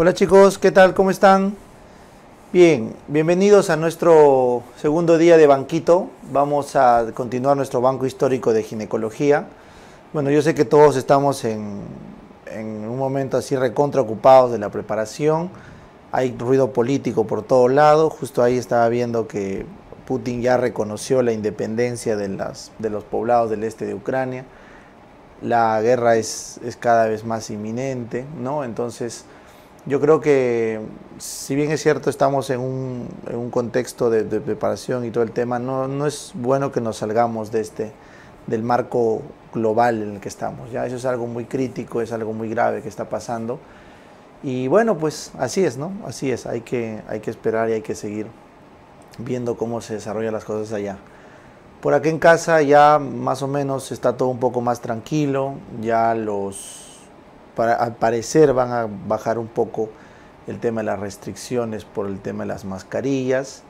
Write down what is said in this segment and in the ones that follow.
Hola chicos, ¿qué tal? ¿Cómo están? Bien, bienvenidos a nuestro segundo día de banquito. Vamos a continuar nuestro banco histórico de ginecología. Bueno, yo sé que todos estamos en, un momento así recontraocupados de la preparación. Hay ruido político por todo lado. Justo ahí estaba viendo que Putin ya reconoció la independencia de, las, de los poblados del este de Ucrania. La guerra es, es cada vez más inminente, ¿no? Entonces yo creo que, si bien es cierto, estamos en un, en un contexto de, de, preparación y todo el tema, no, no es bueno que nos salgamos de este, del marco global en el que estamos. ¿ya? Eso es algo muy crítico, es algo muy grave que está pasando. Y bueno, pues así es, ¿no? Así es, hay que, hay que esperar y hay que seguir viendo cómo se desarrollan las cosas allá. Por aquí en casa ya más o menos está todo un poco más tranquilo, ya los al parecer van a bajar un poco el tema de las restricciones por el tema de las mascarillas.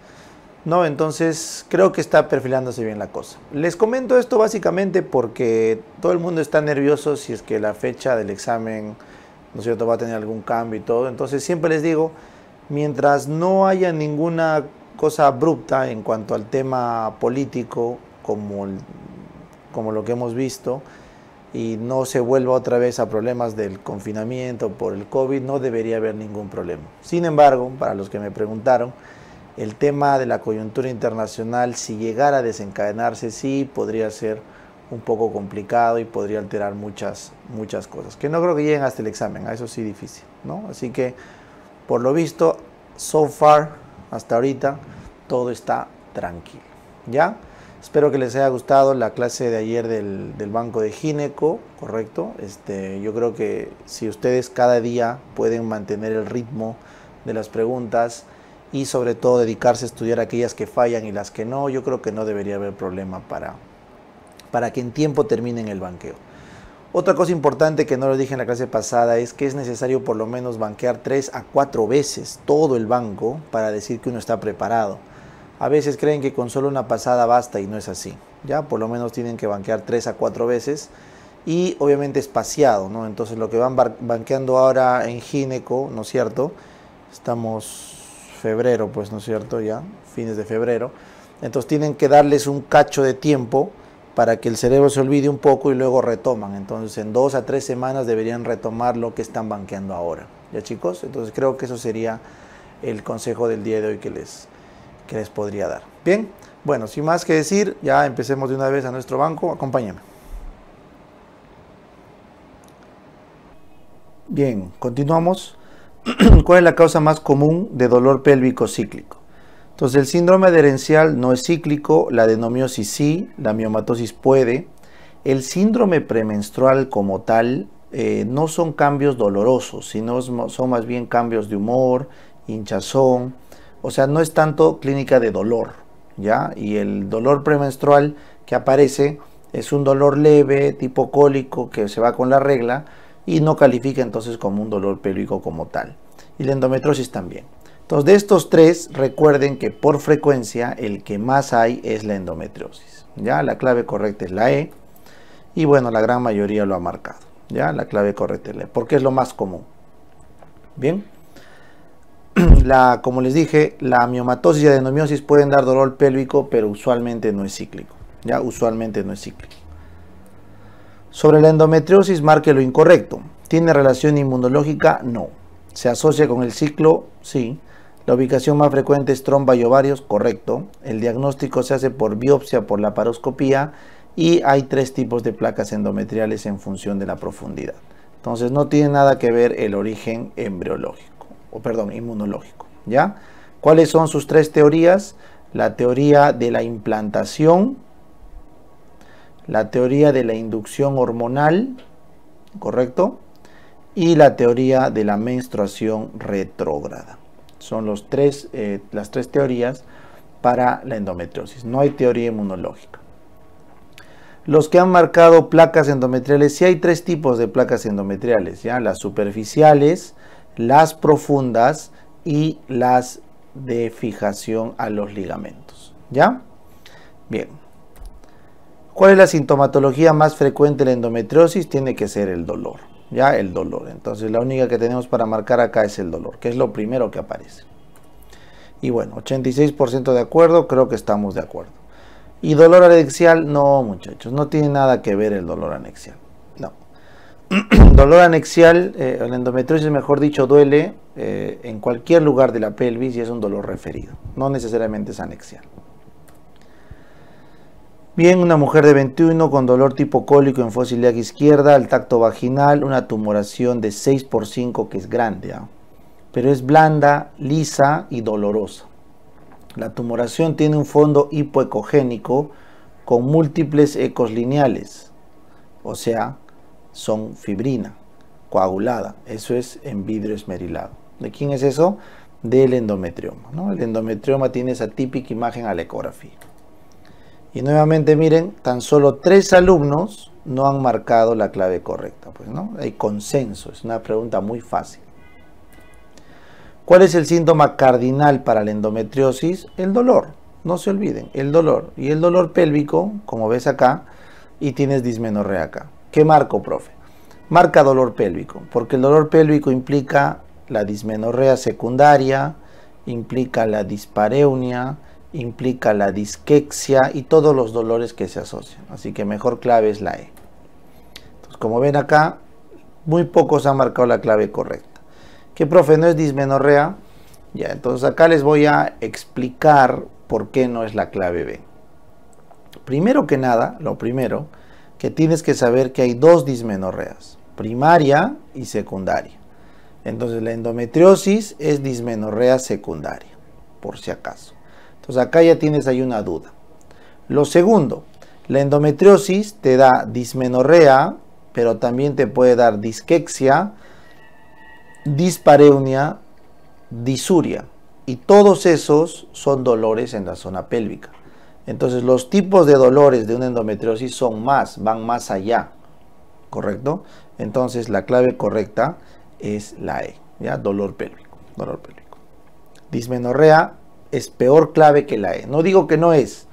¿no? Entonces creo que está perfilándose bien la cosa. Les comento esto básicamente porque todo el mundo está nervioso si es que la fecha del examen, ¿no cierto?, va a tener algún cambio y todo. Entonces siempre les digo, mientras no haya ninguna cosa abrupta en cuanto al tema político, como, como lo que hemos visto, y no se vuelva otra vez a problemas del confinamiento por el COVID, no debería haber ningún problema. Sin embargo, para los que me preguntaron, el tema de la coyuntura internacional, si llegara a desencadenarse, sí podría ser un poco complicado y podría alterar muchas, muchas cosas, que no creo que lleguen hasta el examen, a eso sí difícil, ¿no? Así que, por lo visto, so far, hasta ahorita, todo está tranquilo, ¿ya? Espero que les haya gustado la clase de ayer del, banco de gineco, correcto. Este, yo creo que si ustedes cada día pueden mantener el ritmo de las preguntas y sobre todo dedicarse a estudiar aquellas que fallan y las que no, yo creo que no debería haber problema para, para que en tiempo terminen el banqueo. Otra cosa importante que no lo dije en la clase pasada es que es necesario por lo menos banquear tres a cuatro veces todo el banco para decir que uno está preparado. A veces creen que con solo una pasada basta y no es así. Ya por lo menos tienen que banquear tres a cuatro veces y obviamente espaciado, ¿no? Entonces lo que van banqueando ahora en Gineco, ¿no es cierto? Estamos febrero, pues, ¿no es cierto? Ya, fines de febrero. Entonces tienen que darles un cacho de tiempo para que el cerebro se olvide un poco y luego retoman. Entonces en dos a tres semanas deberían retomar lo que están banqueando ahora. ¿Ya chicos? Entonces creo que eso sería el consejo del día de hoy que les, que les podría dar. Bien, bueno, sin más que decir, ya empecemos de una vez a nuestro banco. Acompáñame. Bien, continuamos. ¿Cuál es la causa más común de dolor pélvico cíclico? Entonces, el síndrome adherencial no es cíclico, la adenomiosis sí, la miomatosis puede. El síndrome premenstrual como tal eh, no son cambios dolorosos, sino son más bien cambios de humor, hinchazón, o sea, no es tanto clínica de dolor, ¿ya? Y el dolor premenstrual que aparece es un dolor leve, tipo cólico, que se va con la regla y no califica entonces como un dolor pélvico como tal. Y la endometriosis también. Entonces, de estos tres, recuerden que por frecuencia el que más hay es la endometriosis. Ya la clave correcta es la E. Y bueno, la gran mayoría lo ha marcado. Ya la clave correcta es la E, porque es lo más común. Bien. la, como les dije, la miomatosis y la endomiosis pueden dar dolor pélvico, pero usualmente no es cíclico. Ya, usualmente no es cíclico. Sobre la endometriosis, marque lo incorrecto. ¿Tiene relación inmunológica? No. ¿Se asocia con el ciclo? Sí. La ubicación más frecuente es tromba y ovarios, correcto. El diagnóstico se hace por biopsia, por laparoscopía y hay tres tipos de placas endometriales en función de la profundidad. Entonces no tiene nada que ver el origen embriológico o perdón, inmunológico. ¿Ya? ¿Cuáles son sus tres teorías? La teoría de la implantación, la teoría de la inducción hormonal, ¿correcto? Y la teoría de la menstruación retrógrada. Son los tres, eh, las tres teorías para la endometriosis. No hay teoría inmunológica. Los que han marcado placas endometriales, sí hay tres tipos de placas endometriales, ¿ya? las superficiales, las profundas y las de fijación a los ligamentos. ¿Ya? Bien. ¿Cuál es la sintomatología más frecuente de la endometriosis? Tiene que ser el dolor. Ya el dolor. Entonces la única que tenemos para marcar acá es el dolor, que es lo primero que aparece. Y bueno, 86% de acuerdo, creo que estamos de acuerdo. Y dolor anexial, no muchachos, no tiene nada que ver el dolor anexial. dolor anexial, eh, la endometriosis, mejor dicho, duele eh, en cualquier lugar de la pelvis y es un dolor referido, no necesariamente es anexial. Bien, una mujer de 21 con dolor tipo cólico en fosa izquierda, al tacto vaginal, una tumoración de 6 por 5 que es grande, ¿ah? pero es blanda, lisa y dolorosa. La tumoración tiene un fondo hipoecogénico con múltiples ecos lineales, o sea, son fibrina coagulada. Eso es en vidrio esmerilado. ¿De quién es eso? Del endometrioma. El endometrioma tiene esa típica imagen a ecografía. Y nuevamente miren, tan solo tres alumnos no han marcado la clave correcta. Pues, ¿no? Hay consenso, es una pregunta muy fácil. ¿Cuál es el síntoma cardinal para la endometriosis? El dolor. No se olviden, el dolor. Y el dolor pélvico, como ves acá, y tienes dismenorrea acá. ¿Qué marco, profe? Marca dolor pélvico, porque el dolor pélvico implica la dismenorrea secundaria, implica la dispareunia, implica la disquexia y todos los dolores que se asocian. Así que mejor clave es la E. Entonces, como ven acá, muy pocos han marcado la clave correcta. ¿Qué profe no es dismenorrea? Ya, entonces acá les voy a explicar por qué no es la clave B. Primero que nada, lo primero que tienes que saber que hay dos dismenorreas, primaria y secundaria. Entonces la endometriosis es dismenorrea secundaria, por si acaso. Entonces acá ya tienes ahí una duda. Lo segundo, la endometriosis te da dismenorrea, pero también te puede dar disquexia, dispareunia, disuria. Y todos esos son dolores en la zona pélvica. Entonces, los tipos de dolores de una endometriosis son más, van más allá, ¿correcto? Entonces, la clave correcta es la E, ¿ya? Dolor pélvico, dolor pélvico. Dismenorrea es peor clave que la E. No digo que no es,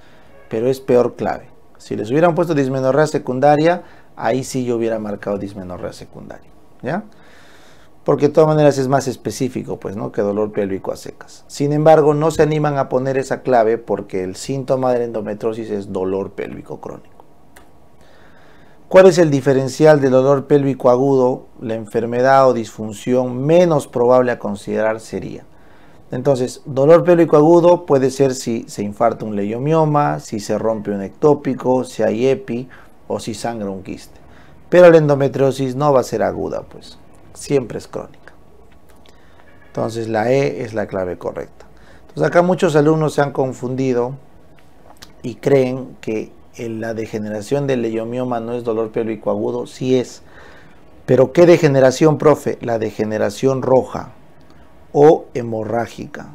pero es peor clave. Si les hubieran puesto dismenorrea secundaria, ahí sí yo hubiera marcado dismenorrea secundaria, ¿ya? porque de todas maneras es más específico, pues, ¿no? Que dolor pélvico a secas. Sin embargo, no se animan a poner esa clave porque el síntoma de la endometriosis es dolor pélvico crónico. ¿Cuál es el diferencial del dolor pélvico agudo? La enfermedad o disfunción menos probable a considerar sería. Entonces, dolor pélvico agudo puede ser si se infarta un leiomioma, si se rompe un ectópico, si hay epi o si sangra un quiste. Pero la endometriosis no va a ser aguda, pues siempre es crónica. Entonces la E es la clave correcta. Entonces acá muchos alumnos se han confundido y creen que en la degeneración del leiomioma no es dolor pélvico agudo, sí es. Pero ¿qué degeneración, profe? La degeneración roja o hemorrágica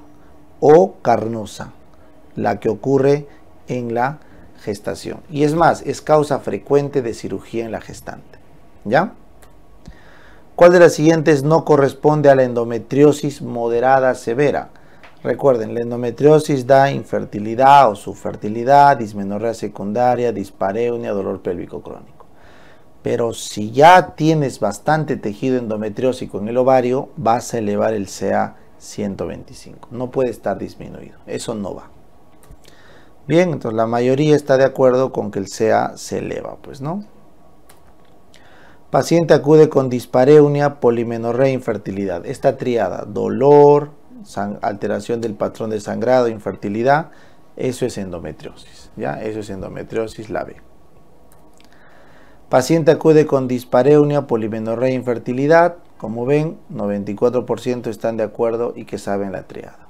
o carnosa, la que ocurre en la gestación. Y es más, es causa frecuente de cirugía en la gestante. ¿Ya? ¿Cuál de las siguientes no corresponde a la endometriosis moderada severa? Recuerden, la endometriosis da infertilidad o subfertilidad, dismenorrea secundaria, dispareunia, dolor pélvico crónico. Pero si ya tienes bastante tejido endometriósico en el ovario, vas a elevar el CA 125. No puede estar disminuido. Eso no va. Bien, entonces la mayoría está de acuerdo con que el CA se eleva, pues, ¿no? Paciente acude con dispareunia, polimenorrea, e infertilidad. Esta triada, dolor, alteración del patrón de sangrado, infertilidad, eso es endometriosis. ¿ya? Eso es endometriosis, la B. Paciente acude con dispareunia, polimenorrea, e infertilidad. Como ven, 94% están de acuerdo y que saben la triada.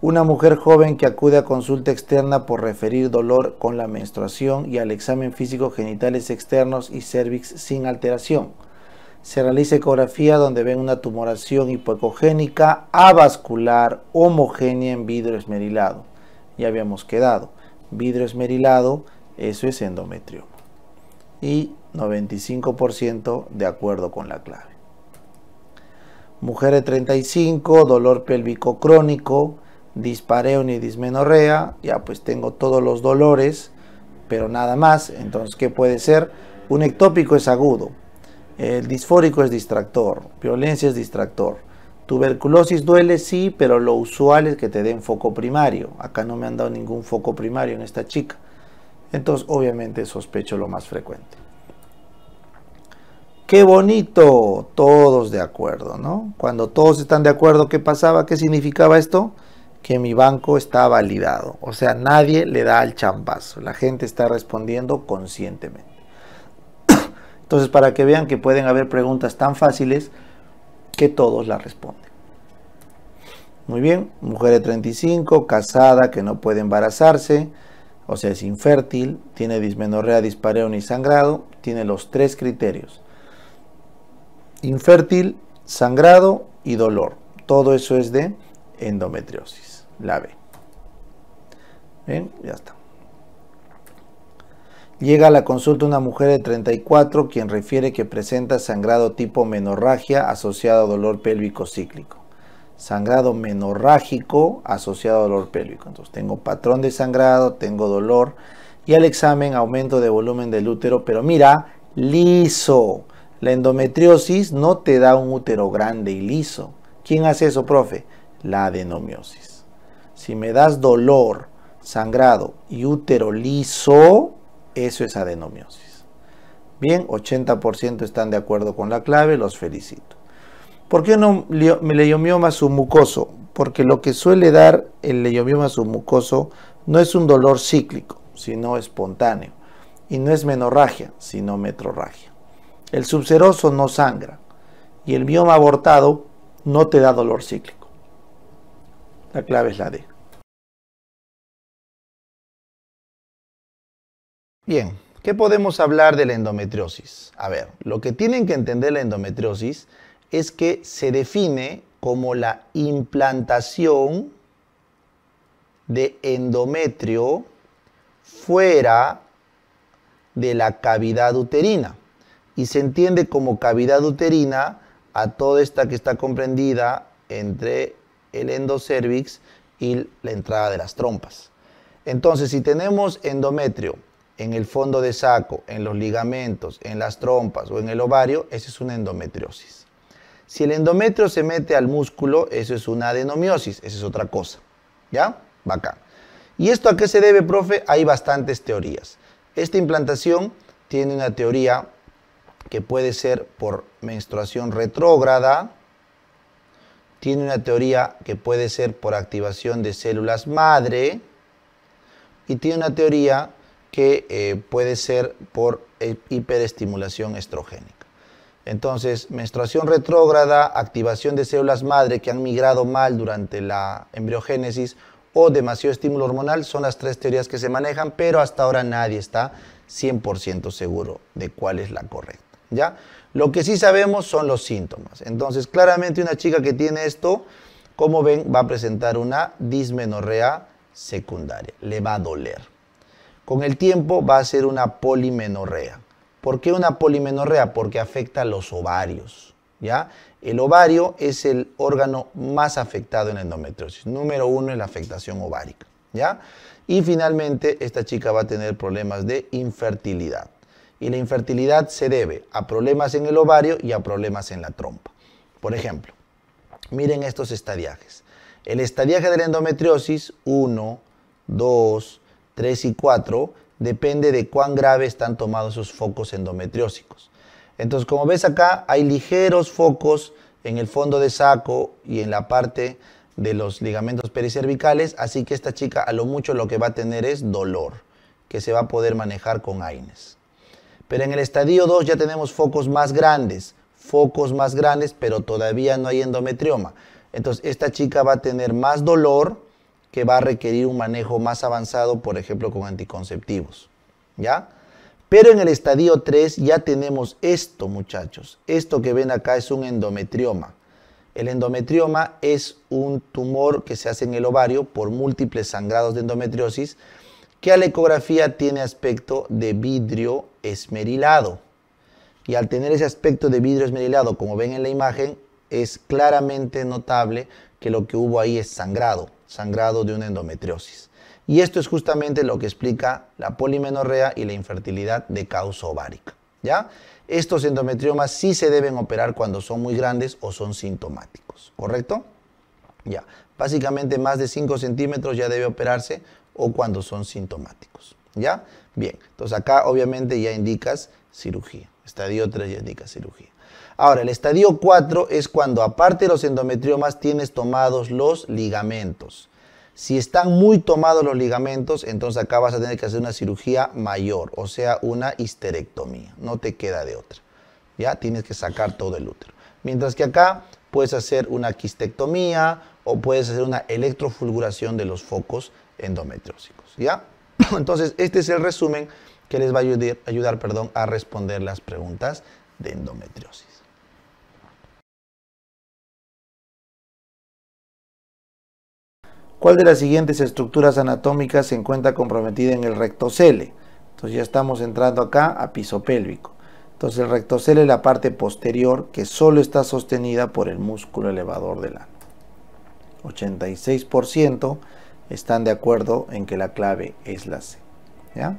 Una mujer joven que acude a consulta externa por referir dolor con la menstruación y al examen físico genitales externos y cervix sin alteración. Se realiza ecografía donde ven una tumoración hipoecogénica avascular homogénea en vidrio esmerilado. Ya habíamos quedado. Vidrio esmerilado, eso es endometrioma. Y 95% de acuerdo con la clave. Mujer de 35, dolor pélvico crónico, dispareo ni dismenorrea, ya pues tengo todos los dolores, pero nada más. Entonces, ¿qué puede ser? Un ectópico es agudo, el disfórico es distractor, violencia es distractor. Tuberculosis duele, sí, pero lo usual es que te den foco primario. Acá no me han dado ningún foco primario en esta chica. Entonces, obviamente, sospecho lo más frecuente. ¡Qué bonito! Todos de acuerdo, ¿no? Cuando todos están de acuerdo, ¿qué pasaba? ¿Qué significaba esto? que mi banco está validado. O sea, nadie le da al champazo La gente está respondiendo conscientemente. Entonces, para que vean que pueden haber preguntas tan fáciles que todos las responden. Muy bien, mujer de 35, casada, que no puede embarazarse, o sea, es infértil, tiene dismenorrea, dispareo y sangrado, tiene los tres criterios. Infértil, sangrado y dolor. Todo eso es de endometriosis la B. Bien, ya está. Llega a la consulta una mujer de 34 quien refiere que presenta sangrado tipo menorragia asociado a dolor pélvico cíclico. Sangrado menorrágico asociado a dolor pélvico. Entonces tengo patrón de sangrado, tengo dolor y al examen aumento de volumen del útero, pero mira, liso. La endometriosis no te da un útero grande y liso. ¿Quién hace eso, profe? La adenomiosis. Si me das dolor, sangrado y útero liso, eso es adenomiosis. Bien, 80% están de acuerdo con la clave, los felicito. ¿Por qué no leiomioma submucoso? Porque lo que suele dar el leiomioma submucoso no es un dolor cíclico, sino espontáneo. Y no es menorragia, sino metrorragia. El subseroso no sangra. Y el mioma abortado no te da dolor cíclico. La clave es la D. Bien, ¿qué podemos hablar de la endometriosis? A ver, lo que tienen que entender la endometriosis es que se define como la implantación de endometrio fuera de la cavidad uterina y se entiende como cavidad uterina a toda esta que está comprendida entre el endocervix y la entrada de las trompas. Entonces, si tenemos endometrio en el fondo de saco, en los ligamentos, en las trompas o en el ovario, eso es una endometriosis. Si el endometrio se mete al músculo, eso es una adenomiosis, eso es otra cosa. ¿Ya? Bacán. ¿Y esto a qué se debe, profe? Hay bastantes teorías. Esta implantación tiene una teoría que puede ser por menstruación retrógrada, tiene una teoría que puede ser por activación de células madre y tiene una teoría que eh, puede ser por eh, hiperestimulación estrogénica. Entonces, menstruación retrógrada, activación de células madre que han migrado mal durante la embriogénesis o demasiado estímulo hormonal son las tres teorías que se manejan, pero hasta ahora nadie está 100% seguro de cuál es la correcta, ¿ya? Lo que sí sabemos son los síntomas. Entonces, claramente una chica que tiene esto, como ven, va a presentar una dismenorrea secundaria. Le va a doler. Con el tiempo va a ser una polimenorrea. ¿Por qué una polimenorrea? Porque afecta a los ovarios. ¿ya? El ovario es el órgano más afectado en la endometriosis. Número uno es la afectación ovárica. ¿ya? Y finalmente, esta chica va a tener problemas de infertilidad y la infertilidad se debe a problemas en el ovario y a problemas en la trompa. Por ejemplo, miren estos estadiajes. El estadiaje de la endometriosis 1, 2, 3 y 4 depende de cuán grave están tomados esos focos endometriósicos. Entonces, como ves acá, hay ligeros focos en el fondo de saco y en la parte de los ligamentos pericervicales, así que esta chica a lo mucho lo que va a tener es dolor, que se va a poder manejar con AINES. Pero en el estadio 2 ya tenemos focos más grandes, focos más grandes, pero todavía no hay endometrioma. Entonces, esta chica va a tener más dolor que va a requerir un manejo más avanzado, por ejemplo, con anticonceptivos. ¿Ya? Pero en el estadio 3 ya tenemos esto, muchachos. Esto que ven acá es un endometrioma. El endometrioma es un tumor que se hace en el ovario por múltiples sangrados de endometriosis que a la ecografía tiene aspecto de vidrio esmerilado. Y al tener ese aspecto de vidrio esmerilado, como ven en la imagen, es claramente notable que lo que hubo ahí es sangrado, sangrado de una endometriosis. Y esto es justamente lo que explica la polimenorrea y la infertilidad de causa ovárica. ¿ya? Estos endometriomas sí se deben operar cuando son muy grandes o son sintomáticos, ¿correcto? Ya, básicamente más de 5 centímetros ya debe operarse o cuando son sintomáticos. ¿Ya? Bien, entonces acá obviamente ya indicas cirugía. Estadio 3 ya indica cirugía. Ahora, el estadio 4 es cuando aparte de los endometriomas tienes tomados los ligamentos. Si están muy tomados los ligamentos, entonces acá vas a tener que hacer una cirugía mayor, o sea, una histerectomía. No te queda de otra. Ya tienes que sacar todo el útero. Mientras que acá puedes hacer una quistectomía o puedes hacer una electrofulguración de los focos endometriósicos. ¿Ya? Entonces, este es el resumen que les va a ayudar, ayudar perdón, a responder las preguntas de endometriosis. ¿Cuál de las siguientes estructuras anatómicas se encuentra comprometida en el rectocele? Entonces ya estamos entrando acá a piso pélvico. Entonces el rectocele es la parte posterior que solo está sostenida por el músculo elevador del ano. 86% están de acuerdo en que la clave es la C. ¿ya?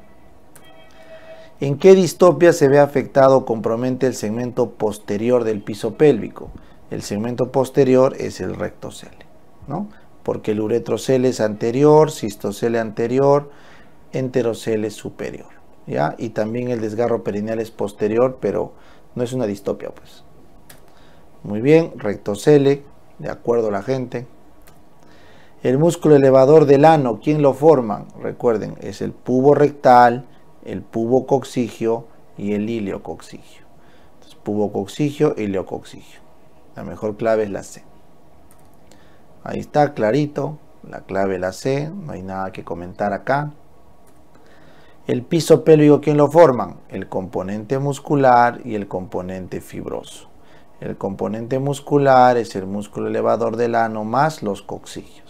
¿En qué distopia se ve afectado o compromete el segmento posterior del piso pélvico? El segmento posterior es el rectocele, ¿no? Porque el uretrocele es anterior, cistocele anterior, enterocele superior, ¿ya? Y también el desgarro perineal es posterior, pero no es una distopia, pues. Muy bien, rectocele, de acuerdo la gente. El músculo elevador del ano, ¿quién lo forman? Recuerden, es el pubo rectal, el pubo coxigio y el iliocoxigio. Entonces, pubo coxigio, iliocoxigio. La mejor clave es la C. Ahí está, clarito. La clave es la C, no hay nada que comentar acá. El piso pélvico, ¿quién lo forman? El componente muscular y el componente fibroso. El componente muscular es el músculo elevador del ano más los coxigios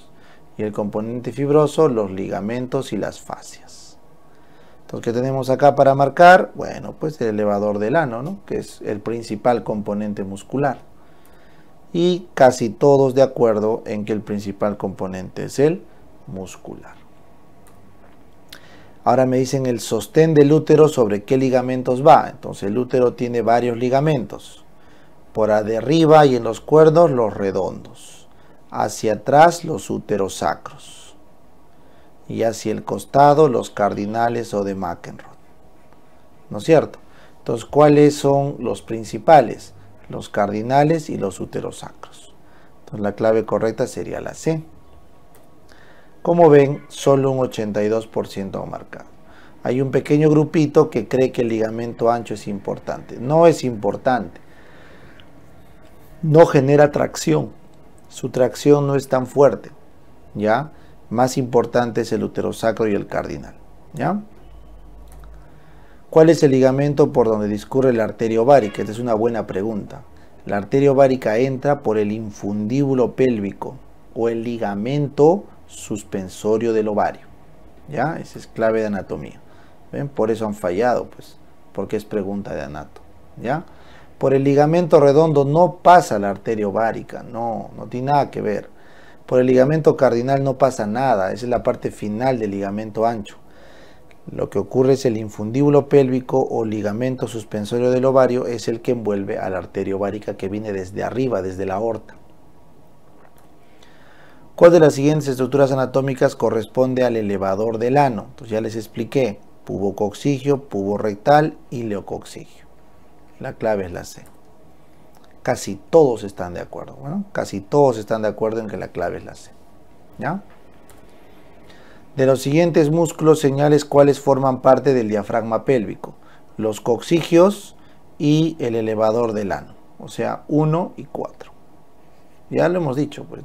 y el componente fibroso, los ligamentos y las fascias. Entonces, ¿qué tenemos acá para marcar? Bueno, pues el elevador del ano, ¿no? que es el principal componente muscular. Y casi todos de acuerdo en que el principal componente es el muscular. Ahora me dicen el sostén del útero sobre qué ligamentos va. Entonces el útero tiene varios ligamentos. Por arriba y en los cuernos los redondos hacia atrás los úteros sacros y hacia el costado los cardinales o de McEnroe. ¿No es cierto? Entonces, ¿cuáles son los principales? Los cardinales y los úteros sacros. Entonces, la clave correcta sería la C. Como ven, solo un 82% ha marcado. Hay un pequeño grupito que cree que el ligamento ancho es importante. No es importante. No genera tracción su tracción no es tan fuerte, ¿ya? Más importante es el uterosacro y el cardinal, ¿ya? ¿Cuál es el ligamento por donde discurre la arteria ovárica? Esta es una buena pregunta. La arteria ovárica entra por el infundíbulo pélvico o el ligamento suspensorio del ovario. ¿Ya? Esa es clave de anatomía. ¿Ven? Por eso han fallado, pues, porque es pregunta de anato. ¿Ya? por el ligamento redondo no pasa la arteria ovárica, no, no tiene nada que ver. Por el ligamento cardinal no pasa nada, esa es la parte final del ligamento ancho. Lo que ocurre es el infundíbulo pélvico o ligamento suspensorio del ovario es el que envuelve a la arteria ovárica que viene desde arriba, desde la aorta. ¿Cuál de las siguientes estructuras anatómicas corresponde al elevador del ano? ya les expliqué, pubocoxigio, pubo rectal y leocoxigio. La clave es la C. Casi todos están de acuerdo. casi todos están de acuerdo en que la clave es la C. ¿Ya? De los siguientes músculos señales cuáles forman parte del diafragma pélvico. Los coxigios y el elevador del ano. O sea, 1 y 4. Ya lo hemos dicho, pues,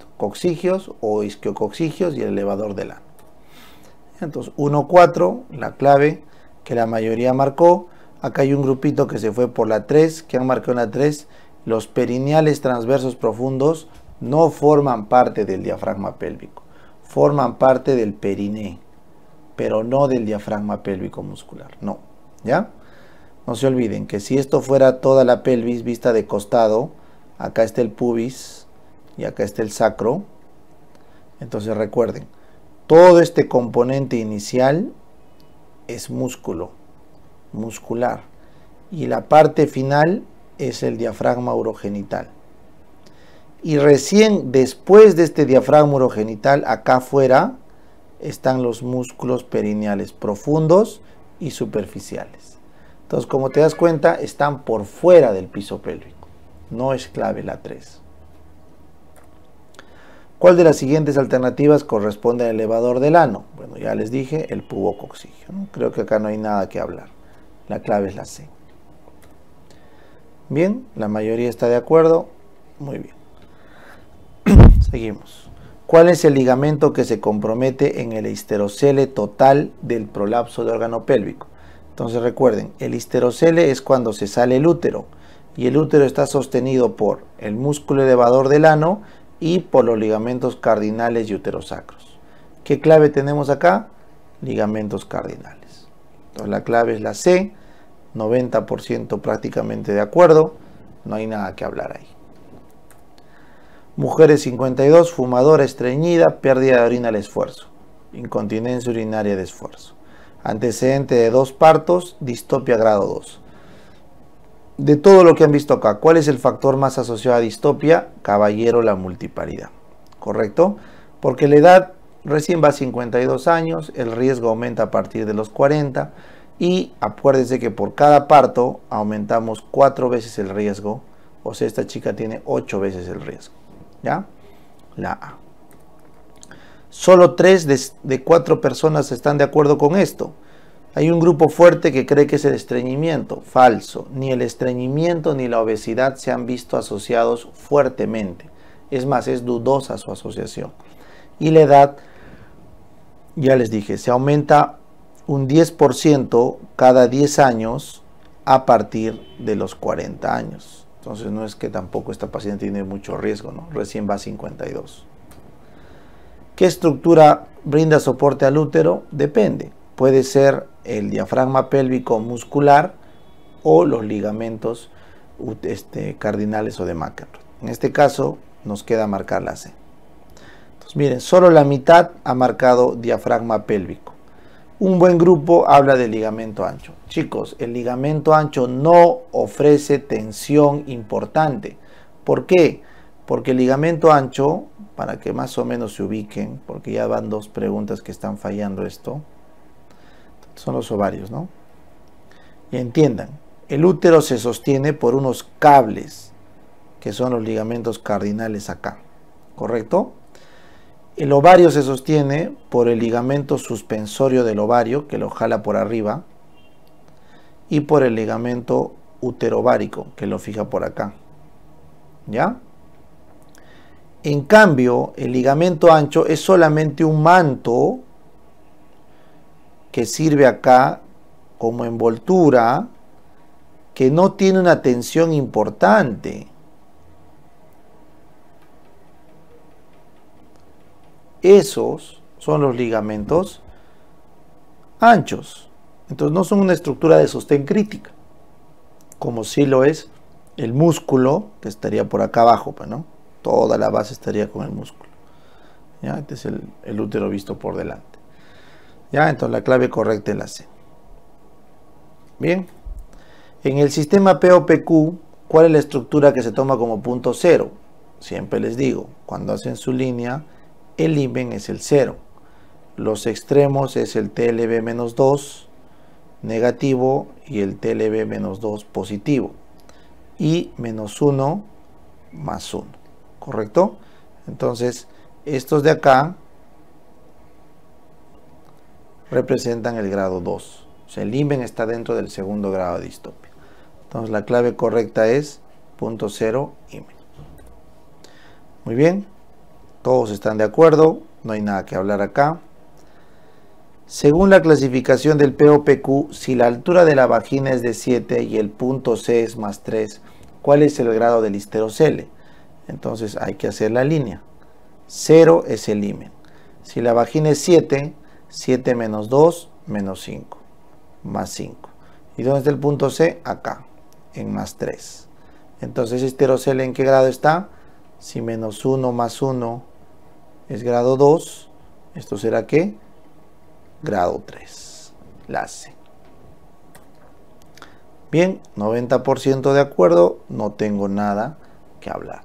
o isquiococcigios y el elevador del ano. Entonces, 1, 4, la clave que la mayoría marcó Acá hay un grupito que se fue por la 3, que han marcado la 3. Los perineales transversos profundos no forman parte del diafragma pélvico, forman parte del periné, pero no del diafragma pélvico muscular, no, ¿ya? No se olviden que si esto fuera toda la pelvis vista de costado, acá está el pubis y acá está el sacro, entonces recuerden, todo este componente inicial es músculo, muscular y la parte final es el diafragma urogenital. Y recién después de este diafragma urogenital, acá afuera, están los músculos perineales profundos y superficiales. Entonces, como te das cuenta, están por fuera del piso pélvico. No es clave la 3. ¿Cuál de las siguientes alternativas corresponde al elevador del ano? Bueno, ya les dije, el pubococcigio. Creo que acá no hay nada que hablar. La clave es la C. Bien, la mayoría está de acuerdo. Muy bien. Seguimos. ¿Cuál es el ligamento que se compromete en el histerocele total del prolapso de órgano pélvico? Entonces recuerden, el histerocele es cuando se sale el útero y el útero está sostenido por el músculo elevador del ano y por los ligamentos cardinales y uterosacros. ¿Qué clave tenemos acá? Ligamentos cardinales. Entonces la clave es la C, 90% prácticamente de acuerdo, no hay nada que hablar ahí. Mujeres 52, fumadora estreñida, pérdida de orina al esfuerzo, incontinencia urinaria de esfuerzo. Antecedente de dos partos, distopia grado 2. De todo lo que han visto acá, ¿cuál es el factor más asociado a distopia? Caballero, la multiparidad. ¿Correcto? Porque la edad recién va a 52 años, el riesgo aumenta a partir de los 40 y acuérdense que por cada parto aumentamos cuatro veces el riesgo, o sea, esta chica tiene ocho veces el riesgo, ¿ya? La A. Solo tres de, cuatro personas están de acuerdo con esto. Hay un grupo fuerte que cree que es el estreñimiento. Falso. Ni el estreñimiento ni la obesidad se han visto asociados fuertemente. Es más, es dudosa su asociación. Y la edad ya les dije, se aumenta un 10% cada 10 años a partir de los 40 años. Entonces no es que tampoco esta paciente tiene mucho riesgo, ¿no? Recién va a 52. ¿Qué estructura brinda soporte al útero? Depende. Puede ser el diafragma pélvico muscular o los ligamentos este, cardinales o de Mackenroth. En este caso nos queda marcar la C. Miren, solo la mitad ha marcado diafragma pélvico. Un buen grupo habla de ligamento ancho. Chicos, el ligamento ancho no ofrece tensión importante. ¿Por qué? Porque el ligamento ancho, para que más o menos se ubiquen, porque ya van dos preguntas que están fallando esto, son los ovarios, ¿no? Y entiendan, el útero se sostiene por unos cables, que son los ligamentos cardinales acá, ¿correcto? El ovario se sostiene por el ligamento suspensorio del ovario, que lo jala por arriba, y por el ligamento uterovárico, que lo fija por acá. ¿Ya? En cambio, el ligamento ancho es solamente un manto que sirve acá como envoltura, que no tiene una tensión importante. Esos son los ligamentos anchos. Entonces no son una estructura de sostén crítica, como si lo es el músculo, que estaría por acá abajo, pues, ¿no? Toda la base estaría con el músculo. ¿Ya? Este es el, útero visto por delante. ¿Ya? Entonces la clave correcta es la C. Bien. En el sistema POPQ, ¿cuál es la estructura que se toma como punto cero? Siempre les digo, cuando hacen su línea, el Iben es el 0. Los extremos es el TLB-2 negativo y el TLB-2 positivo. Y menos 1 más 1. ¿Correcto? Entonces, estos de acá representan el grado 2. O sea, el IMEN está dentro del segundo grado de distopia. Entonces, la clave correcta es punto 0 IMEN. Muy bien. Todos están de acuerdo, no hay nada que hablar acá. Según la clasificación del POPQ, si la altura de la vagina es de 7 y el punto C es más 3, ¿cuál es el grado del histerocele? Entonces hay que hacer la línea. 0 es el límite. Si la vagina es 7, 7 menos 2, menos 5, más 5. ¿Y dónde está el punto C? Acá, en más 3. Entonces, histerocele, ¿en qué grado está? Si menos 1 más 1 es grado 2, esto será qué? grado 3, la C. Bien, 90% de acuerdo, no tengo nada que hablar.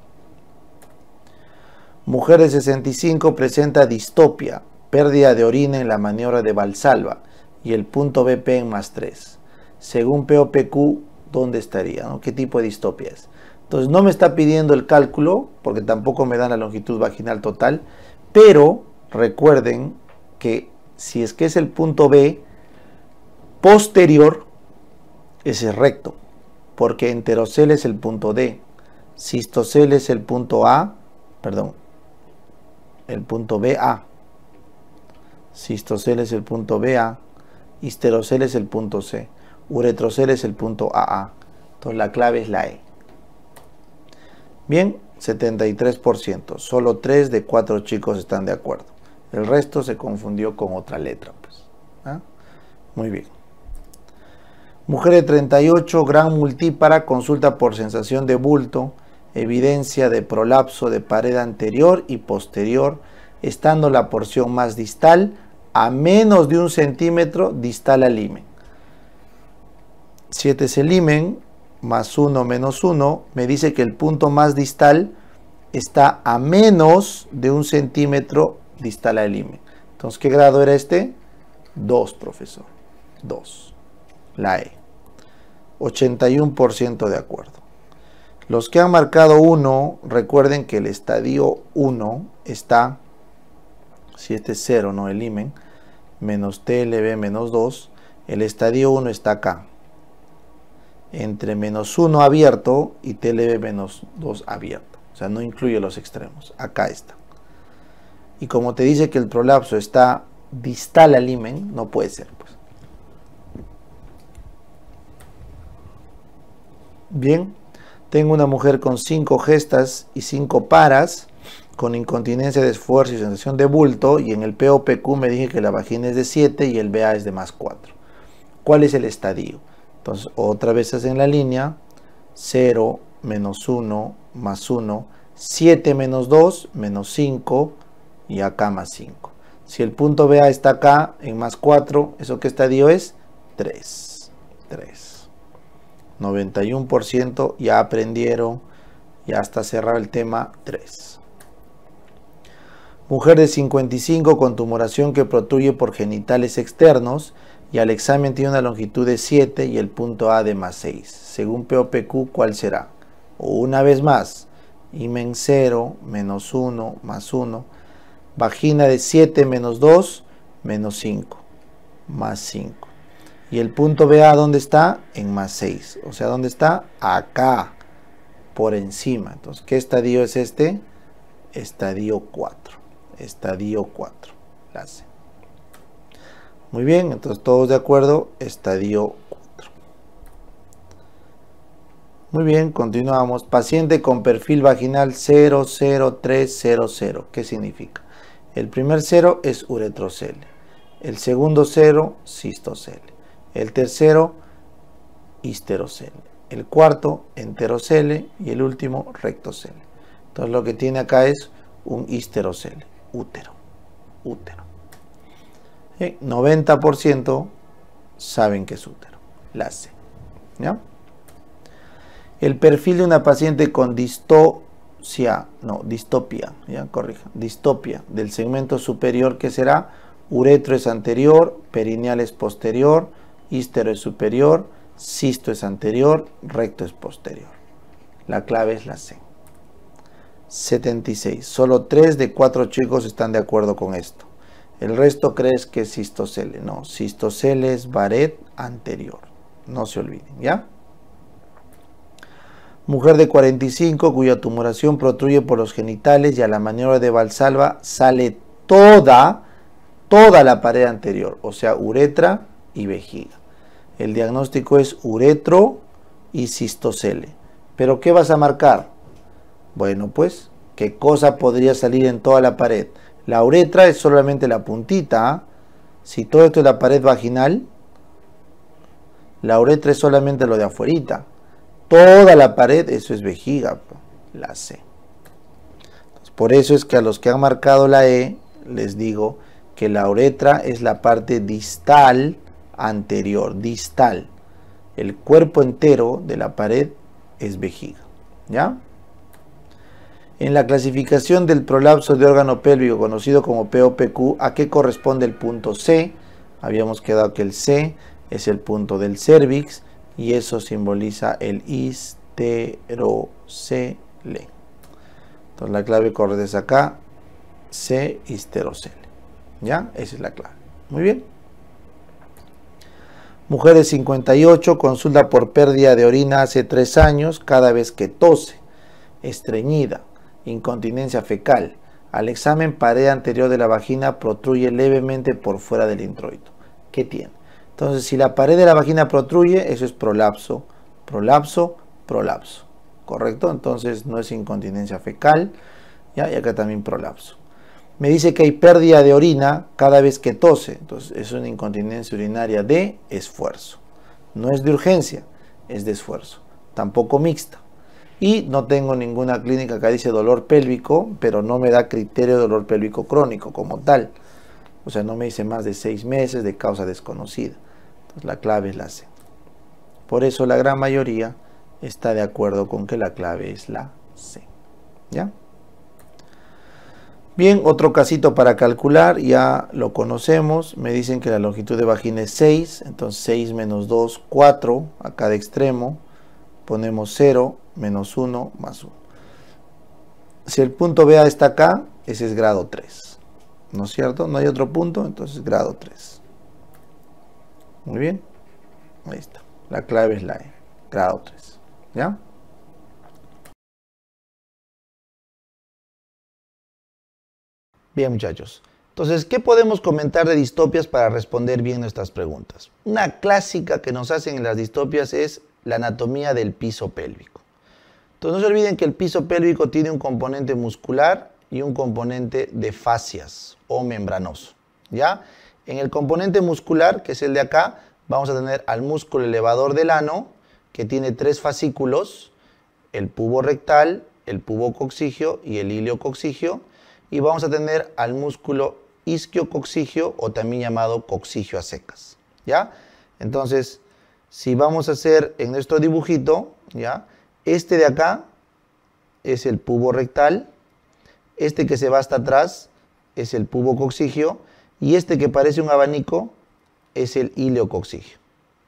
Mujer de 65 presenta distopia, pérdida de orina en la maniobra de Valsalva y el punto BP en más 3. Según POPQ, ¿dónde estaría? ¿Qué tipo de distopia es? Entonces no me está pidiendo el cálculo, porque tampoco me dan la longitud vaginal total, pero recuerden que si es que es el punto B posterior, ese es recto, porque enterocel es el punto D, cistocel es el punto A, perdón, el punto BA, Cistocel es el punto BA, histerocel es el punto C, uretrocel es el punto AA. Entonces la clave es la E. Bien, 73%. Solo 3 de 4 chicos están de acuerdo. El resto se confundió con otra letra. Pues. ¿ah? Muy bien. Mujer de 38, gran multípara, consulta por sensación de bulto, evidencia de prolapso de pared anterior y posterior, estando la porción más distal a menos de un centímetro distal al imen. 7 el limen, más 1 menos 1, me dice que el punto más distal está a menos de un centímetro distal al IME. Entonces, ¿qué grado era este? 2, profesor. 2. La E. 81% de acuerdo. Los que han marcado 1, recuerden que el estadio 1 está, si este es 0, no el menos TLB menos 2, el estadio 1 está acá entre menos 1 abierto y TLB menos 2 abierto. O sea, no incluye los extremos. Acá está. Y como te dice que el prolapso está distal al imen, no puede ser. Pues. Bien, tengo una mujer con 5 gestas y 5 paras, con incontinencia de esfuerzo y sensación de bulto, y en el POPQ me dije que la vagina es de 7 y el BA es de más 4. ¿Cuál es el estadio? Entonces, otra vez hacen la línea, 0 menos 1 más 1, 7 menos 2 menos 5 y acá más 5. Si el punto BA está acá en más 4, eso que está dio es 3. 3. 91% ya aprendieron, ya está cerrado el tema 3. Mujer de 55 con tumoración que protruye por genitales externos y al examen tiene una longitud de 7 y el punto A de más 6. Según POPQ, ¿cuál será? Una vez más, imen 0, menos 1, más 1, vagina de 7 menos 2, menos 5, más 5. Y el punto BA, ¿dónde está? En más 6. O sea, ¿dónde está? Acá, por encima. Entonces, ¿qué estadio es este? Estadio 4. Estadio 4. Gracias. Muy bien, entonces todos de acuerdo, estadio 4. Muy bien, continuamos. Paciente con perfil vaginal 00300. ¿Qué significa? El primer cero es uretrocele, el segundo cero, cistocele, el tercero histerocele, el cuarto enterocele y el último rectocele. Entonces lo que tiene acá es un histerocele, útero, útero. 90% saben que es útero, la C. El perfil de una paciente con distocia, no, distopia, ya corrija, distopia del segmento superior que será uretro es anterior, perineal es posterior, ístero es superior, cisto es anterior, recto es posterior. La clave es la C. 76. Solo 3 de 4 chicos están de acuerdo con esto. El resto crees que es cistocele. No, cistocele es baret anterior. No se olviden, ¿ya? Mujer de 45 cuya tumoración protruye por los genitales y a la maniobra de Valsalva sale toda, toda la pared anterior, o sea, uretra y vejiga. El diagnóstico es uretro y cistocele. ¿Pero qué vas a marcar? Bueno, pues, ¿qué cosa podría salir en toda la pared? La uretra es solamente la puntita. ¿ah? Si todo esto es la pared vaginal, la uretra es solamente lo de afuerita. Toda la pared, eso es vejiga, la C. por eso es que a los que han marcado la E, les digo que la uretra es la parte distal anterior, distal. El cuerpo entero de la pared es vejiga. ¿Ya? En la clasificación del prolapso de órgano pélvico conocido como POPQ, ¿a qué corresponde el punto C? Habíamos quedado que el C es el punto del cervix y eso simboliza el histerocele. Entonces la clave corre desde acá, C histerocele. ¿Ya? Esa es la clave. Muy bien. Mujeres 58, consulta por pérdida de orina hace 3 años cada vez que tose, estreñida, incontinencia fecal. Al examen, pared anterior de la vagina protruye levemente por fuera del introito. ¿Qué tiene? Entonces, si la pared de la vagina protruye, eso es prolapso, prolapso, prolapso. ¿Correcto? Entonces, no es incontinencia fecal. Y acá también prolapso. Me dice que hay pérdida de orina cada vez que tose. Entonces, es una incontinencia urinaria de esfuerzo. No es de urgencia, es de esfuerzo. Tampoco mixta. Y no tengo ninguna clínica que dice dolor pélvico, pero no me da criterio de dolor pélvico crónico como tal. O sea, no me dice más de seis meses de causa desconocida. Entonces la clave es la C. Por eso la gran mayoría está de acuerdo con que la clave es la C. ¿Ya? Bien, otro casito para calcular, ya lo conocemos. Me dicen que la longitud de vagina es 6, entonces 6 menos 2, 4 a cada extremo ponemos 0 menos 1 más 1. Si el punto BA está acá, ese es grado 3. ¿No es cierto? No hay otro punto, entonces grado 3. Muy bien. Ahí está. La clave es la E, grado 3. ¿Ya? Bien, muchachos. Entonces, ¿qué podemos comentar de distopias para responder bien nuestras preguntas? Una clásica que nos hacen en las distopias es la anatomía del piso pélvico. Entonces no se olviden que el piso pélvico tiene un componente muscular y un componente de fascias o membranoso. ¿ya? En el componente muscular, que es el de acá, vamos a tener al músculo elevador del ano, que tiene tres fascículos, el pubo rectal, el pubo coxigio y el ilio y vamos a tener al músculo isquiocoxigio o también llamado coxigio a secas. ¿ya? Entonces, si vamos a hacer en nuestro dibujito, ¿ya? Este de acá es el pubo rectal, este que se va hasta atrás es el pubo coxigio y este que parece un abanico es el ileocoxigio,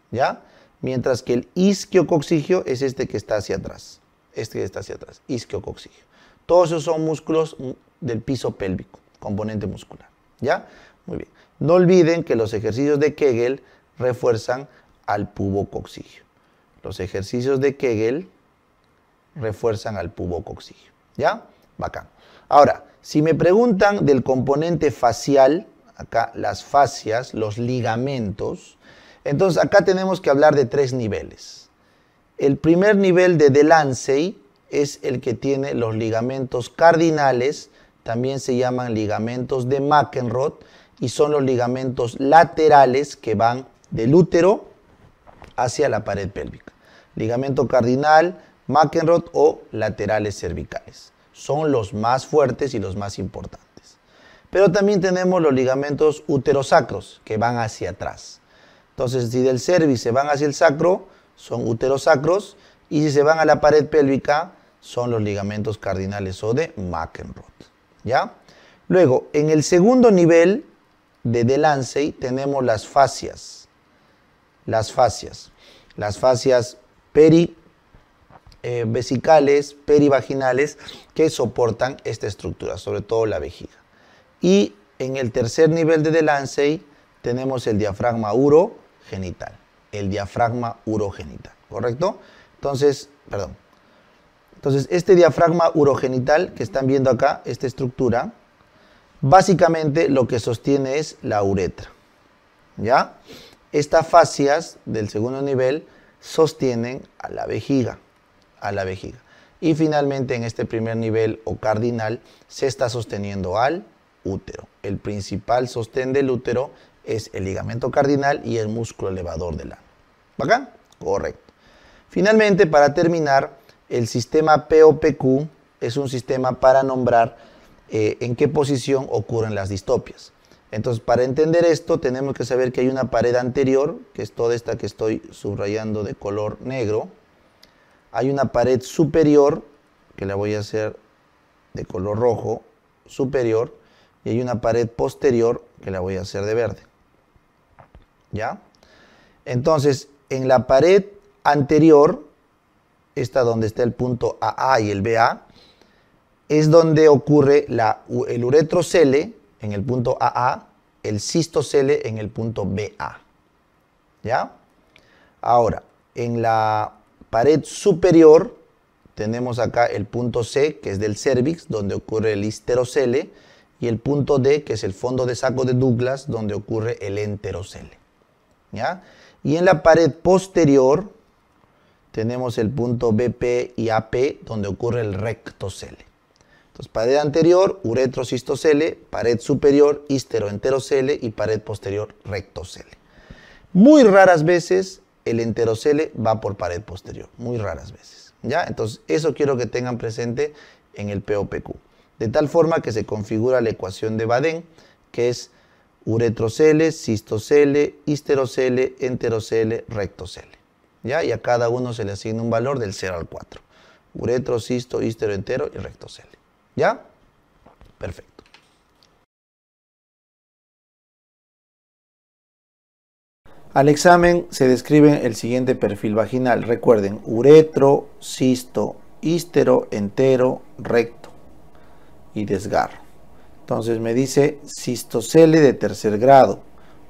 ¿ya? Mientras que el isquiocoxigio es este que está hacia atrás, este que está hacia atrás, isquiocoxigio. Todos esos son músculos del piso pélvico, componente muscular, ¿ya? Muy bien. No olviden que los ejercicios de Kegel refuerzan al pubocoxigio. Los ejercicios de Kegel refuerzan al pubocoxigio. ¿Ya? Bacán. Ahora, si me preguntan del componente facial, acá las fascias, los ligamentos, entonces acá tenemos que hablar de tres niveles. El primer nivel de Delancey es el que tiene los ligamentos cardinales, también se llaman ligamentos de Mackenroth, y son los ligamentos laterales que van del útero hacia la pared pélvica. Ligamento cardinal, Mackenroth o laterales cervicales. Son los más fuertes y los más importantes. Pero también tenemos los ligamentos uterosacros que van hacia atrás. Entonces, si del cervix se van hacia el sacro, son uterosacros y si se van a la pared pélvica, son los ligamentos cardinales o de Mackenroth. ¿Ya? Luego, en el segundo nivel de Delancey tenemos las fascias. Las fascias las fascias perivesicales, eh, perivaginales, que soportan esta estructura, sobre todo la vejiga. Y en el tercer nivel de Delancey tenemos el diafragma urogenital, el diafragma urogenital, ¿correcto? Entonces, perdón. Entonces, este diafragma urogenital que están viendo acá, esta estructura, básicamente lo que sostiene es la uretra, ¿ya? Estas fascias del segundo nivel sostienen a la vejiga, a la vejiga. Y finalmente en este primer nivel o cardinal se está sosteniendo al útero. El principal sostén del útero es el ligamento cardinal y el músculo elevador del ano. ¿Bacán? Correcto. Finalmente, para terminar, el sistema POPQ es un sistema para nombrar eh, en qué posición ocurren las distopias. Entonces, para entender esto, tenemos que saber que hay una pared anterior, que es toda esta que estoy subrayando de color negro. Hay una pared superior, que la voy a hacer de color rojo, superior. Y hay una pared posterior, que la voy a hacer de verde. ¿Ya? Entonces, en la pared anterior, esta donde está el punto AA y el BA, es donde ocurre la, el uretrocele, en el punto AA, el cistocele en el punto BA. ¿Ya? Ahora, en la pared superior tenemos acá el punto C, que es del cervix, donde ocurre el histerocele, y el punto D, que es el fondo de saco de Douglas, donde ocurre el enterocele. ¿Ya? Y en la pared posterior tenemos el punto BP y AP, donde ocurre el rectocele. Entonces, pared anterior, uretrocistocele, pared superior, histeroenterocele y pared posterior, rectocele. Muy raras veces el enterocele va por pared posterior, muy raras veces. ¿ya? Entonces, eso quiero que tengan presente en el POPQ. De tal forma que se configura la ecuación de Baden, que es uretrocele, cistocele, histerocele, enterocele, rectocele. ¿ya? Y a cada uno se le asigna un valor del 0 al 4. Uretro, cisto, entero y rectocele. ¿Ya? Perfecto. Al examen se describe el siguiente perfil vaginal. Recuerden, uretro, cisto, ístero, entero, recto y desgarro. Entonces me dice cistocele de tercer grado,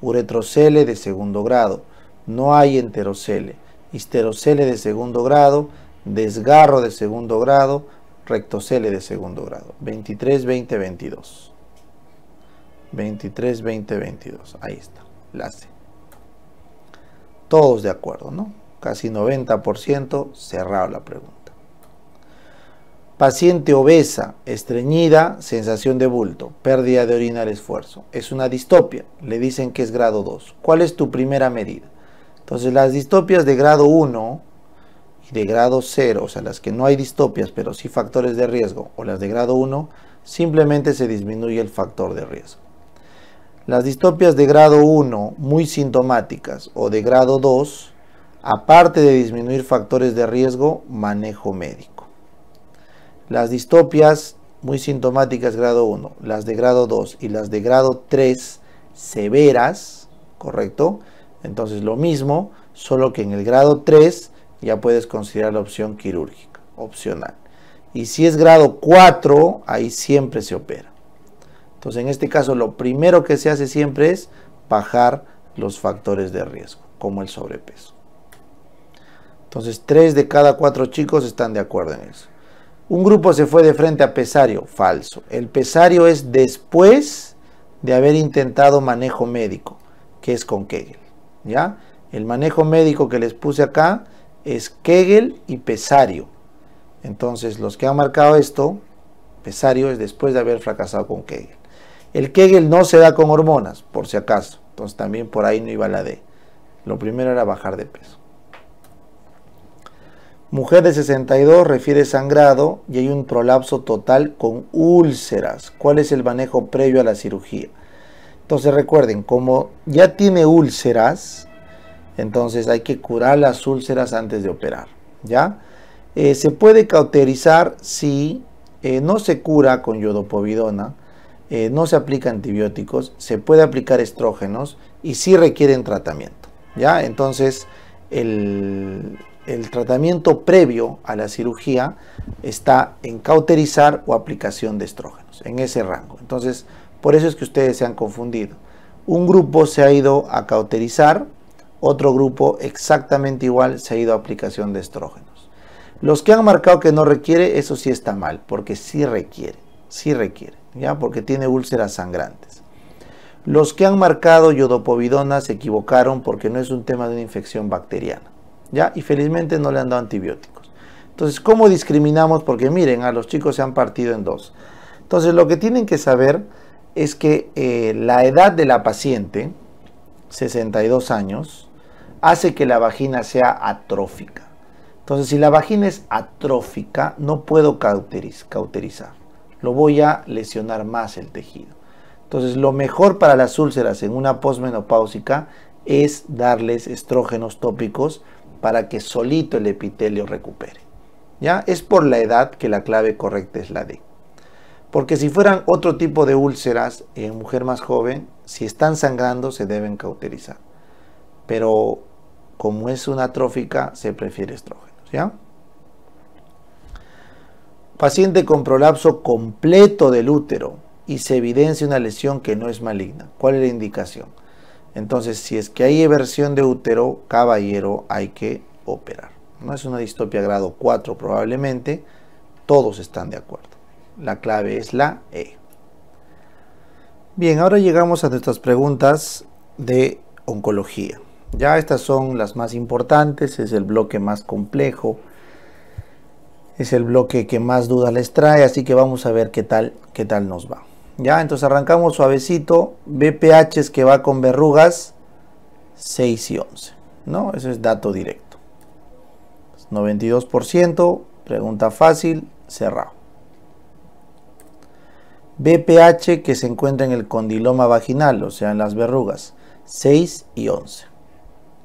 uretrocele de segundo grado, no hay enterocele, histerocele de segundo grado, desgarro de segundo grado, rectocele de segundo grado. 23, 20, 22. 23, 20, 22. Ahí está, la C. Todos de acuerdo, ¿no? Casi 90% cerrado la pregunta. Paciente obesa, estreñida, sensación de bulto, pérdida de orina al esfuerzo. Es una distopia, le dicen que es grado 2. ¿Cuál es tu primera medida? Entonces las distopias de grado 1 de grado 0, o sea, las que no hay distopias, pero sí factores de riesgo, o las de grado 1, simplemente se disminuye el factor de riesgo. Las distopias de grado 1 muy sintomáticas o de grado 2, aparte de disminuir factores de riesgo, manejo médico. Las distopias muy sintomáticas grado 1, las de grado 2 y las de grado 3 severas, ¿correcto? Entonces lo mismo, solo que en el grado 3 ya puedes considerar la opción quirúrgica, opcional. Y si es grado 4, ahí siempre se opera. Entonces, en este caso, lo primero que se hace siempre es bajar los factores de riesgo, como el sobrepeso. Entonces, 3 de cada 4 chicos están de acuerdo en eso. Un grupo se fue de frente a pesario, falso. El pesario es después de haber intentado manejo médico, que es con Kegel. ¿ya? El manejo médico que les puse acá es Kegel y Pesario. Entonces, los que han marcado esto, Pesario es después de haber fracasado con Kegel. El Kegel no se da con hormonas, por si acaso. Entonces, también por ahí no iba la D. Lo primero era bajar de peso. Mujer de 62 refiere sangrado y hay un prolapso total con úlceras. ¿Cuál es el manejo previo a la cirugía? Entonces recuerden, como ya tiene úlceras, entonces hay que curar las úlceras antes de operar. ¿ya? Eh, se puede cauterizar si eh, no se cura con yodopovidona, eh, no se aplica antibióticos, se puede aplicar estrógenos y si requieren tratamiento. ¿ya? Entonces el, el tratamiento previo a la cirugía está en cauterizar o aplicación de estrógenos, en ese rango. Entonces por eso es que ustedes se han confundido. Un grupo se ha ido a cauterizar otro grupo exactamente igual se ha ido a aplicación de estrógenos. Los que han marcado que no requiere, eso sí está mal, porque sí requiere, sí requiere, ¿ya? Porque tiene úlceras sangrantes. Los que han marcado yodopovidona se equivocaron porque no es un tema de una infección bacteriana, ¿ya? Y felizmente no le han dado antibióticos. Entonces, ¿cómo discriminamos? Porque miren, a los chicos se han partido en dos. Entonces, lo que tienen que saber es que eh, la edad de la paciente, 62 años, hace que la vagina sea atrófica. Entonces, si la vagina es atrófica, no puedo cauterizar. Lo voy a lesionar más el tejido. Entonces, lo mejor para las úlceras en una posmenopáusica es darles estrógenos tópicos para que solito el epitelio recupere. ¿Ya? Es por la edad que la clave correcta es la D. Porque si fueran otro tipo de úlceras en mujer más joven, si están sangrando se deben cauterizar. Pero como es una trófica, se prefiere estrógenos. ¿ya? Paciente con prolapso completo del útero y se evidencia una lesión que no es maligna. ¿Cuál es la indicación? Entonces, si es que hay eversión de útero, caballero, hay que operar. No es una distopia grado 4 probablemente, todos están de acuerdo. La clave es la E. Bien, ahora llegamos a nuestras preguntas de oncología. Ya estas son las más importantes, es el bloque más complejo, es el bloque que más dudas les trae, así que vamos a ver qué tal, qué tal nos va. Ya, entonces arrancamos suavecito, BPH es que va con verrugas, 6 y 11, ¿no? Eso es dato directo. 92%, pues pregunta fácil, cerrado. BPH que se encuentra en el condiloma vaginal, o sea, en las verrugas, 6 y 11.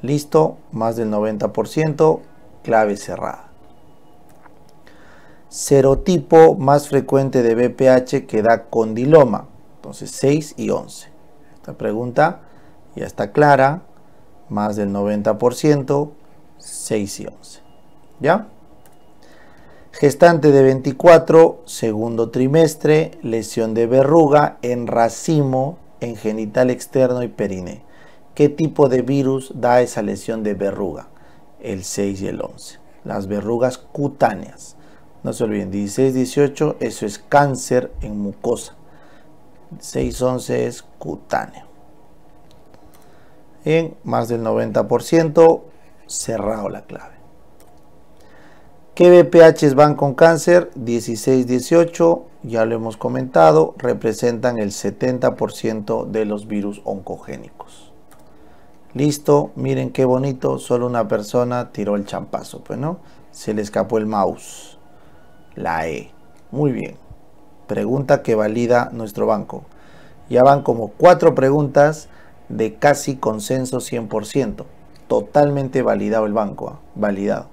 Listo, más del 90%, clave cerrada. Serotipo más frecuente de BPH que da condiloma, entonces 6 y 11. Esta pregunta ya está clara, más del 90%, 6 y 11. ¿Ya? Gestante de 24, segundo trimestre, lesión de verruga en racimo, en genital externo y perineo. ¿Qué tipo de virus da esa lesión de verruga? El 6 y el 11. Las verrugas cutáneas. No se olviden, 16, 18, eso es cáncer en mucosa. 6, 11 es cutáneo. En más del 90% cerrado la clave. ¿Qué BPHs van con cáncer? 16, 18, ya lo hemos comentado, representan el 70% de los virus oncogénicos. Listo, miren qué bonito, solo una persona tiró el champazo, pues no, se le escapó el mouse, la E. Muy bien, pregunta que valida nuestro banco. Ya van como cuatro preguntas de casi consenso 100%, totalmente validado el banco, ¿ah? validado.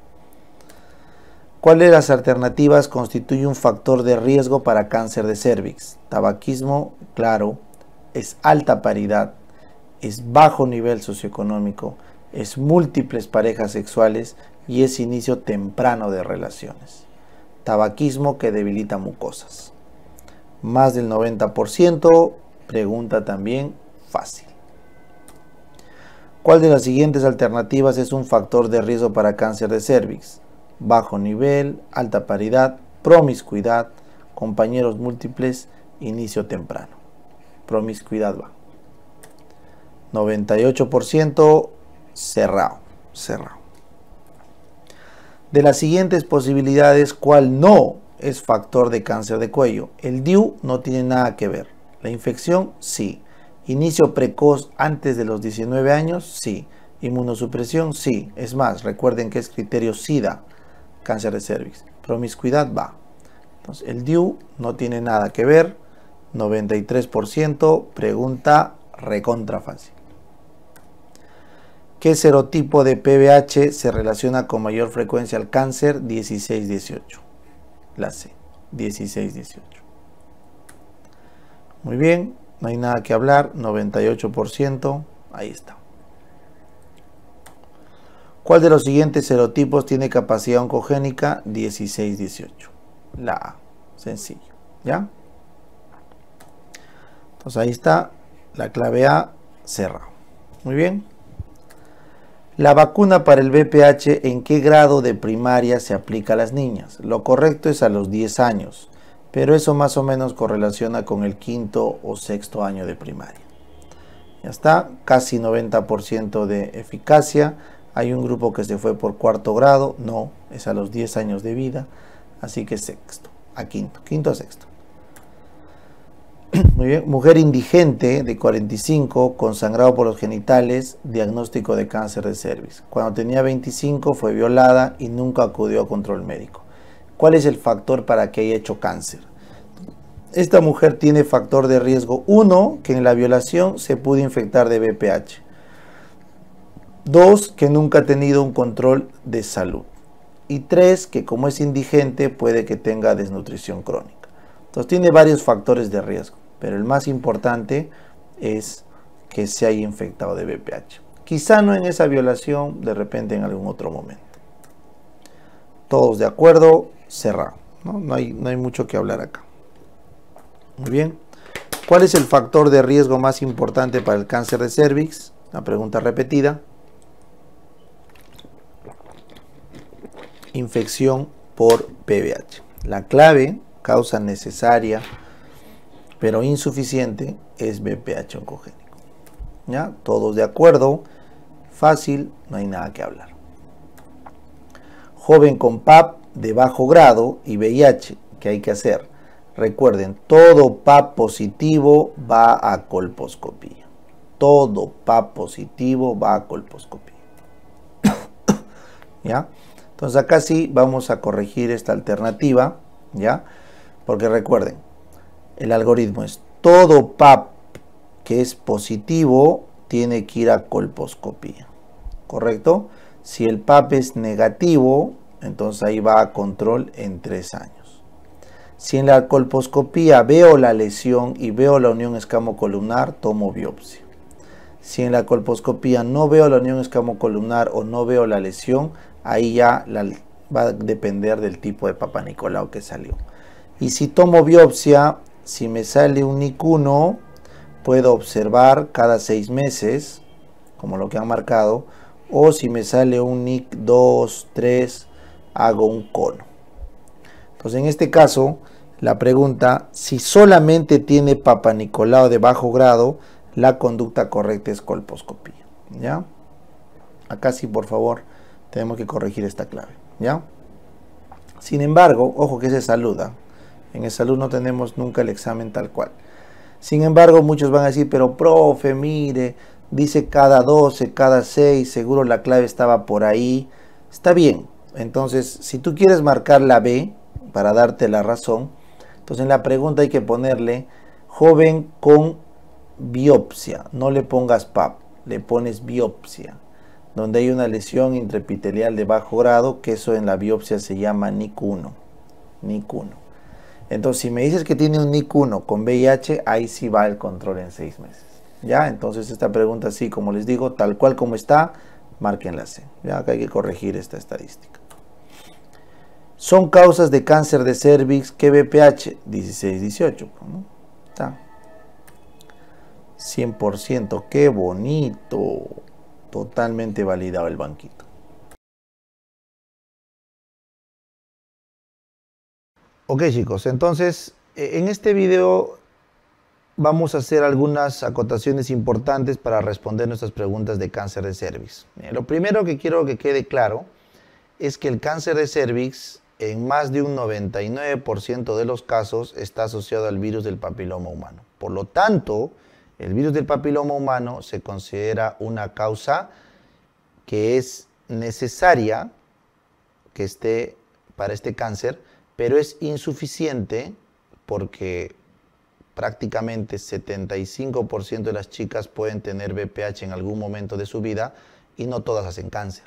¿Cuáles de las alternativas constituye un factor de riesgo para cáncer de cervix? Tabaquismo, claro, es alta paridad, es bajo nivel socioeconómico, es múltiples parejas sexuales y es inicio temprano de relaciones. Tabaquismo que debilita mucosas. Más del 90%, pregunta también fácil. ¿Cuál de las siguientes alternativas es un factor de riesgo para cáncer de cervix? Bajo nivel, alta paridad, promiscuidad, compañeros múltiples, inicio temprano. Promiscuidad va. 98% cerrado, cerrado. De las siguientes posibilidades, ¿cuál no es factor de cáncer de cuello? El DIU no tiene nada que ver. La infección, sí. Inicio precoz antes de los 19 años, sí. Inmunosupresión, sí. Es más, recuerden que es criterio SIDA, cáncer de cervix. Promiscuidad va. el DIU no tiene nada que ver. 93%, pregunta recontrafácil ¿Qué serotipo de PBH se relaciona con mayor frecuencia al cáncer? 16-18. La C, 16-18. Muy bien, no hay nada que hablar, 98%, ahí está. ¿Cuál de los siguientes serotipos tiene capacidad oncogénica? 16-18. La A, sencillo, ¿ya? Entonces ahí está la clave A cerrado. Muy bien. La vacuna para el VPH, ¿en qué grado de primaria se aplica a las niñas? Lo correcto es a los 10 años, pero eso más o menos correlaciona con el quinto o sexto año de primaria. Ya está, casi 90% de eficacia. Hay un grupo que se fue por cuarto grado, no, es a los 10 años de vida, así que sexto, a quinto, quinto a sexto. Muy bien. Mujer indigente de 45 con sangrado por los genitales, diagnóstico de cáncer de cervix. Cuando tenía 25 fue violada y nunca acudió a control médico. ¿Cuál es el factor para que haya hecho cáncer? Esta mujer tiene factor de riesgo 1, que en la violación se pudo infectar de BPH. 2, que nunca ha tenido un control de salud. Y 3, que como es indigente puede que tenga desnutrición crónica. Entonces tiene varios factores de riesgo pero el más importante es que se haya infectado de BPH. Quizá no en esa violación, de repente en algún otro momento. Todos de acuerdo, cerrado. No, hay, no hay mucho que hablar acá. Muy bien. ¿Cuál es el factor de riesgo más importante para el cáncer de cervix? La pregunta repetida. Infección por PBH. La clave, causa necesaria pero insuficiente es BPH oncogénico. ¿Ya? Todos de acuerdo, fácil, no hay nada que hablar. Joven con PAP de bajo grado y VIH, ¿qué hay que hacer? Recuerden, todo PAP positivo va a colposcopía. Todo PAP positivo va a colposcopía. ¿Ya? Entonces acá sí vamos a corregir esta alternativa, ¿ya? Porque recuerden, el algoritmo es todo PAP que es positivo tiene que ir a colposcopía, ¿correcto? Si el PAP es negativo, entonces ahí va a control en tres años. Si en la colposcopía veo la lesión y veo la unión escamo-columnar, tomo biopsia. Si en la colposcopía no veo la unión escamocolumnar o no veo la lesión, ahí ya va a depender del tipo de papa Nicolau que salió. Y si tomo biopsia si me sale un NIC1, puedo observar cada seis meses, como lo que han marcado, o si me sale un NIC 2, 3, hago un cono. Entonces en este caso, la pregunta, si solamente tiene Papa Nicolau de bajo grado, la conducta correcta es colposcopía. ¿Ya? Acá sí, por favor, tenemos que corregir esta clave. ¿Ya? Sin embargo, ojo que se saluda. En el salud no tenemos nunca el examen tal cual. Sin embargo, muchos van a decir, pero profe, mire, dice cada 12, cada 6, seguro la clave estaba por ahí. Está bien. Entonces, si tú quieres marcar la B para darte la razón, entonces en la pregunta hay que ponerle joven con biopsia. No le pongas PAP, le pones biopsia, donde hay una lesión intraepitelial de bajo grado, que eso en la biopsia se llama NIC1. NIC1. Entonces, si me dices que tiene un NIC 1 con VIH, ahí sí va el control en seis meses. ¿Ya? Entonces, esta pregunta, sí, como les digo, tal cual como está, márquenla. C. Ya acá hay que corregir esta estadística. Son causas de cáncer de cervix que VPH? 16-18. Está. 100%, qué bonito. Totalmente validado el banquito. Ok chicos, entonces e, en este video vamos a hacer algunas acotaciones importantes para responder nuestras preguntas de cáncer de cervix. Lo primero que quiero que quede claro es que el cáncer de cervix en más de un 99% de los casos está asociado al virus del papiloma humano. Por lo tanto, el virus del papiloma humano se considera una causa que es necesaria que esté para este cáncer pero es insuficiente porque prácticamente 75% de las chicas pueden tener BPH en algún momento de su vida y no todas hacen cáncer.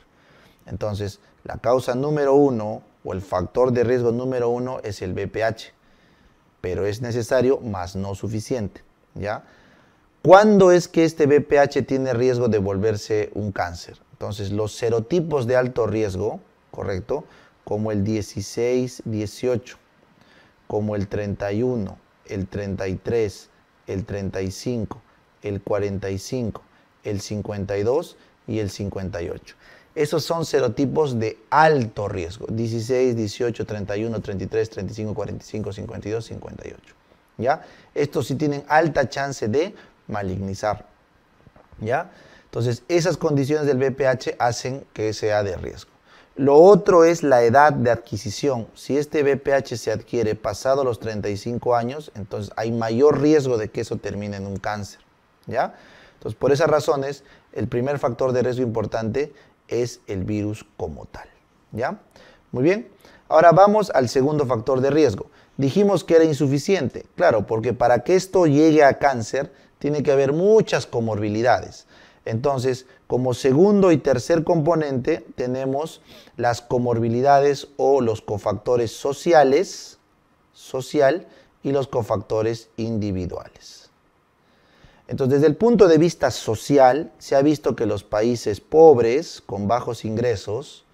Entonces, la causa número uno o el factor de riesgo número uno es el BPH, pero es necesario, más no suficiente. ¿ya? ¿Cuándo es que este BPH tiene riesgo de volverse un cáncer? Entonces, los serotipos de alto riesgo, ¿correcto? como el 16, 18, como el 31, el 33, el 35, el 45, el 52 y el 58. Esos son serotipos de alto riesgo, 16, 18, 31, 33, 35, 45, 52, 58. ¿Ya? Estos sí tienen alta chance de malignizar. ¿Ya? Entonces, esas condiciones del BPH hacen que sea de riesgo. Lo otro es la edad de adquisición. Si este BPH se adquiere pasado los 35 años, entonces hay mayor riesgo de que eso termine en un cáncer. ¿ya? Entonces, por esas razones, el primer factor de riesgo importante es el virus como tal. ¿ya? Muy bien. Ahora vamos al segundo factor de riesgo. Dijimos que era insuficiente. Claro, porque para que esto llegue a cáncer, tiene que haber muchas comorbilidades. Entonces, como segundo y tercer componente tenemos las comorbilidades o los cofactores sociales, social y los cofactores individuales. Entonces, desde el punto de vista social, se ha visto que los países pobres con bajos ingresos,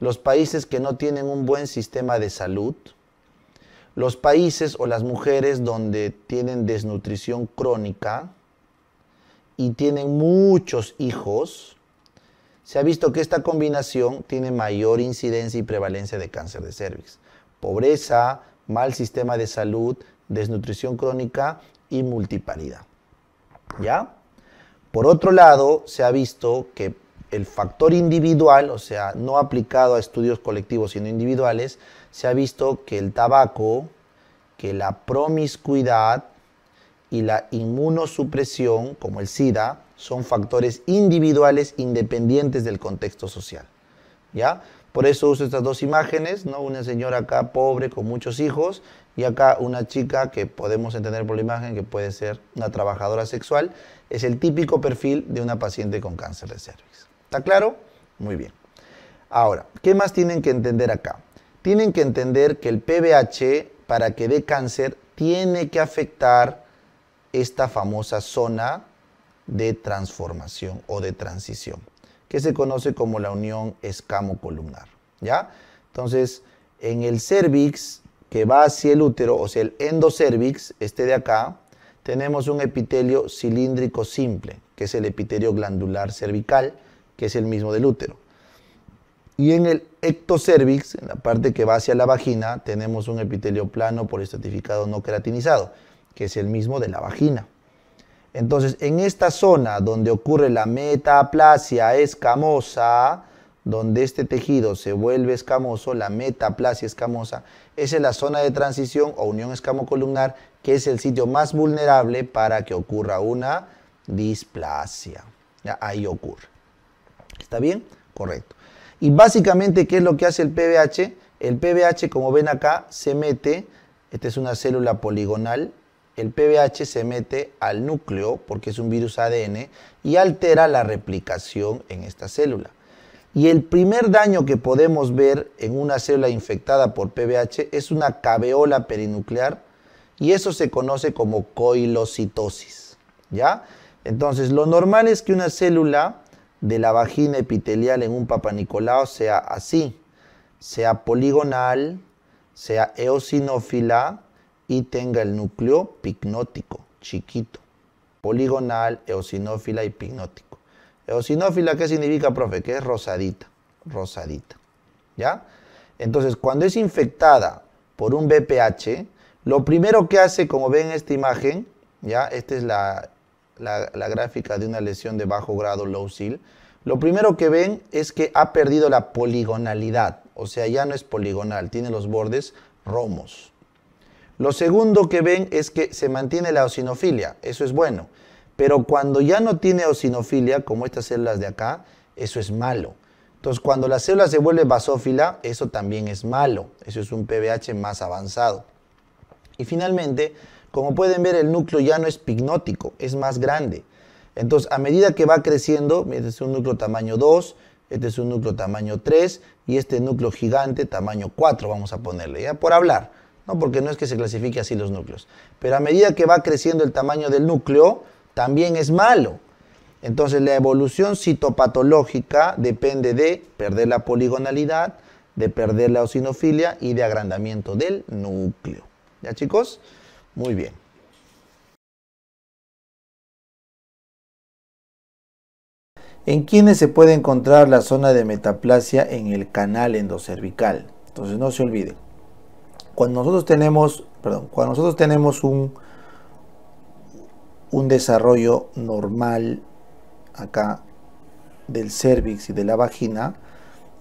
los países que no tienen un buen sistema de salud, los países o las mujeres donde tienen desnutrición crónica, y tienen muchos hijos, se ha visto que esta combinación tiene mayor incidencia y prevalencia de cáncer de cervix. Pobreza, mal sistema de salud, desnutrición crónica y multiparidad. ¿Ya? Por otro lado, se ha visto que el factor individual, o sea, no aplicado a estudios colectivos sino individuales, se ha visto que el tabaco, que la promiscuidad, y la inmunosupresión, como el SIDA, son factores individuales independientes del contexto social. ¿Ya? Por eso uso estas dos imágenes, ¿no? Una señora acá pobre con muchos hijos y acá una chica que podemos entender por la imagen que puede ser una trabajadora sexual. Es el típico perfil de una paciente con cáncer de cervix. ¿Está claro? Muy bien. Ahora, ¿qué más tienen que entender acá? Tienen que entender que el PBH para que dé cáncer tiene que afectar esta famosa zona de transformación o de transición, que se conoce como la unión escamo-columnar. ¿Ya? Entonces, en el cervix que va hacia el útero, o sea, el endocervix, este de acá, tenemos un epitelio cilíndrico simple, que es el epitelio glandular cervical, que es el mismo del útero. Y en el ectocervix, en la parte que va hacia la vagina, tenemos un epitelio plano por estratificado no queratinizado que es el mismo de la vagina. Entonces, en esta zona donde ocurre la metaplasia escamosa, donde este tejido se vuelve escamoso, la metaplasia escamosa, esa es la zona de transición o unión escamo-columnar, que es el sitio más vulnerable para que ocurra una displasia. ahí ocurre. ¿Está bien? Correcto. Y básicamente, ¿qué es lo que hace el PBH? El PBH, como ven acá, se mete, esta es una célula poligonal, el PBH se mete al núcleo, porque es un virus ADN, y altera la replicación en esta célula. Y el primer daño que podemos ver en una célula infectada por PBH es una caveola perinuclear, y eso se conoce como coilocitosis. ¿Ya? Entonces, lo normal es que una célula de la vagina epitelial en un papanicolao sea así, sea poligonal, sea eosinófila, tenga el núcleo pignótico, chiquito, poligonal, eosinófila y pignótico. Eosinófila, ¿qué significa, profe? Que es rosadita, rosadita. ¿Ya? Entonces, cuando es infectada por un BPH, lo primero que hace, como ven en esta imagen, ¿ya? Esta es la, la gráfica de una lesión de bajo grado, low seal. Lo primero que ven es que ha perdido la poligonalidad, o sea, ya no es poligonal, tiene los bordes romos. Lo segundo que ven es que se mantiene la osinofilia, eso es bueno. Pero cuando ya no tiene osinofilia, como estas células de acá, eso es malo. Entonces, cuando la célula se vuelve basófila, eso también es malo. Eso es un pBH más avanzado. Y finalmente, como pueden ver, el núcleo ya no es pignótico, es más grande. Entonces, a medida que va creciendo, este es un núcleo tamaño 2, este es un núcleo tamaño 3 y este núcleo gigante tamaño 4, vamos a ponerle, ya por hablar porque no es que se clasifique así los núcleos. Pero a medida que va creciendo el tamaño del núcleo, también es malo. Entonces la evolución citopatológica depende de perder la poligonalidad, de perder la eosinofilia y de agrandamiento del núcleo. ¿Ya chicos? Muy bien. ¿En quiénes se puede encontrar la zona de metaplasia en el canal endocervical? Entonces no se olviden. Cuando nosotros tenemos, perdón, cuando nosotros tenemos un, un desarrollo normal acá del cervix y de la vagina,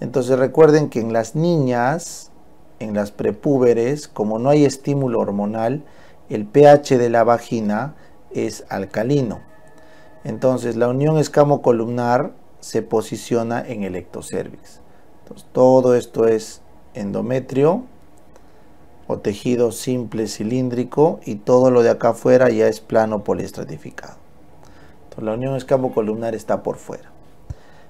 entonces recuerden que en las niñas, en las prepúberes, como no hay estímulo hormonal, el pH de la vagina es alcalino. Entonces la unión escamo-columnar se posiciona en el ectocervix. Entonces todo esto es endometrio tejido simple cilíndrico y todo lo de acá afuera ya es plano poliestratificado. Entonces, la unión escapo-columnar está por fuera.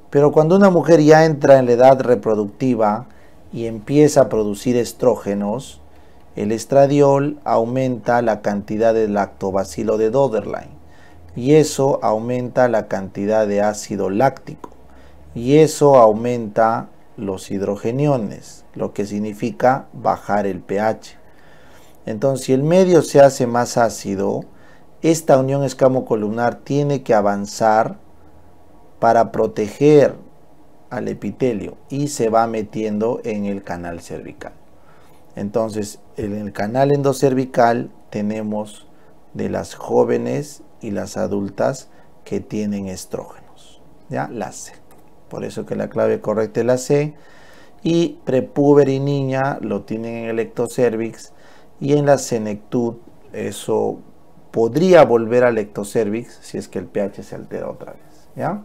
Pero cuando una mujer ya entra en la edad reproductiva y empieza a producir estrógenos, el estradiol aumenta la cantidad de lactobacilo de Doderline y eso aumenta la cantidad de ácido láctico y eso aumenta los hidrogeniones, lo que significa bajar el pH. Entonces, si el medio se hace más ácido, esta unión escamo-columnar tiene que avanzar para proteger al epitelio y se va metiendo en el canal cervical. Entonces, en el canal endocervical tenemos de las jóvenes y las adultas que tienen estrógenos, ¿ya? Las por eso que la clave correcta es la C. Y prepuber y niña lo tienen en el ectocervix y en la senectud eso podría volver al ectocervix si es que el pH se altera otra vez. ¿ya?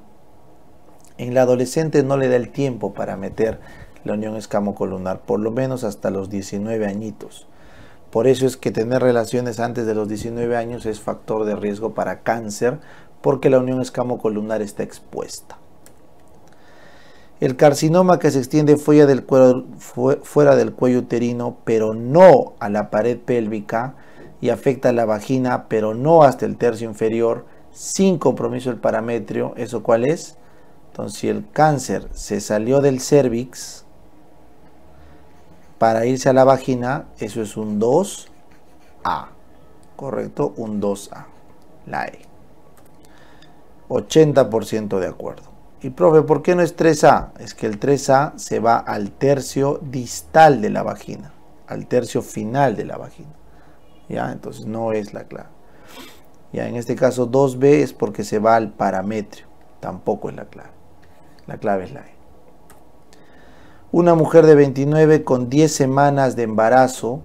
En la adolescente no le da el tiempo para meter la unión escamocolunar, por lo menos hasta los 19 añitos. Por eso es que tener relaciones antes de los 19 años es factor de riesgo para cáncer, porque la unión escamocolunar está expuesta. El carcinoma que se extiende fuera del, cuello uterino, pero no a la pared pélvica, y afecta a la vagina, pero no hasta el tercio inferior, sin compromiso del parametrio. ¿Eso cuál es? Entonces, si el cáncer se salió del cervix para irse a la vagina, eso es un 2A. ¿Correcto? Un 2A. La E. 80% de acuerdo. Y profe, ¿por qué no es 3A? Es que el 3A se va al tercio distal de la vagina, al tercio final de la vagina. ¿Ya? Entonces no es la clave. Ya, en este caso 2B es porque se va al parametrio, tampoco es la clave. La clave es la E. Una mujer de 29 con 10 semanas de embarazo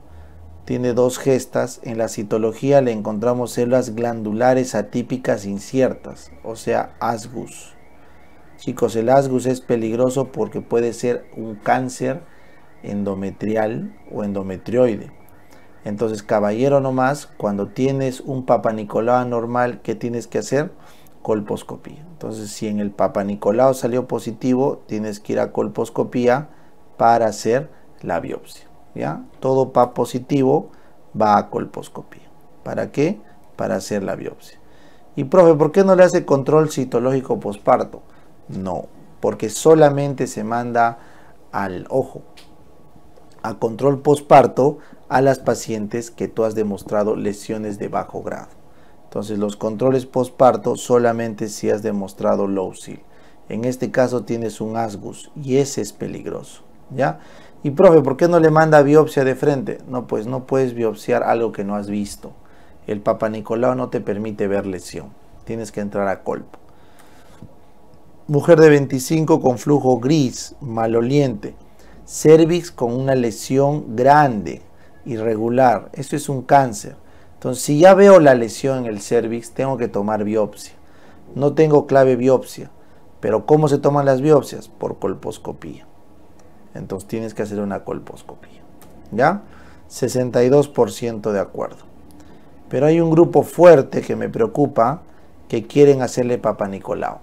tiene dos gestas. En la citología le encontramos células glandulares atípicas inciertas, o sea, asgus. Chicos, el asgus es peligroso porque puede ser un cáncer endometrial o endometrioide. Entonces, caballero nomás, cuando tienes un Papa Nicolau normal, ¿qué tienes que hacer? Colposcopía. Entonces, si en el Papa salió positivo, tienes que ir a colposcopía para hacer la biopsia. ¿ya? Todo PAP positivo va a colposcopía. ¿Para qué? Para hacer la biopsia. Y profe, ¿por qué no le hace control citológico posparto? No, porque solamente se manda al ojo, a control posparto, a las pacientes que tú has demostrado lesiones de bajo grado. Entonces los controles posparto solamente si has demostrado low-seal. En este caso tienes un asgus y ese es peligroso, ¿ya? Y profe, ¿por qué no le manda biopsia de frente? No, pues no puedes biopsiar algo que no has visto. El Papa Nicolau no te permite ver lesión. Tienes que entrar a colpo mujer de 25 con flujo gris, maloliente, cervix con una lesión grande, irregular, eso es un cáncer. Entonces, si ya veo la lesión en el cervix, tengo que tomar biopsia. No tengo clave biopsia, pero ¿cómo se toman las biopsias? Por colposcopía. Entonces tienes que hacer una colposcopía. ¿Ya? 62% de acuerdo. Pero hay un grupo fuerte que me preocupa que quieren hacerle Papa Nicolau.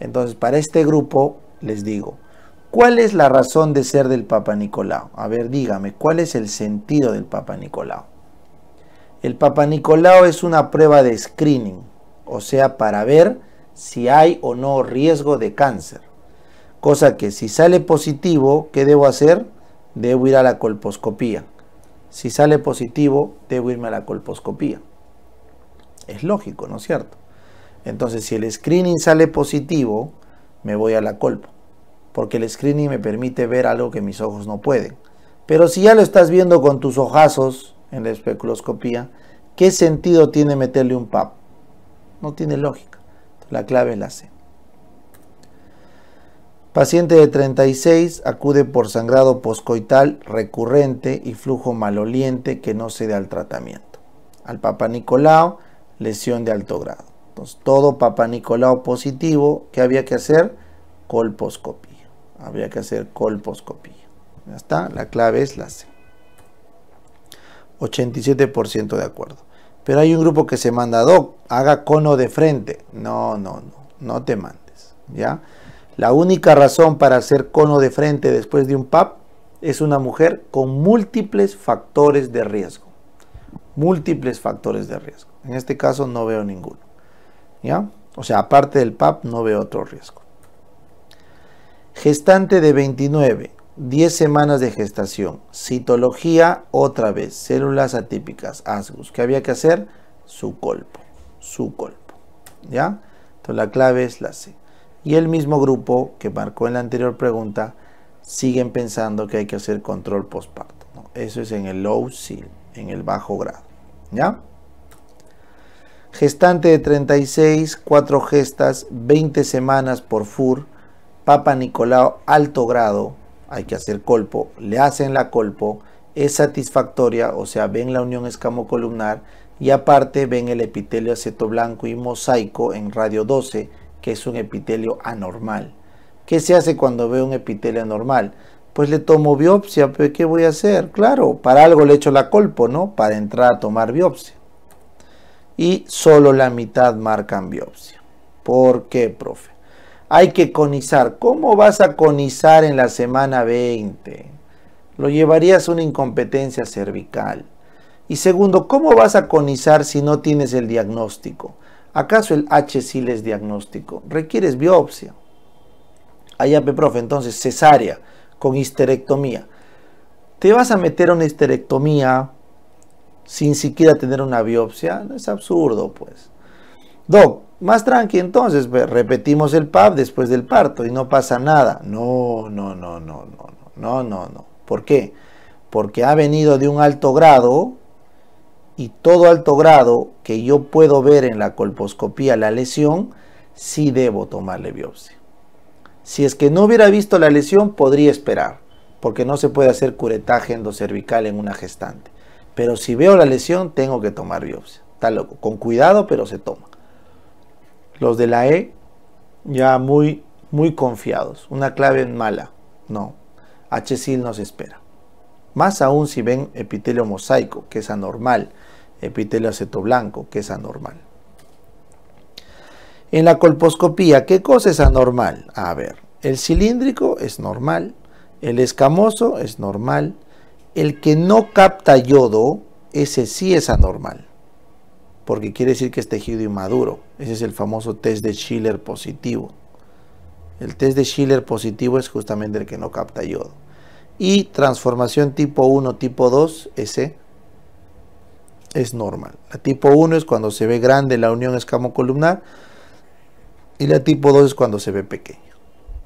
Entonces, para este grupo les digo, ¿cuál es la razón de ser del Papa Nicolau? A ver, dígame, ¿cuál es el sentido del Papa Nicolau? El Papa Nicolau es una prueba de screening, o sea, para ver si hay o no riesgo de cáncer. Cosa que si sale positivo, ¿qué debo hacer? Debo ir a la colposcopía. Si sale positivo, debo irme a la colposcopía. Es lógico, ¿no es cierto? Entonces, si el screening sale positivo, me voy a la colpa. porque el screening me permite ver algo que mis ojos no pueden. Pero si ya lo estás viendo con tus ojazos en la especuloscopía, ¿qué sentido tiene meterle un PAP? No tiene lógica. La clave es la C. Paciente de 36 acude por sangrado poscoital recurrente y flujo maloliente que no se da al tratamiento. Al Papa Nicolau, lesión de alto grado. Entonces, todo Papa Nicolau positivo, ¿qué había que hacer? Colposcopía. había que hacer colposcopía. Ya está, la clave es la C. 87% de acuerdo. Pero hay un grupo que se manda, a Doc, haga cono de frente. No, no, no, no te mandes. ¿Ya? La única razón para hacer cono de frente después de un PAP es una mujer con múltiples factores de riesgo. Múltiples factores de riesgo. En este caso no veo ninguno. ¿ya? O sea, aparte del PAP no veo otro riesgo. Gestante de 29, 10 semanas de gestación. Citología, otra vez, células atípicas, asgus. ¿Qué había que hacer? Su colpo, su colpo, ¿ya? Entonces la clave es la C. Y el mismo grupo que marcó en la anterior pregunta, siguen pensando que hay que hacer control postparto. Eso es en el low seal, en el bajo grado, ¿ya? Gestante de 36, 4 gestas, 20 semanas por FUR, Papa Nicolau alto grado, hay que hacer colpo, le hacen la colpo, es satisfactoria, o sea, ven la unión escamo-columnar, y aparte ven el epitelio aceto blanco y mosaico en radio 12, que es un epitelio anormal. ¿Qué se hace cuando veo un epitelio anormal? Pues le tomo biopsia, pero ¿qué voy a hacer? Claro, para algo le echo la colpo, ¿no? Para entrar a tomar biopsia y solo la mitad marcan biopsia. ¿Por qué, profe? Hay que conizar. ¿Cómo vas a conizar en la semana 20? Lo llevarías a una incompetencia cervical. Y segundo, ¿cómo vas a conizar si no tienes el diagnóstico? ¿Acaso el sí es diagnóstico? Requieres biopsia. Allá, profe, entonces cesárea con histerectomía. Te vas a meter a una histerectomía sin siquiera tener una biopsia, es absurdo, pues. Doc, más tranqui entonces, pues, repetimos el PAP después del parto y no pasa nada. No, no, no, no, no, no, no, no. ¿Por qué? Porque ha venido de un alto grado y todo alto grado que yo puedo ver en la colposcopía la lesión, sí debo tomarle biopsia. Si es que no hubiera visto la lesión, podría esperar, porque no se puede hacer curetaje endocervical en una gestante. Pero si veo la lesión, tengo que tomar biopsia. Está loco. Con cuidado, pero se toma. Los de la E, ya muy, muy confiados. Una clave mala. No. no nos espera. Más aún si ven epitelio mosaico, que es anormal. Epitelio acetoblanco que es anormal. En la colposcopía, ¿qué cosa es anormal? A ver, el cilíndrico es normal, el escamoso es normal, el que no capta yodo, ese sí es anormal, porque quiere decir que es tejido inmaduro. Ese es el famoso test de Schiller positivo. El test de Schiller positivo es justamente el que no capta yodo. Y transformación tipo 1, tipo 2, ese es normal. La tipo 1 es cuando se ve grande la unión columnar, y la tipo 2 es cuando se ve pequeño.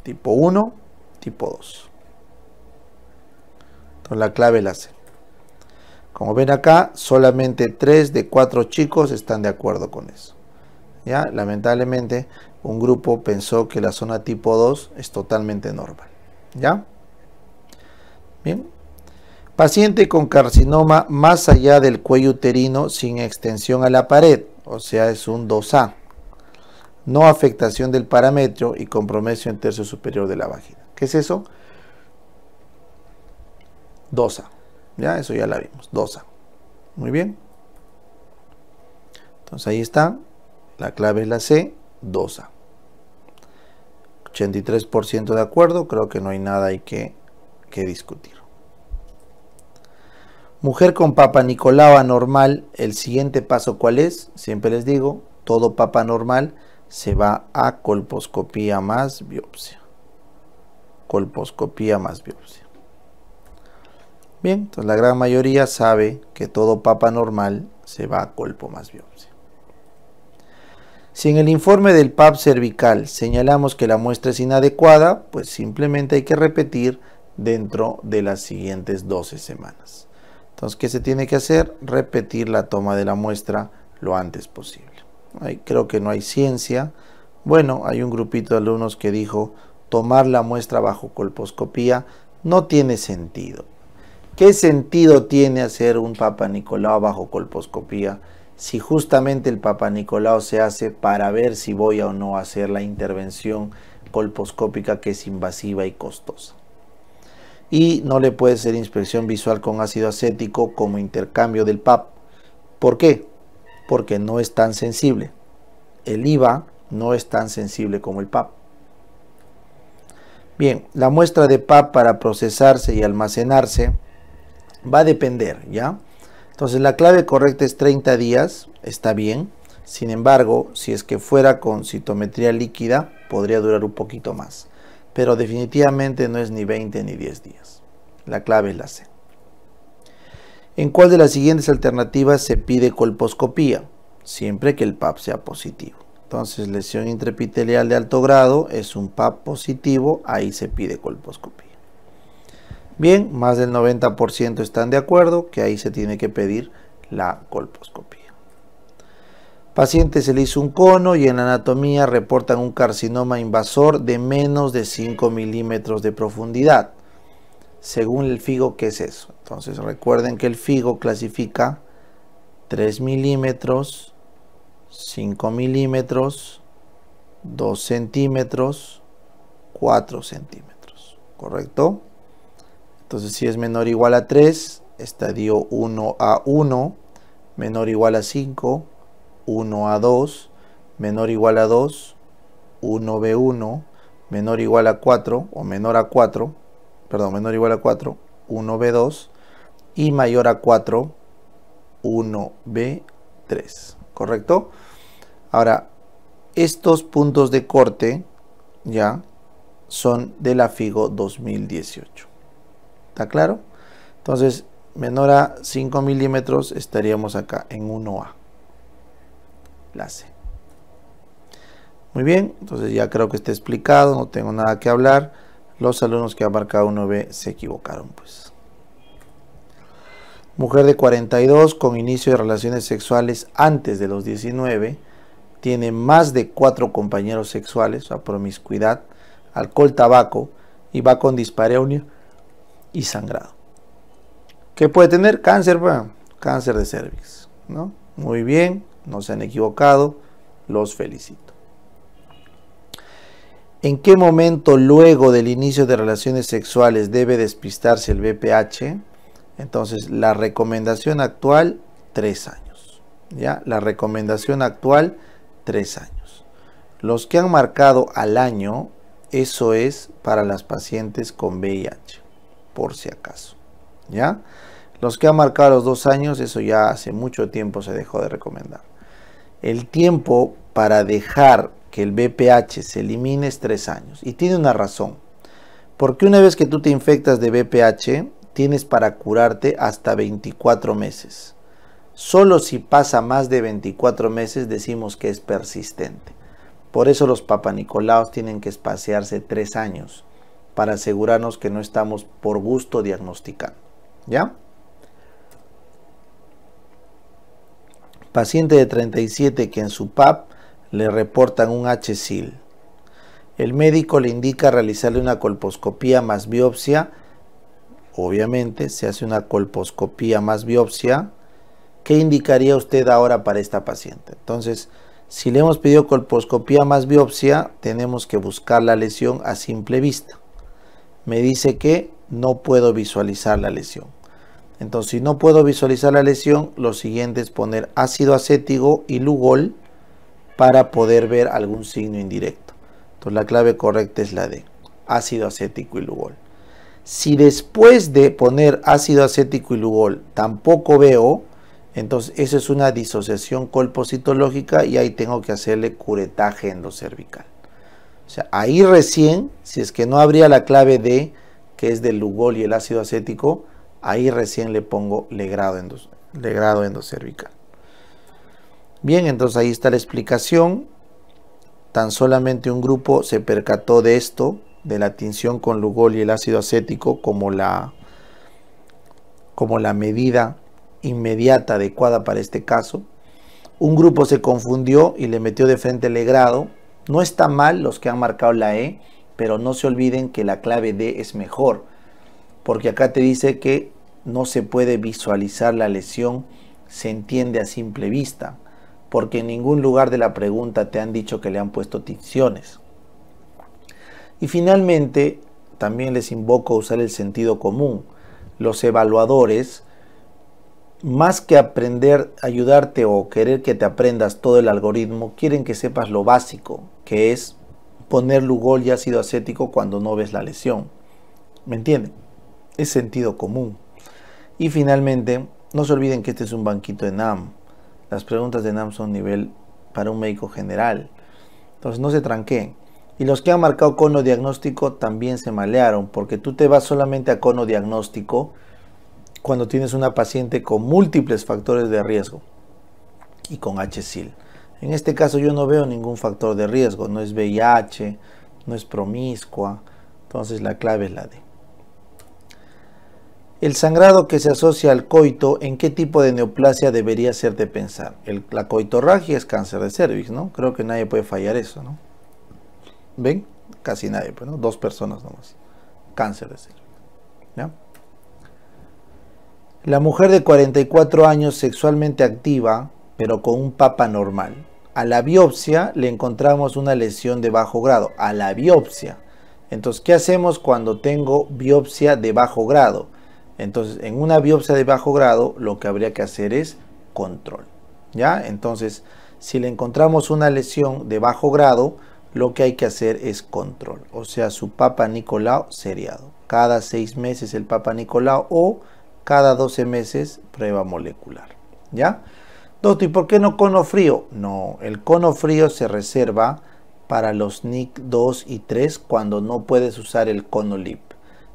Tipo 1, tipo 2 con la clave láser. Como ven acá, solamente 3 de 4 chicos están de acuerdo con eso. ¿Ya? Lamentablemente, un grupo pensó que la zona tipo 2 es totalmente normal. ¿Ya? Bien. Paciente con carcinoma más allá del cuello uterino sin extensión a la pared, o sea, es un 2A. No afectación del parámetro y compromiso en tercio superior de la vagina. ¿Qué es eso? Dosa. Ya, eso ya la vimos. Dosa. Muy bien. Entonces ahí está. La clave es la C, dosa. 83% de acuerdo. Creo que no hay nada hay que, que discutir. Mujer con papa Nicolau anormal, el siguiente paso cuál es? Siempre les digo, todo papa normal se va a colposcopía más biopsia. Colposcopía más biopsia. Bien, entonces la gran mayoría sabe que todo papa normal se va a colpo más biopsia. Si en el informe del PAP cervical señalamos que la muestra es inadecuada, pues simplemente hay que repetir dentro de las siguientes 12 semanas. Entonces, ¿qué se tiene que hacer? Repetir la toma de la muestra lo antes posible. creo que no hay ciencia. Bueno, hay un grupito de alumnos que dijo tomar la muestra bajo colposcopía no tiene sentido. ¿Qué sentido tiene hacer un Papa Nicolau bajo colposcopía si justamente el Papa Nicolau se hace para ver si voy o no a hacer la intervención colposcópica que es invasiva y costosa? Y no le puede ser inspección visual con ácido acético como intercambio del PAP. ¿Por qué? Porque no es tan sensible. El IVA no es tan sensible como el PAP. Bien, la muestra de PAP para procesarse y almacenarse Va a depender, ¿ya? Entonces la clave correcta es 30 días, está bien. Sin embargo, si es que fuera con citometría líquida, podría durar un poquito más. Pero definitivamente no es ni 20 ni 10 días. La clave es la C. ¿En cuál de las siguientes alternativas se pide colposcopía? Siempre que el PAP sea positivo. Entonces, lesión intraepitelial de alto grado es un PAP positivo, ahí se pide colposcopía. Bien, más del 90% están de acuerdo que ahí se tiene que pedir la colposcopía. Paciente se le hizo un cono y en anatomía reportan un carcinoma invasor de menos de 5 milímetros de profundidad. Según el FIGO, ¿qué es eso? Entonces recuerden que el FIGO clasifica 3 milímetros, 5 milímetros, 2 centímetros, 4 centímetros, ¿correcto? Entonces si es menor o igual a 3, estadio 1 a 1, menor o igual a 5, 1 a 2, menor o igual a 2, 1b1, menor o igual a 4 o menor a 4, perdón, menor o igual a 4, 1b2 y mayor a 4, 1b3, ¿correcto? Ahora, estos puntos de corte ya son de la FIGO 2018. ¿Está claro? Entonces, menor a 5 milímetros estaríamos acá en 1A. La Muy bien, entonces ya creo que está explicado, no tengo nada que hablar. Los alumnos que han marcado 1B se equivocaron, pues. Mujer de 42 con inicio de relaciones sexuales antes de los 19 tiene más de cuatro compañeros sexuales, o sea, promiscuidad, alcohol, tabaco y va con dispareunia y sangrado. ¿Qué puede tener? Cáncer, cáncer de cervix. ¿no? Muy bien, no se han equivocado, los felicito. ¿En qué momento luego del inicio de relaciones sexuales debe despistarse el BPH? Entonces, la recomendación actual, tres años. ¿ya? La recomendación actual, tres años. Los que han marcado al año, eso es para las pacientes con VIH por si acaso. ¿Ya? Los que han marcado los dos años, eso ya hace mucho tiempo se dejó de recomendar. El tiempo para dejar que el BPH se elimine es tres años. Y tiene una razón. Porque una vez que tú te infectas de BPH, tienes para curarte hasta 24 meses. Solo si pasa más de 24 meses decimos que es persistente. Por eso los papanicolaos tienen que espaciarse tres años para asegurarnos que no estamos por gusto diagnosticando. ¿Ya? Paciente de 37 que en su PAP le reportan un HCIL. El médico le indica realizarle una colposcopía más biopsia. Obviamente se hace una colposcopía más biopsia. ¿Qué indicaría usted ahora para esta paciente? Entonces, si le hemos pedido colposcopía más biopsia, tenemos que buscar la lesión a simple vista me dice que no puedo visualizar la lesión. Entonces, si no puedo visualizar la lesión, lo siguiente es poner ácido acético y Lugol para poder ver algún signo indirecto. Entonces, la clave correcta es la de ácido acético y Lugol. Si después de poner ácido acético y Lugol tampoco veo, entonces eso es una disociación colpositológica y ahí tengo que hacerle curetaje en lo cervical. O sea, ahí recién, si es que no habría la clave D, que es del Lugol y el ácido acético, ahí recién le pongo legrado, le legrado endocervical. Bien, entonces ahí está la explicación. Tan solamente un grupo se percató de esto, de la tinción con Lugol y el ácido acético como la, como la medida inmediata adecuada para este caso. Un grupo se confundió y le metió de frente legrado no está mal los que han marcado la E, pero no se olviden que la clave D es mejor, porque acá te dice que no se puede visualizar la lesión, se entiende a simple vista, porque en ningún lugar de la pregunta te han dicho que le han puesto tinciones. Y finalmente, también les invoco a usar el sentido común. Los evaluadores, más que aprender, ayudarte o querer que te aprendas todo el algoritmo, quieren que sepas lo básico, que es poner Lugol y ácido acético cuando no ves la lesión. ¿Me entienden? Es sentido común. Y finalmente, no se olviden que este es un banquito de NAM. Las preguntas de NAM son nivel para un médico general. Entonces no se tranqueen. Y los que han marcado cono diagnóstico también se malearon, porque tú te vas solamente a cono diagnóstico cuando tienes una paciente con múltiples factores de riesgo y con HSIL. En este caso yo no veo ningún factor de riesgo, no es VIH, no es promiscua, entonces la clave es la D. El sangrado que se asocia al coito, ¿en qué tipo de neoplasia debería de pensar? El, la coitorragia es cáncer de cervix, ¿no? Creo que nadie puede fallar eso, ¿no? ¿Ven? Casi nadie, pues, ¿no? Dos personas nomás. Cáncer de cervix. ¿ya? La mujer de 44 años sexualmente activa pero con un papa normal. A la biopsia le encontramos una lesión de bajo grado. A la biopsia. Entonces, ¿qué hacemos cuando tengo biopsia de bajo grado? Entonces, en una biopsia de bajo grado, lo que habría que hacer es control. ¿Ya? Entonces, si le encontramos una lesión de bajo grado, lo que hay que hacer es control. O sea, su Papa Nicolau seriado. Cada seis meses el Papa Nicolau o cada 12 meses prueba molecular. ¿Ya? ¿y por qué no cono frío? No, el cono frío se reserva para los NIC 2 y 3 cuando no puedes usar el cono LIP.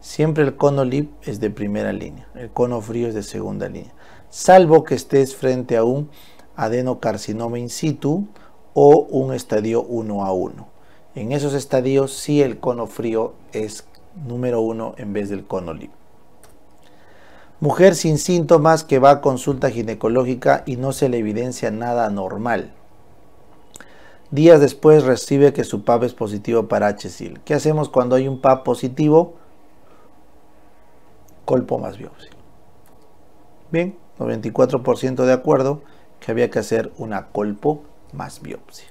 Siempre el cono LIP es de primera línea, el cono frío es de segunda línea, salvo que estés frente a un adenocarcinoma in situ o un estadio 1 a 1. En esos estadios sí el cono frío es número 1 en vez del cono LIP. Mujer sin síntomas que va a consulta ginecológica y no se le evidencia nada normal. Días después recibe que su PAP es positivo para HCIL. ¿Qué hacemos cuando hay un PAP positivo? Colpo más biopsia. Bien, 94% de acuerdo que había que hacer una colpo más biopsia.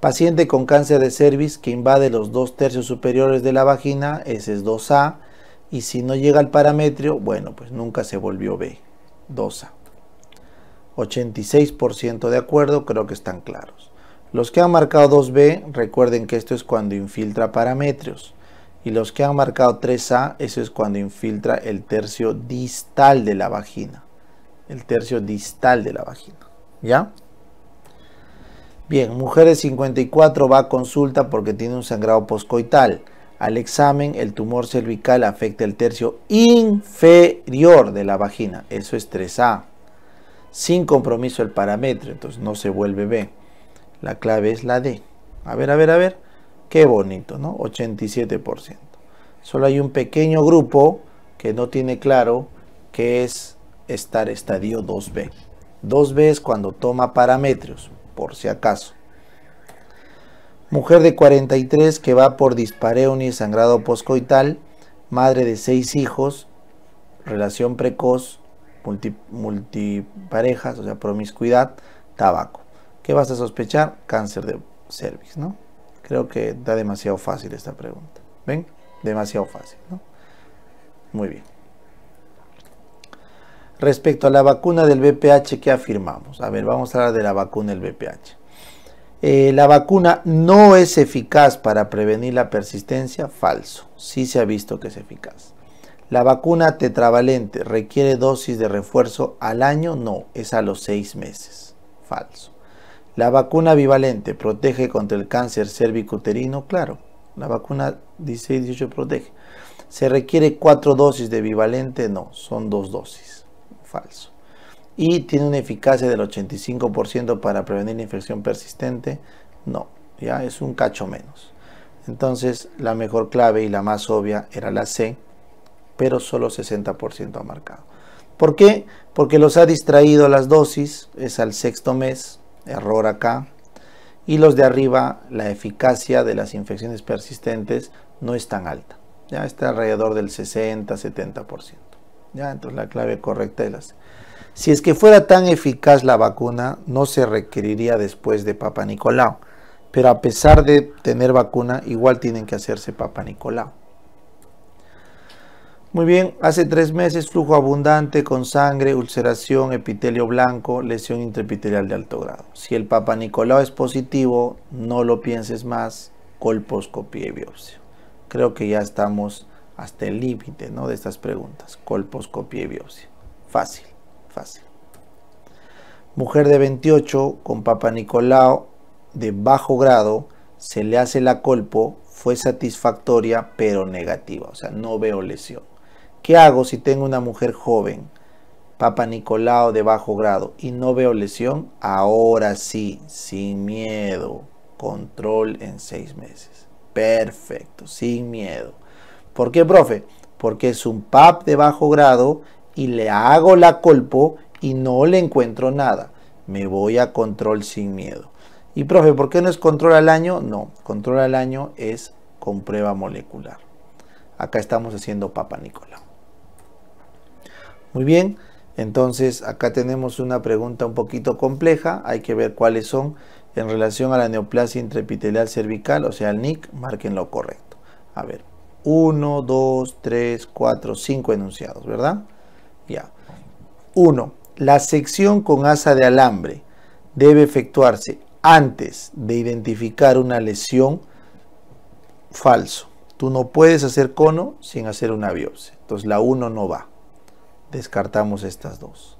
Paciente con cáncer de cervix que invade los dos tercios superiores de la vagina, ese es 2A y si no llega al parametrio, bueno, pues nunca se volvió B. 2A. 86% de acuerdo, creo que están claros. Los que han marcado 2B, recuerden que esto es cuando infiltra parametrios. Y los que han marcado 3A, eso es cuando infiltra el tercio distal de la vagina. El tercio distal de la vagina. ¿Ya? Bien, mujeres 54 va a consulta porque tiene un sangrado poscoital. Al examen, el tumor cervical afecta el tercio inferior de la vagina. Eso es 3A. Sin compromiso el parámetro, entonces no se vuelve B. La clave es la D. A ver, a ver, a ver. Qué bonito, ¿no? 87%. Solo hay un pequeño grupo que no tiene claro que es estar estadio 2B. 2B es cuando toma parámetros, por si acaso. Mujer de 43 que va por dispareunia y sangrado poscoital, madre de seis hijos, relación precoz, multiparejas, o sea, promiscuidad, tabaco. ¿Qué vas a sospechar? Cáncer de cervix, ¿no? Creo que da demasiado fácil esta pregunta. ¿Ven? Demasiado fácil, ¿no? Muy bien. Respecto a la vacuna del BPH, ¿qué afirmamos? A ver, vamos a hablar de la vacuna del BPH. Eh, la vacuna no es eficaz para prevenir la persistencia, falso. Sí se ha visto que es eficaz. La vacuna tetravalente requiere dosis de refuerzo al año, no, es a los seis meses, falso. La vacuna bivalente protege contra el cáncer cervicuterino, claro. La vacuna 16-18 protege. ¿Se requiere cuatro dosis de bivalente? No, son dos dosis. Falso y tiene una eficacia del 85% para prevenir la infección persistente, no, ya es un cacho menos. Entonces la mejor clave y la más obvia era la C, pero solo 60% ha marcado. ¿Por qué? Porque los ha distraído las dosis, es al sexto mes, error acá. Y los de arriba, la eficacia de las infecciones persistentes no es tan alta. Ya está alrededor del 60-70%. Ya, entonces la clave correcta es la C. Si es que fuera tan eficaz la vacuna, no se requeriría después de Papa Nicolau. Pero a pesar de tener vacuna, igual tienen que hacerse Papa Nicolau. Muy bien, hace tres meses flujo abundante con sangre, ulceración, epitelio blanco, lesión intraepitelial de alto grado. Si el Papa Nicolau es positivo, no lo pienses más, colposcopía y biopsia. Creo que ya estamos hasta el límite ¿no? de estas preguntas, colposcopía y biopsia. Fácil fácil. Mujer de 28 con Papa Nicolau de bajo grado, se le hace la colpo, fue satisfactoria pero negativa, o sea, no veo lesión. ¿Qué hago si tengo una mujer joven, Papa Nicolau de bajo grado y no veo lesión? Ahora sí, sin miedo, control en seis meses. Perfecto, sin miedo. ¿Por qué, profe? Porque es un PAP de bajo grado y le hago la colpo y no le encuentro nada. Me voy a control sin miedo. Y profe, ¿por qué no es control al año? No, control al año es con prueba molecular. Acá estamos haciendo Papa Nicolau. Muy bien, entonces acá tenemos una pregunta un poquito compleja. Hay que ver cuáles son en relación a la neoplasia intraepitelial cervical, o sea, el NIC, marquen lo correcto. A ver, uno, 2, 3, cuatro, cinco enunciados, ¿verdad? Ya. 1. La sección con asa de alambre debe efectuarse antes de identificar una lesión falso. Tú no puedes hacer cono sin hacer una biopsia. Entonces la 1 no va. Descartamos estas dos.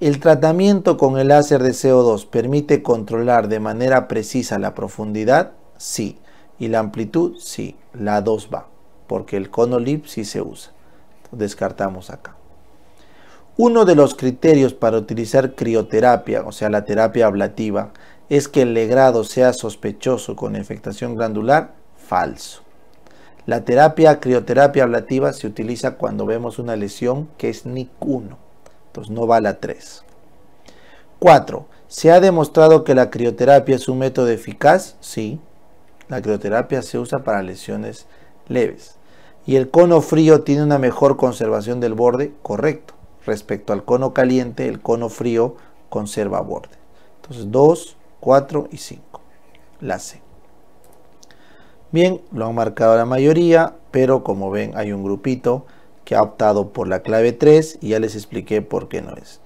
El tratamiento con el láser de CO2 permite controlar de manera precisa la profundidad, sí. Y la amplitud, sí. La 2 va, porque el cono lip sí se usa. descartamos acá. Uno de los criterios para utilizar crioterapia, o sea, la terapia ablativa, es que el legrado sea sospechoso con infectación glandular, falso. La terapia crioterapia ablativa se utiliza cuando vemos una lesión que es NIC1, entonces no va a la 3. 4. ¿Se ha demostrado que la crioterapia es un método eficaz? Sí. La crioterapia se usa para lesiones leves. ¿Y el cono frío tiene una mejor conservación del borde? Correcto. Respecto al cono caliente, el cono frío conserva borde. Entonces 2, 4 y 5. La C. Bien, lo han marcado la mayoría, pero como ven hay un grupito que ha optado por la clave 3 y ya les expliqué por qué no es.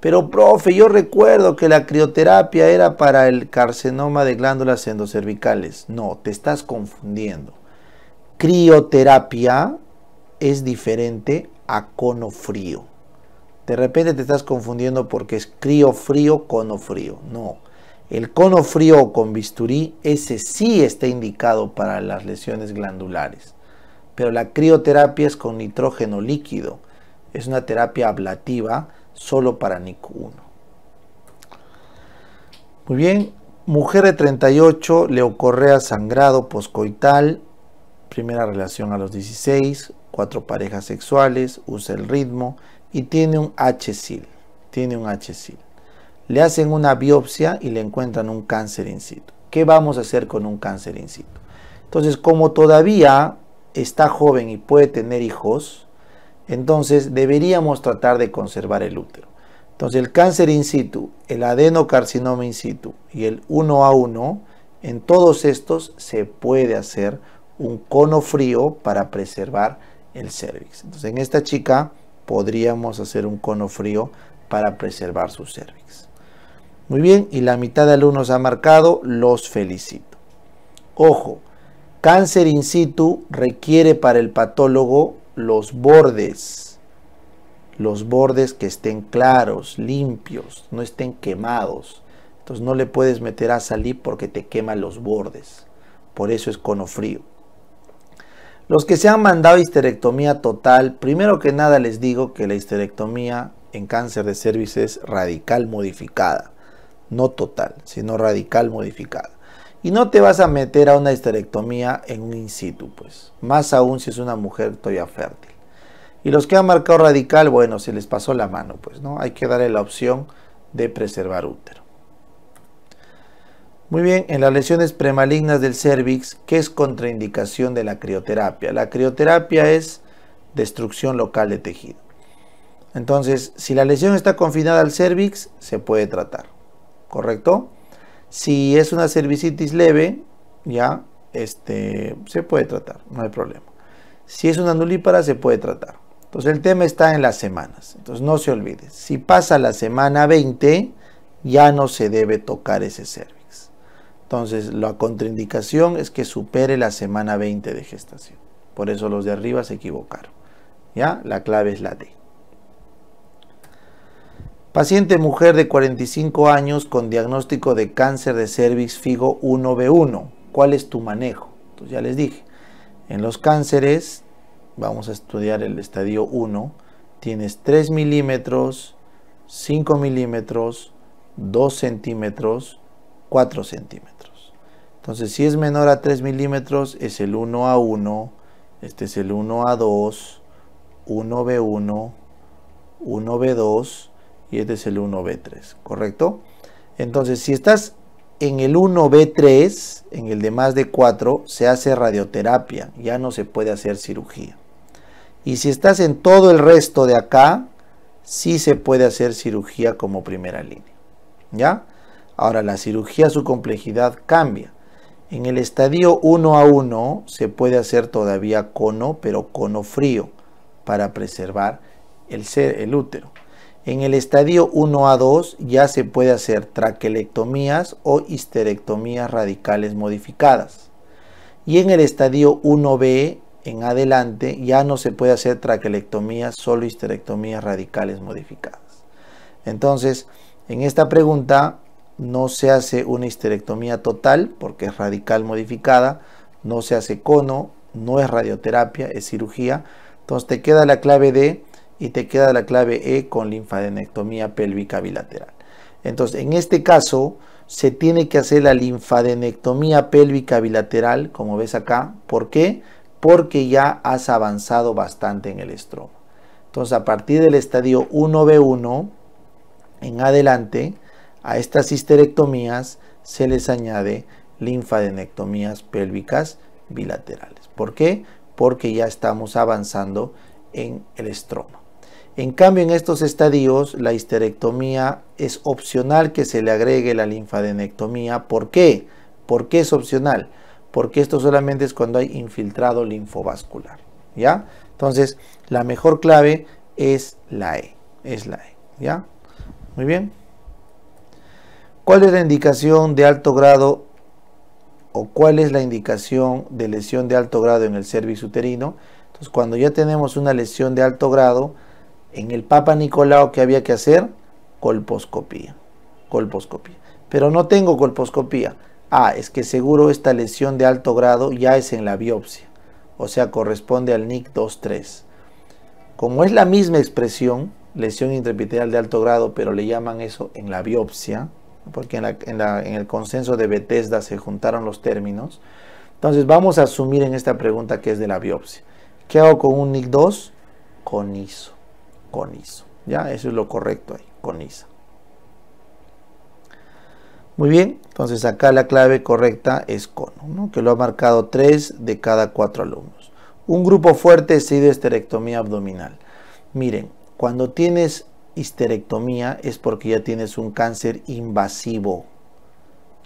Pero profe, yo recuerdo que la crioterapia era para el carcinoma de glándulas endocervicales. No, te estás confundiendo. Crioterapia es diferente a cono frío. De repente te estás confundiendo porque es crío frío, cono frío. No. El cono frío con bisturí, ese sí está indicado para las lesiones glandulares. Pero la crioterapia es con nitrógeno líquido. Es una terapia ablativa solo para nicu 1 Muy bien. Mujer de 38, le a sangrado poscoital, primera relación a los 16, cuatro parejas sexuales, usa el ritmo, y tiene un HCIL. Tiene un HCIL. Le hacen una biopsia y le encuentran un cáncer in situ. ¿Qué vamos a hacer con un cáncer in situ? Entonces, como todavía está joven y puede tener hijos, entonces deberíamos tratar de conservar el útero. Entonces, el cáncer in situ, el adenocarcinoma in situ y el 1A1, en todos estos se puede hacer un cono frío para preservar el cervix. Entonces, en esta chica podríamos hacer un cono frío para preservar su cervix. Muy bien, y la mitad de alumnos ha marcado, los felicito. Ojo, cáncer in situ requiere para el patólogo los bordes, los bordes que estén claros, limpios, no estén quemados. Entonces no le puedes meter a salir porque te quema los bordes. Por eso es cono frío. Los que se han mandado histerectomía total, primero que nada les digo que la histerectomía en cáncer de cervix es radical modificada. No total, sino radical modificada. Y no te vas a meter a una histerectomía en un in situ, pues. Más aún si es una mujer todavía fértil. Y los que han marcado radical, bueno, se les pasó la mano, pues, ¿no? Hay que darle la opción de preservar útero. Muy bien, en las lesiones premalignas del cervix, ¿qué es contraindicación de la crioterapia? La crioterapia es destrucción local de tejido. Entonces, si la lesión está confinada al cervix, se puede tratar, ¿correcto? Si es una cervicitis leve, ya este, se puede tratar, no hay problema. Si es una nulípara, se puede tratar. Entonces, el tema está en las semanas. Entonces, no se olvide, si pasa la semana 20, ya no se debe tocar ese cervix. Entonces, la contraindicación es que supere la semana 20 de gestación. Por eso los de arriba se equivocaron. ¿Ya? La clave es la D. Paciente mujer de 45 años con diagnóstico de cáncer de cervix FIGO 1B1. ¿Cuál es tu manejo? ya les dije. En los cánceres, vamos a estudiar el estadio 1, tienes 3 milímetros, 5 milímetros, 2 centímetros, 4 centímetros. Entonces, si es menor a 3 milímetros, es el 1 a 1, este es el 1 a 2, 1 B1, 1 B2 y este es el 1 B3, ¿correcto? Entonces, si estás en el 1 B3, en el de más de 4, se hace radioterapia, ya no se puede hacer cirugía. Y si estás en todo el resto de acá, sí se puede hacer cirugía como primera línea, ¿ya? Ahora, la cirugía, su complejidad cambia. En el estadio 1 a 1 se puede hacer todavía cono, pero cono frío, para preservar el, el útero. En el estadio 1 a 2 ya se puede hacer traquelectomías o histerectomías radicales modificadas. Y en el estadio 1B en adelante ya no se puede hacer traquelectomías, solo histerectomías radicales modificadas. Entonces, en esta pregunta no se hace una histerectomía total porque es radical modificada, no se hace cono, no es radioterapia, es cirugía. Entonces te queda la clave D y te queda la clave E con linfadenectomía pélvica bilateral. Entonces, en este caso, se tiene que hacer la linfadenectomía pélvica bilateral, como ves acá. ¿Por qué? Porque ya has avanzado bastante en el estroma. Entonces, a partir del estadio 1B1 en adelante, a estas histerectomías se les añade linfadenectomías pélvicas bilaterales. ¿Por qué? Porque ya estamos avanzando en el estroma. En cambio, en estos estadios, la histerectomía es opcional que se le agregue la linfadenectomía. ¿Por qué? ¿Por qué es opcional? Porque esto solamente es cuando hay infiltrado linfovascular. ¿Ya? Entonces, la mejor clave es la E. Es la E. ¿Ya? Muy bien. ¿Cuál es la indicación de alto grado o cuál es la indicación de lesión de alto grado en el cervix uterino? Entonces, cuando ya tenemos una lesión de alto grado, en el Papa Nicolau, ¿qué había que hacer? Colposcopía. Colposcopía. Pero no tengo colposcopía. Ah, es que seguro esta lesión de alto grado ya es en la biopsia. O sea, corresponde al NIC 23. Como es la misma expresión, lesión intraepitelial de alto grado, pero le llaman eso en la biopsia, porque en, el consenso de Bethesda se juntaron los términos. Entonces vamos a asumir en esta pregunta que es de la biopsia. ¿Qué hago con un NIC2? Con ISO. Con ISO. Ya, eso es lo correcto ahí, con ISO. Muy bien, entonces acá la clave correcta es cono, que lo ha marcado 3 de cada 4 alumnos. Un grupo fuerte es de esterectomía abdominal. Miren, cuando tienes histerectomía es porque ya tienes un cáncer invasivo.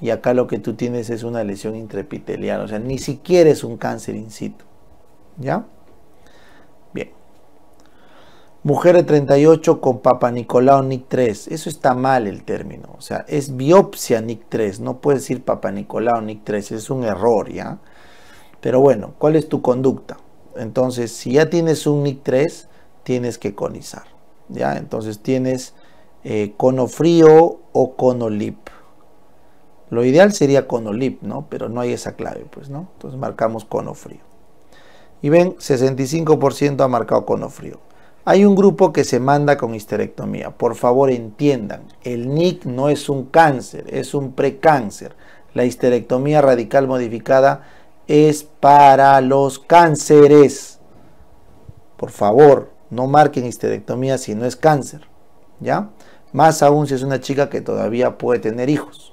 Y acá lo que tú tienes es una lesión intraepitelial, o sea, ni siquiera es un cáncer in situ. ¿Ya? Bien. Mujer de 38 con Papa Nicolau NIC3. Eso está mal el término. O sea, es biopsia NIC3. No puedes decir Papa Nicolau NIC3. Es un error, ¿ya? Pero bueno, ¿cuál es tu conducta? Entonces, si ya tienes un NIC3, tienes que conizar. ¿ya? Entonces tienes conofrío eh, cono frío o conolip Lo ideal sería conolip, ¿no? Pero no hay esa clave, pues, ¿no? Entonces marcamos cono frío. Y ven, 65% ha marcado cono frío. Hay un grupo que se manda con histerectomía. Por favor, entiendan, el NIC no es un cáncer, es un precáncer. La histerectomía radical modificada es para los cánceres. Por favor, no marquen histerectomía si no es cáncer, ¿ya? Más aún si es una chica que todavía puede tener hijos.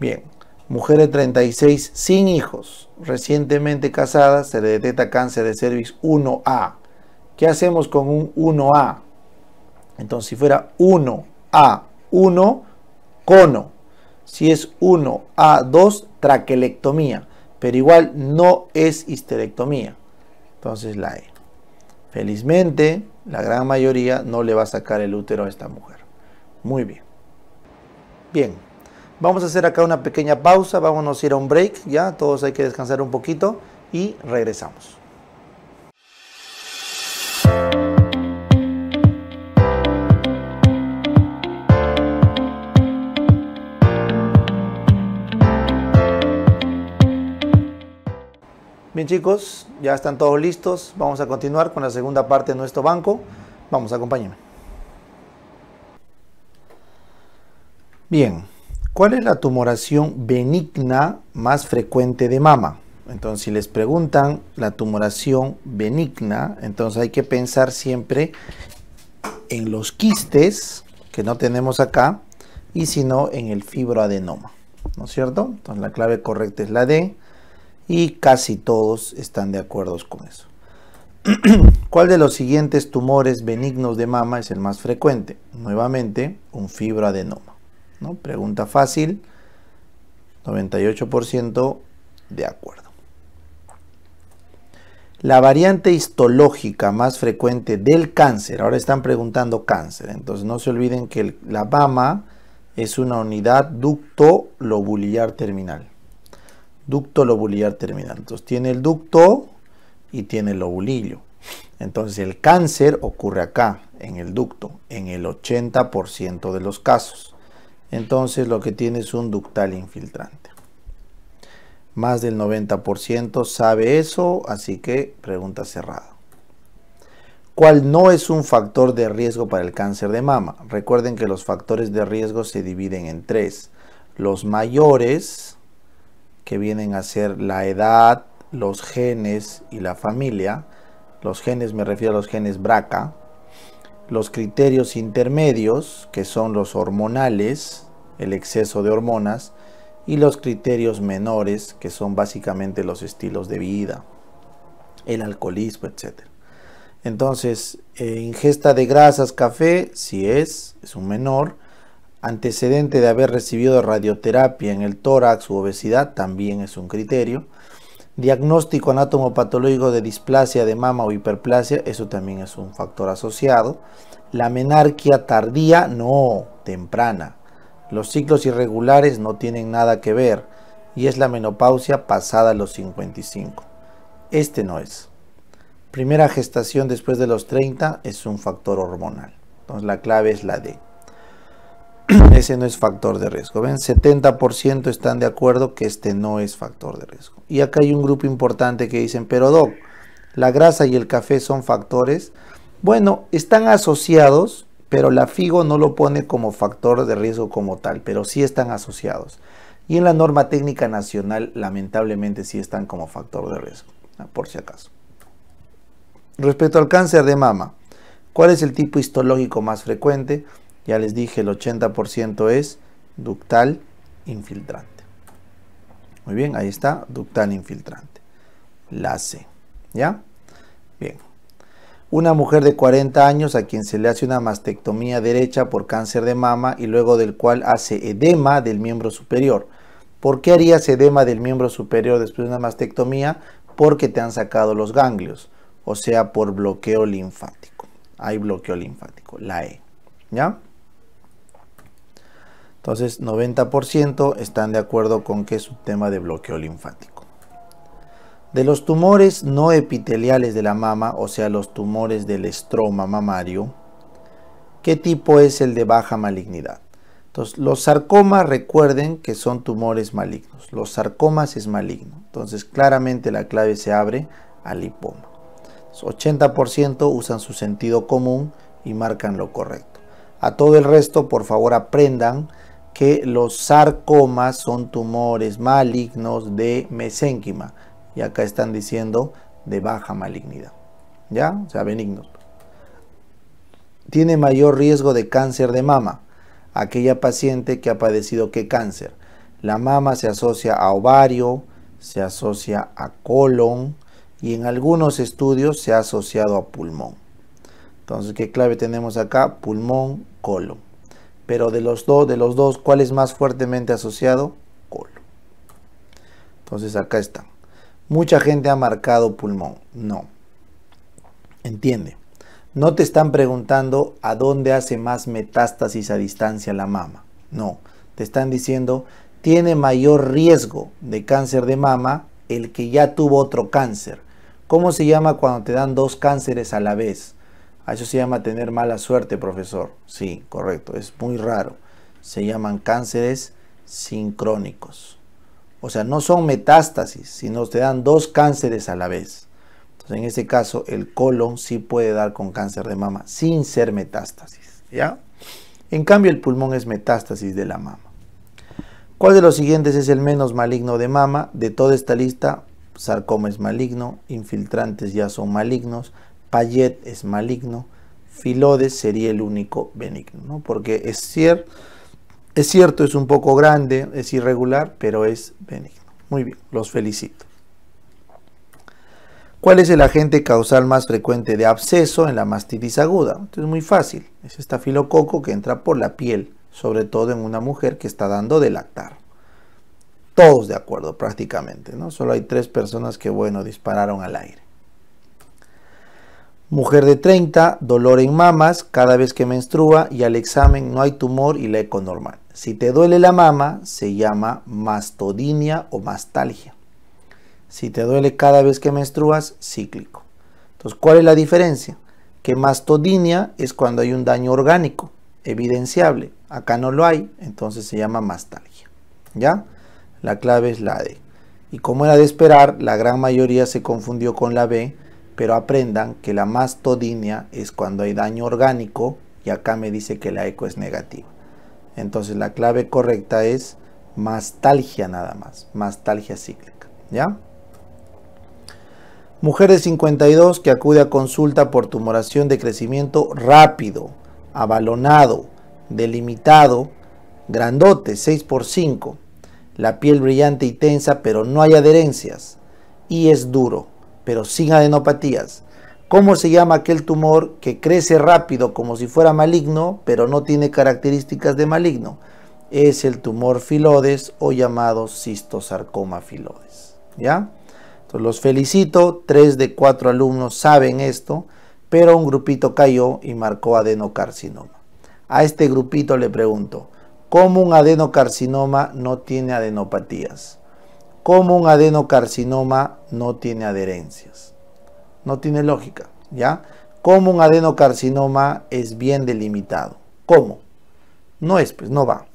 Bien, mujer de 36 sin hijos, recientemente casada, se le detecta cáncer de cervix 1A. ¿Qué hacemos con un 1A? Entonces, si fuera 1A, 1, cono. Si es 1A2, traquelectomía. Pero igual no es histerectomía. Entonces la E. Felizmente, la gran mayoría no le va a sacar el útero a esta mujer. Muy bien. Bien, vamos a hacer acá una pequeña pausa, vámonos a ir a un break, ya todos hay que descansar un poquito y regresamos. Bien chicos, ya están todos listos. Vamos a continuar con la segunda parte de nuestro banco. Vamos, acompáñenme. Bien, ¿cuál es la tumoración benigna más frecuente de mama? Entonces, si les preguntan la tumoración benigna, entonces hay que pensar siempre en los quistes que no tenemos acá y sino en el fibroadenoma, ¿no es cierto? Entonces la clave correcta es la D y casi todos están de acuerdo con eso. ¿Cuál de los siguientes tumores benignos de mama es el más frecuente? Nuevamente, un fibroadenoma. ¿no? Pregunta fácil, 98% de acuerdo. La variante histológica más frecuente del cáncer, ahora están preguntando cáncer, entonces no se olviden que la mama es una unidad ducto lobuliar terminal ducto lobulillar terminal. Entonces tiene el ducto y tiene el lobulillo. Entonces el cáncer ocurre acá, en el ducto, en el 80% de los casos. Entonces lo que tiene es un ductal infiltrante. Más del 90% sabe eso, así que pregunta cerrada. ¿Cuál no es un factor de riesgo para el cáncer de mama? Recuerden que los factores de riesgo se dividen en tres. Los mayores, que vienen a ser la edad, los genes y la familia. Los genes me refiero a los genes braca, Los criterios intermedios, que son los hormonales, el exceso de hormonas, y los criterios menores, que son básicamente los estilos de vida, el alcoholismo, etc. Entonces, eh, ingesta de grasas, café, si es, es un menor antecedente de haber recibido radioterapia en el tórax u obesidad también es un criterio. Diagnóstico anatomopatológico de displasia de mama o hiperplasia, eso también es un factor asociado. La menarquía tardía, no, temprana. Los ciclos irregulares no tienen nada que ver y es la menopausia pasada los 55. Este no es. Primera gestación después de los 30 es un factor hormonal. Entonces la clave es la D. ese no es factor de riesgo. ¿Ven? 70% están de acuerdo que este no es factor de riesgo. Y acá hay un grupo importante que dicen, pero Doc, la grasa y el café son factores. Bueno, están asociados, pero la FIGO no lo pone como factor de riesgo como tal, pero sí están asociados. Y en la norma técnica nacional, lamentablemente, sí están como factor de riesgo, por si acaso. Respecto al cáncer de mama, ¿cuál es el tipo histológico más frecuente? Ya les dije, el 80% es ductal infiltrante. Muy bien, ahí está, ductal infiltrante. La C. ¿Ya? Bien. Una mujer de 40 años a quien se le hace una mastectomía derecha por cáncer de mama y luego del cual hace edema del miembro superior. ¿Por qué harías edema del miembro superior después de una mastectomía? Porque te han sacado los ganglios, o sea, por bloqueo linfático. Hay bloqueo linfático, la E. ¿Ya? Entonces, 90% están de acuerdo con que es un tema de bloqueo linfático. De los tumores no epiteliales de la mama, o sea, los tumores del estroma mamario, ¿qué tipo es el de baja malignidad? Entonces, los sarcomas, recuerden que son tumores malignos. Los sarcomas es maligno. Entonces, claramente la clave se abre al lipoma. 80% usan su sentido común y marcan lo correcto. A todo el resto, por favor, aprendan que los sarcomas son tumores malignos de mesénquima. Y acá están diciendo de baja malignidad. ¿Ya? O sea, benignos. Tiene mayor riesgo de cáncer de mama. Aquella paciente que ha padecido qué cáncer. La mama se asocia a ovario, se asocia a colon y en algunos estudios se ha asociado a pulmón. Entonces, ¿qué clave tenemos acá? Pulmón, colon. Pero de los dos, de los dos, ¿cuál es más fuertemente asociado? Colo. Entonces acá está. Mucha gente ha marcado pulmón. No. Entiende. No te están preguntando a dónde hace más metástasis a distancia la mama. No. Te están diciendo, tiene mayor riesgo de cáncer de mama el que ya tuvo otro cáncer. ¿Cómo se llama cuando te dan dos cánceres a la vez? eso se llama tener mala suerte, profesor. Sí, correcto, es muy raro. Se llaman cánceres sincrónicos. O sea, no son metástasis, sino te dan dos cánceres a la vez. Entonces, en este caso, el colon sí puede dar con cáncer de mama sin ser metástasis. ¿Ya? En cambio, el pulmón es metástasis de la mama. ¿Cuál de los siguientes es el menos maligno de mama? De toda esta lista, sarcoma es maligno, infiltrantes ya son malignos, Payet es maligno, Filodes sería el único benigno, porque es, cierto, es cierto, es un poco grande, es irregular, pero es benigno. Muy bien, los felicito. ¿Cuál es el agente causal más frecuente de absceso en la mastitis aguda? Es muy fácil, es esta filococo que entra por la piel, sobre todo en una mujer que está dando de lactar. Todos de acuerdo prácticamente, ¿no? Solo hay tres personas que, bueno, dispararon al aire. Mujer de 30, dolor en mamas cada vez que menstrua y al examen no hay tumor y la eco normal. Si te duele la mama, se llama mastodinia o mastalgia. Si te duele cada vez que menstruas, cíclico. Entonces, ¿cuál es la diferencia? Que mastodinia es cuando hay un daño orgánico, evidenciable. Acá no lo hay, entonces se llama mastalgia. ¿Ya? La clave es la D. Y como era de esperar, la gran mayoría se confundió con la B pero aprendan que la mastodinia es cuando hay daño orgánico y acá me dice que la eco es negativa. Entonces la clave correcta es mastalgia nada más, mastalgia cíclica, ¿ya? Mujer de 52 que acude a consulta por tumoración de crecimiento rápido, abalonado, delimitado, grandote, 6 por 5 la piel brillante y tensa, pero no hay adherencias, y es duro, pero sin adenopatías. ¿Cómo se llama aquel tumor que crece rápido como si fuera maligno, pero no tiene características de maligno? Es el tumor filodes o llamado cistosarcoma filodes. ¿Ya? Entonces los felicito, tres de cuatro alumnos saben esto, pero un grupito cayó y marcó adenocarcinoma. A este grupito le pregunto, ¿cómo un adenocarcinoma no tiene adenopatías? cómo un adenocarcinoma no tiene adherencias. No tiene lógica, ¿ya? Cómo un adenocarcinoma es bien delimitado. ¿Cómo? No es, pues no va.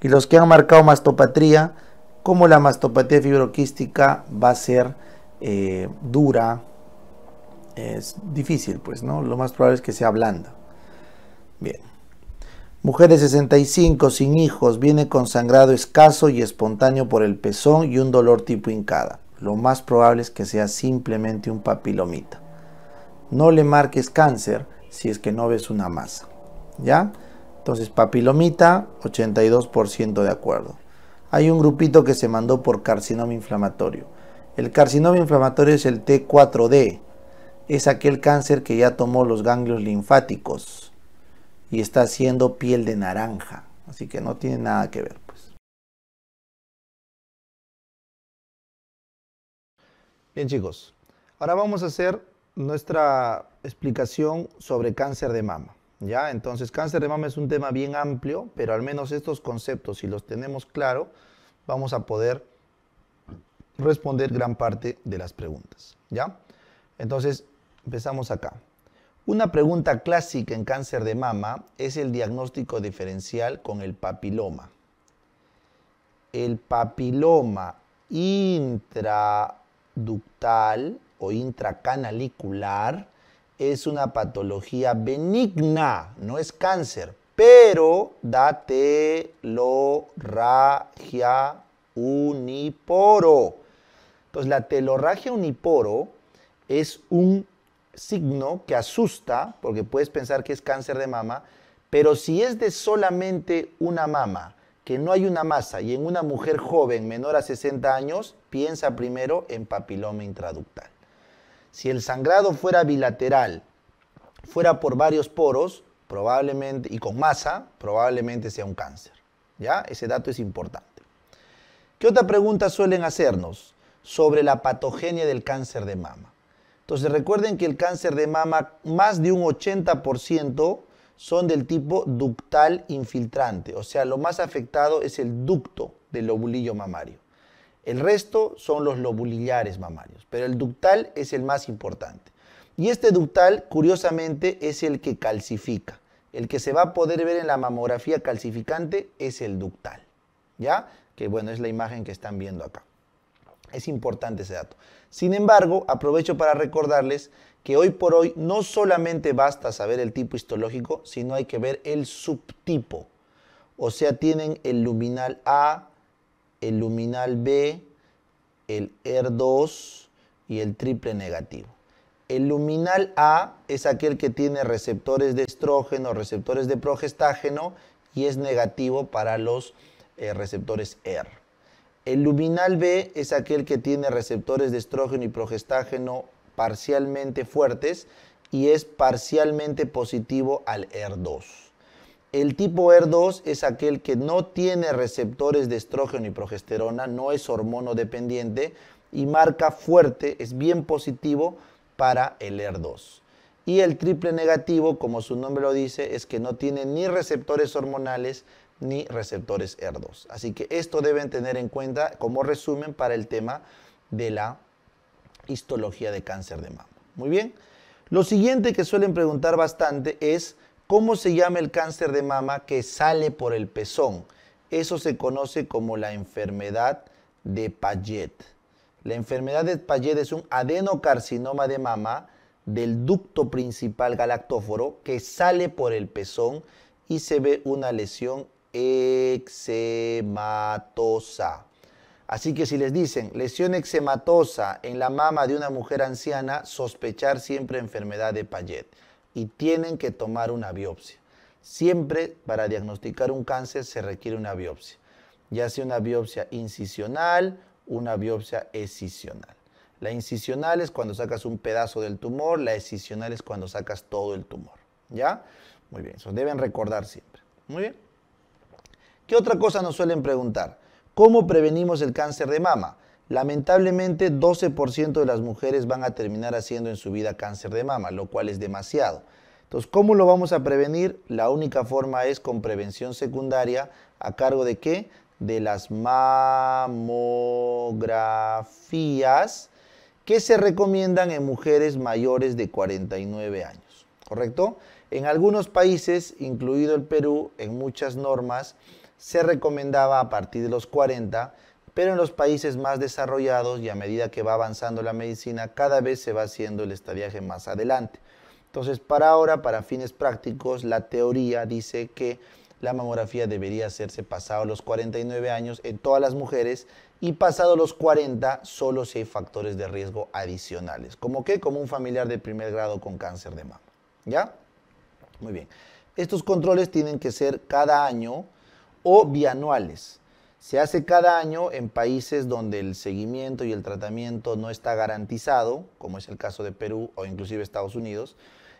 Y los que han marcado mastopatría, cómo la mastopatía fibroquística va a ser eh, dura, es difícil, pues, ¿no? Lo más probable es que sea blanda. Bien. Mujer de 65, sin hijos, viene con sangrado escaso y espontáneo por el pezón y un dolor tipo hincada. Lo más probable es que sea simplemente un papilomita. No le marques cáncer si es que no ves una masa. ¿Ya? Entonces, papilomita, 82% de acuerdo. Hay un grupito que se mandó por carcinoma inflamatorio. El carcinoma inflamatorio es el T4D. Es aquel cáncer que ya tomó los ganglios linfáticos y está haciendo piel de naranja. Así que no tiene nada que ver. Pues. Bien chicos, ahora vamos a hacer nuestra explicación sobre cáncer de mama. ¿ya? Entonces, cáncer de mama es un tema bien amplio, pero al menos estos conceptos, si los tenemos claro, vamos a poder responder gran parte de las preguntas. ¿ya? Entonces, empezamos acá. Una pregunta clásica en cáncer de mama es el diagnóstico diferencial con el papiloma. El papiloma intraductal o intracanalicular es una patología benigna, no es cáncer, pero da telorragia uniporo. Entonces, la telorragia uniporo es un signo que asusta, porque puedes pensar que es cáncer de mama, pero si es de solamente una mama, que no hay una masa, y en una mujer joven menor a 60 años, piensa primero en papiloma intraductal. Si el sangrado fuera bilateral, fuera por varios poros, probablemente, y con masa, probablemente sea un cáncer. ¿Ya? Ese dato es importante. ¿Qué otra pregunta suelen hacernos sobre la patogenia del cáncer de mama? Entonces recuerden que el cáncer de mama, más de un 80% son del tipo ductal infiltrante, o sea, lo más afectado es el ducto del lobulillo mamario. El resto son los lobulillares mamarios, pero el ductal es el más importante. Y este ductal, curiosamente, es el que calcifica. El que se va a poder ver en la mamografía calcificante es el ductal, ¿ya? Que bueno, es la imagen que están viendo acá. Es importante ese dato. Sin embargo, aprovecho para recordarles que hoy por hoy no solamente basta saber el tipo histológico, sino hay que ver el subtipo. O sea, tienen el luminal A, el luminal B, el ER2 y el triple negativo. El luminal A es aquel que tiene receptores de estrógeno, receptores de progestágeno y es negativo para los eh, receptores ER. El luminal B es aquel que tiene receptores de estrógeno y progestágeno parcialmente fuertes y es parcialmente positivo al ER2. El tipo ER2 es aquel que no tiene receptores de estrógeno y progesterona, no es hormono dependiente y marca fuerte, es bien positivo para el ER2. Y el triple negativo, como su nombre lo dice, es que no tiene ni receptores hormonales ni receptores ER2. Así que esto deben tener en cuenta como resumen para el tema de la histología de cáncer de mama. Muy bien. Lo siguiente que suelen preguntar bastante es cómo se llama el cáncer de mama que sale por el pezón. Eso se conoce como la enfermedad de Paget. La enfermedad de Paget es un adenocarcinoma de mama del ducto principal galactóforo que sale por el pezón y se ve una lesión exematosa. Así que si les dicen lesión exematosa en la mama de una mujer anciana, sospechar siempre enfermedad de Payet y tienen que tomar una biopsia. Siempre para diagnosticar un cáncer se requiere una biopsia, ya sea una biopsia incisional, una biopsia excisional. La incisional es cuando sacas un pedazo del tumor, la excisional es cuando sacas todo el tumor. ¿Ya? Muy bien, eso deben recordar siempre. Muy bien. ¿Qué otra cosa nos suelen preguntar? ¿Cómo prevenimos el cáncer de mama? Lamentablemente, 12% de las mujeres van a terminar haciendo en su vida cáncer de mama, lo cual es demasiado. Entonces, ¿cómo lo vamos a prevenir? La única forma es con prevención secundaria a cargo de qué? De las mamografías que se recomiendan en mujeres mayores de 49 años, ¿correcto? En algunos países, incluido el Perú, en muchas normas, se recomendaba a partir de los 40, pero en los países más desarrollados y a medida que va avanzando la medicina, cada vez se va haciendo el estadiaje más adelante. Entonces, para ahora, para fines prácticos, la teoría dice que la mamografía debería hacerse pasado los 49 años en todas las mujeres y pasado los 40 solo si hay factores de riesgo adicionales, como que como un familiar de primer grado con cáncer de mama. ¿Ya? Muy bien. Estos controles tienen que ser cada año o bianuales. Se hace cada año en países donde el seguimiento y el tratamiento no está garantizado, como es el caso de Perú o inclusive Estados Unidos,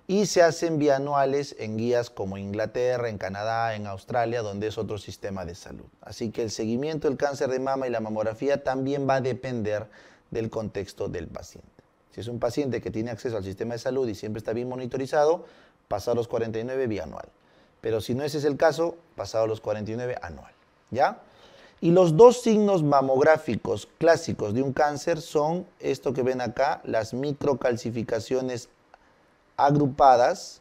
y se hacen bianuales en guías como Inglaterra, en Canadá, en Australia, donde es otro sistema de salud. Así que el seguimiento del cáncer de mama y la mamografía también va a depender del contexto del paciente. Si es un paciente que tiene acceso al sistema de salud y siempre está bien monitorizado, pasar los 49 bianual. Pero si no ese es el caso, pasado los 49 anual. ¿Ya? Y los dos signos mamográficos clásicos de un cáncer son esto que ven acá, las microcalcificaciones agrupadas,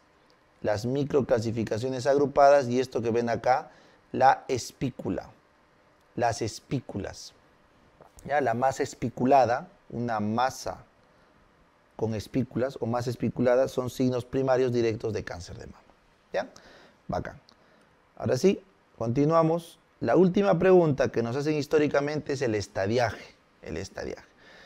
las microcalcificaciones agrupadas y esto que ven acá, la espícula, las espículas. ¿Ya? La masa espiculada, una masa con espículas o más espiculadas son signos primarios directos de cáncer de mama. ¿Ya? Bacán. Ahora sí, continuamos. La última pregunta que nos hacen históricamente es el estadiaje. El estadiaje.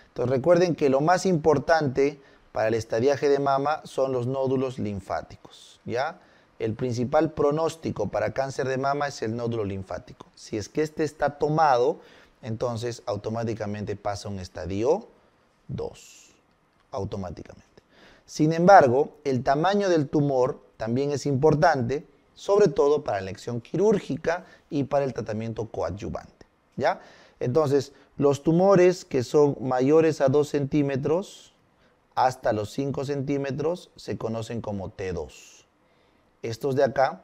Entonces recuerden que lo más importante para el estadiaje de mama son los nódulos linfáticos. ¿ya? El principal pronóstico para cáncer de mama es el nódulo linfático. Si es que este está tomado, entonces automáticamente pasa un estadio 2. Automáticamente. Sin embargo, el tamaño del tumor también es importante sobre todo para la lección quirúrgica y para el tratamiento coadyuvante. ¿ya? Entonces, los tumores que son mayores a 2 centímetros hasta los 5 centímetros se conocen como T2. Estos de acá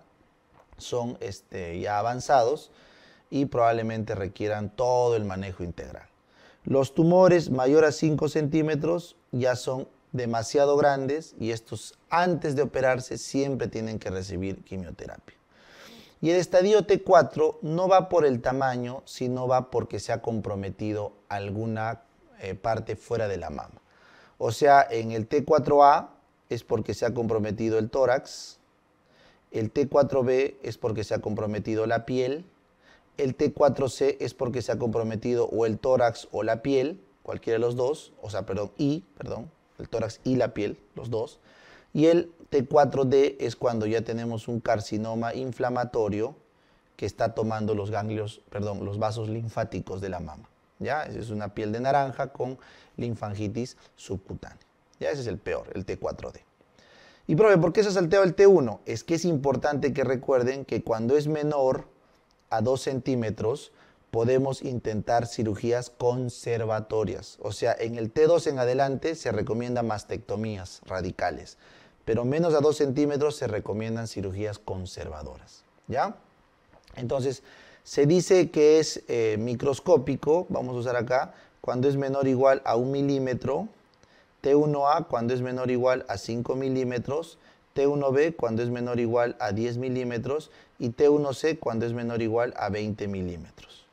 son este, ya avanzados y probablemente requieran todo el manejo integral. Los tumores mayor a 5 centímetros ya son demasiado grandes y estos antes de operarse siempre tienen que recibir quimioterapia. Y el estadio T4 no va por el tamaño, sino va porque se ha comprometido alguna eh, parte fuera de la mama. O sea, en el T4A es porque se ha comprometido el tórax, el T4B es porque se ha comprometido la piel, el T4C es porque se ha comprometido o el tórax o la piel, cualquiera de los dos, o sea, perdón, y, perdón, el tórax y la piel, los dos. Y el T4D es cuando ya tenemos un carcinoma inflamatorio que está tomando los ganglios, perdón, los vasos linfáticos de la mama. ¿Ya? Es una piel de naranja con linfangitis subcutánea. ¿Ya? Ese es el peor, el T4D. Y profe, ¿por qué se saltea el T1? Es que es importante que recuerden que cuando es menor a 2 centímetros, podemos intentar cirugías conservatorias. O sea, en el T2 en adelante se recomienda mastectomías radicales, pero menos a 2 centímetros se recomiendan cirugías conservadoras. ¿Ya? Entonces, se dice que es eh, microscópico, vamos a usar acá, cuando es menor o igual a 1 milímetro, T1A cuando es menor o igual a 5 milímetros, T1B cuando es menor o igual a 10 milímetros y T1C cuando es menor o igual a 20 milímetros.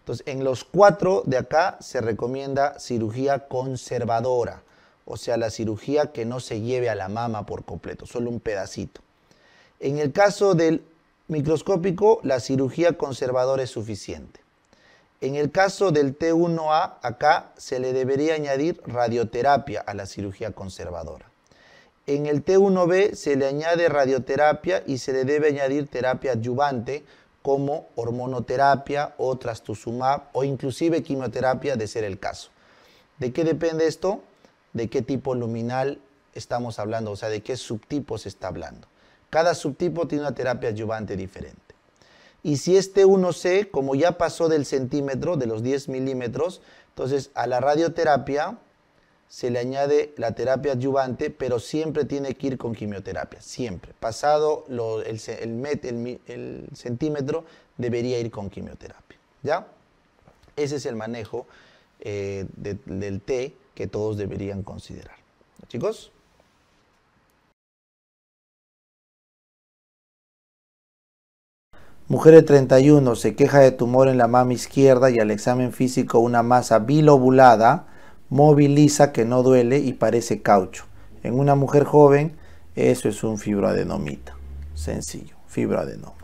Entonces, en los cuatro de acá se recomienda cirugía conservadora, o sea, la cirugía que no se lleve a la mama por completo, solo un pedacito. En el caso del microscópico, la cirugía conservadora es suficiente. En el caso del T1A, acá se le debería añadir radioterapia a la cirugía conservadora. En el T1B se le añade radioterapia y se le debe añadir terapia adyuvante como hormonoterapia o trastuzumab o inclusive quimioterapia de ser el caso. ¿De qué depende esto? De qué tipo luminal estamos hablando, o sea, de qué subtipo se está hablando. Cada subtipo tiene una terapia adyuvante diferente. Y si este 1C, como ya pasó del centímetro, de los 10 milímetros, entonces a la radioterapia se le añade la terapia adyuvante, pero siempre tiene que ir con quimioterapia, siempre. Pasado el, centímetro, debería ir con quimioterapia. ¿Ya? Ese es el manejo eh, del T que todos deberían considerar. Chicos. Mujer de 31 se queja de tumor en la mama izquierda y al examen físico una masa bilobulada moviliza que no duele y parece caucho. En una mujer joven, eso es un fibroadenomita. Sencillo, fibroadenoma.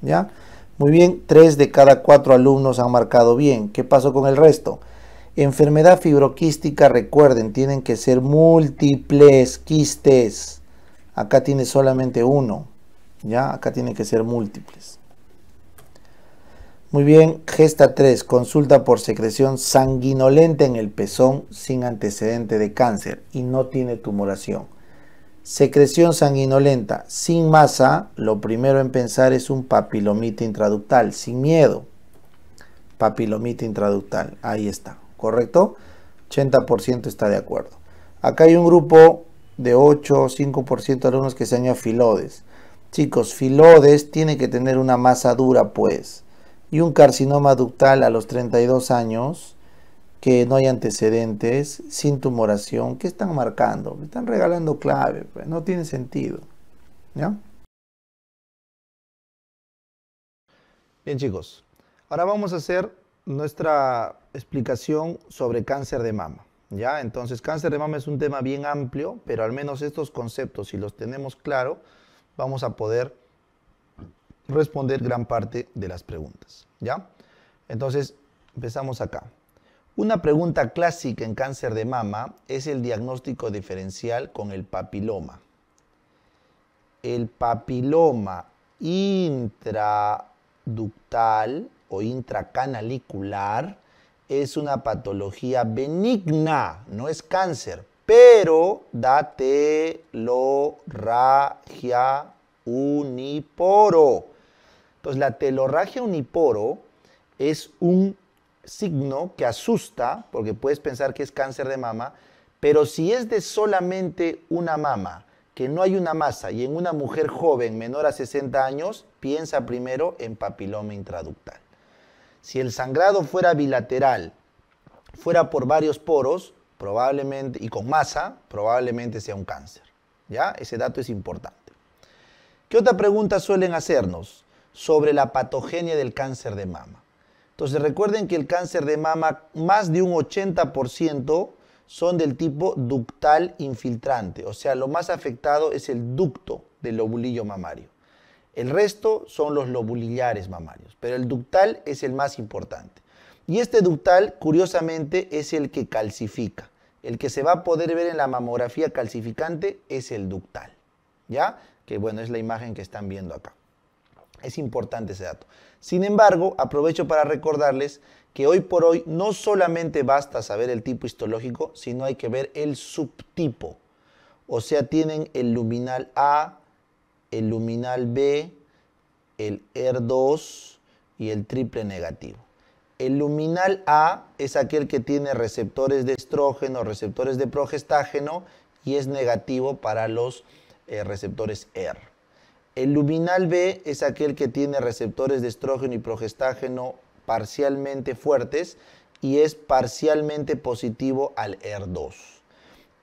¿Ya? Muy bien, tres de cada cuatro alumnos han marcado bien. ¿Qué pasó con el resto? Enfermedad fibroquística, recuerden, tienen que ser múltiples quistes. Acá tiene solamente uno. ¿Ya? Acá tiene que ser múltiples. Muy bien, gesta 3, consulta por secreción sanguinolenta en el pezón sin antecedente de cáncer y no tiene tumoración. Secreción sanguinolenta sin masa, lo primero en pensar es un papilomita intraductal, sin miedo. Papilomita intraductal, ahí está, ¿correcto? 80% está de acuerdo. Acá hay un grupo de 8 o 5% de alumnos que se filodes. Chicos, filodes tiene que tener una masa dura, pues y un carcinoma ductal a los 32 años que no hay antecedentes, sin tumoración, ¿qué están marcando? Me están regalando clave, pues, no tiene sentido. ¿ya? Bien chicos, ahora vamos a hacer nuestra explicación sobre cáncer de mama. ¿ya? Entonces, cáncer de mama es un tema bien amplio, pero al menos estos conceptos, si los tenemos claro, vamos a poder responder gran parte de las preguntas. ¿Ya? Entonces, empezamos acá. Una pregunta clásica en cáncer de mama es el diagnóstico diferencial con el papiloma. El papiloma intraductal o intracanalicular es una patología benigna, no es cáncer, pero da telorragia uniporo. Entonces, la telorragia uniporo es un signo que asusta, porque puedes pensar que es cáncer de mama, pero si es de solamente una mama, que no hay una masa, y en una mujer joven menor a 60 años, piensa primero en papiloma intraductal. Si el sangrado fuera bilateral, fuera por varios poros, probablemente, y con masa, probablemente sea un cáncer. ¿Ya? Ese dato es importante. ¿Qué otra pregunta suelen hacernos? sobre la patogenia del cáncer de mama. Entonces recuerden que el cáncer de mama, más de un 80% son del tipo ductal infiltrante, o sea, lo más afectado es el ducto del lobulillo mamario. El resto son los lobulillares mamarios, pero el ductal es el más importante. Y este ductal, curiosamente, es el que calcifica. El que se va a poder ver en la mamografía calcificante es el ductal, ¿ya? Que bueno, es la imagen que están viendo acá. Es importante ese dato. Sin embargo, aprovecho para recordarles que hoy por hoy no solamente basta saber el tipo histológico, sino hay que ver el subtipo. O sea, tienen el luminal A, el luminal B, el ER2 y el triple negativo. El luminal A es aquel que tiene receptores de estrógeno, receptores de progestágeno y es negativo para los eh, receptores ER. El luminal B es aquel que tiene receptores de estrógeno y progestágeno parcialmente fuertes y es parcialmente positivo al ER2.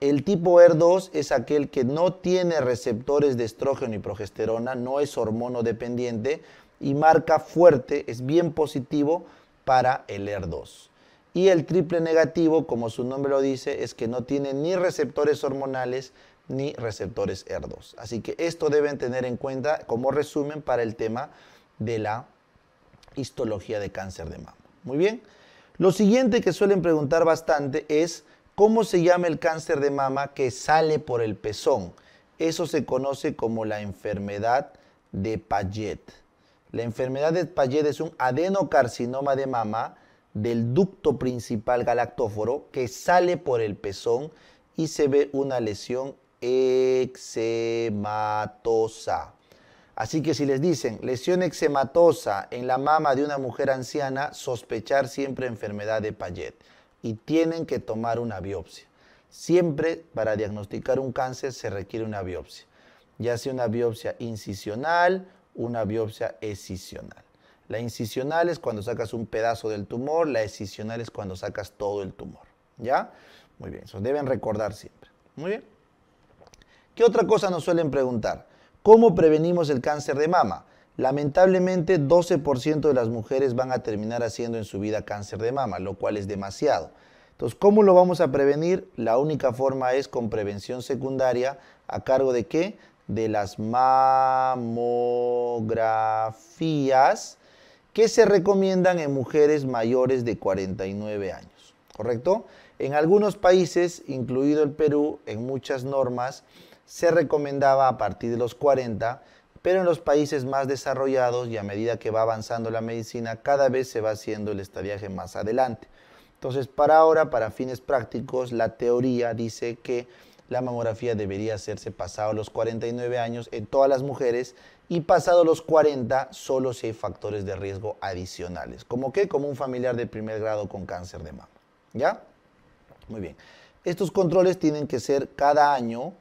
El tipo ER2 es aquel que no tiene receptores de estrógeno y progesterona, no es hormono dependiente y marca fuerte, es bien positivo para el ER2. Y el triple negativo, como su nombre lo dice, es que no tiene ni receptores hormonales ni receptores ER2. Así que esto deben tener en cuenta como resumen para el tema de la histología de cáncer de mama. Muy bien. Lo siguiente que suelen preguntar bastante es cómo se llama el cáncer de mama que sale por el pezón. Eso se conoce como la enfermedad de Paget. La enfermedad de Paget es un adenocarcinoma de mama del ducto principal galactóforo que sale por el pezón y se ve una lesión exematosa. Así que si les dicen lesión exematosa en la mama de una mujer anciana, sospechar siempre enfermedad de Payet y tienen que tomar una biopsia. Siempre para diagnosticar un cáncer se requiere una biopsia, ya sea una biopsia incisional, una biopsia excisional. La incisional es cuando sacas un pedazo del tumor, la excisional es cuando sacas todo el tumor. ¿Ya? Muy bien, eso deben recordar siempre. Muy bien. ¿Qué otra cosa nos suelen preguntar? ¿Cómo prevenimos el cáncer de mama? Lamentablemente, 12% de las mujeres van a terminar haciendo en su vida cáncer de mama, lo cual es demasiado. Entonces, ¿cómo lo vamos a prevenir? La única forma es con prevención secundaria a cargo de qué? De las mamografías que se recomiendan en mujeres mayores de 49 años, ¿correcto? En algunos países, incluido el Perú, en muchas normas, se recomendaba a partir de los 40, pero en los países más desarrollados y a medida que va avanzando la medicina, cada vez se va haciendo el estadiaje más adelante. Entonces, para ahora, para fines prácticos, la teoría dice que la mamografía debería hacerse pasado los 49 años en todas las mujeres y pasado los 40 solo si hay factores de riesgo adicionales, como que como un familiar de primer grado con cáncer de mama. ¿Ya? Muy bien. Estos controles tienen que ser cada año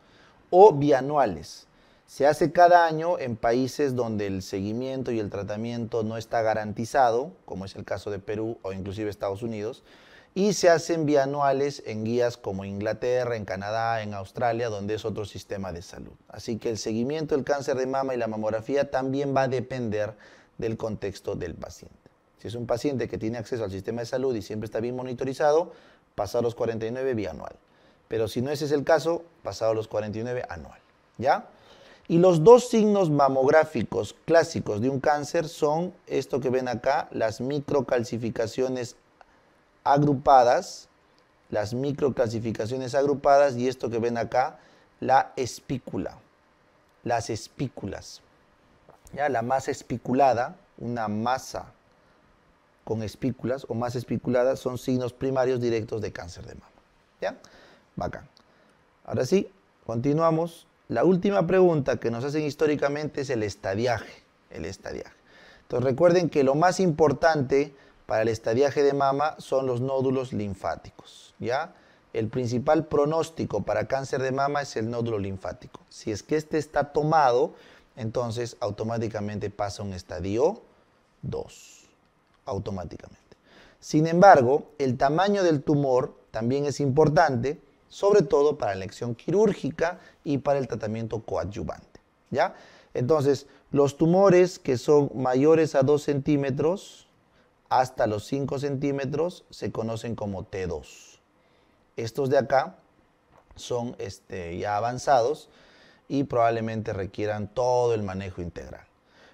o bianuales. Se hace cada año en países donde el seguimiento y el tratamiento no está garantizado, como es el caso de Perú o inclusive Estados Unidos, y se hacen bianuales en guías como Inglaterra, en Canadá, en Australia, donde es otro sistema de salud. Así que el seguimiento del cáncer de mama y la mamografía también va a depender del contexto del paciente. Si es un paciente que tiene acceso al sistema de salud y siempre está bien monitorizado, pasar los 49 bianual pero si no ese es el caso, pasado los 49 anual. ¿Ya? Y los dos signos mamográficos clásicos de un cáncer son esto que ven acá, las microcalcificaciones agrupadas, las microcalcificaciones agrupadas y esto que ven acá, la espícula, las espículas. ¿Ya? La masa espiculada, una masa con espículas o más espiculadas son signos primarios directos de cáncer de mama. ¿Ya? Bacán. Ahora sí, continuamos. La última pregunta que nos hacen históricamente es el estadiaje. El estadiaje. Entonces recuerden que lo más importante para el estadiaje de mama son los nódulos linfáticos. ¿ya? El principal pronóstico para cáncer de mama es el nódulo linfático. Si es que este está tomado, entonces automáticamente pasa un estadio 2. Automáticamente. Sin embargo, el tamaño del tumor también es importante sobre todo para la lección quirúrgica y para el tratamiento coadyuvante. ¿ya? Entonces, los tumores que son mayores a 2 centímetros hasta los 5 centímetros se conocen como T2. Estos de acá son este, ya avanzados y probablemente requieran todo el manejo integral.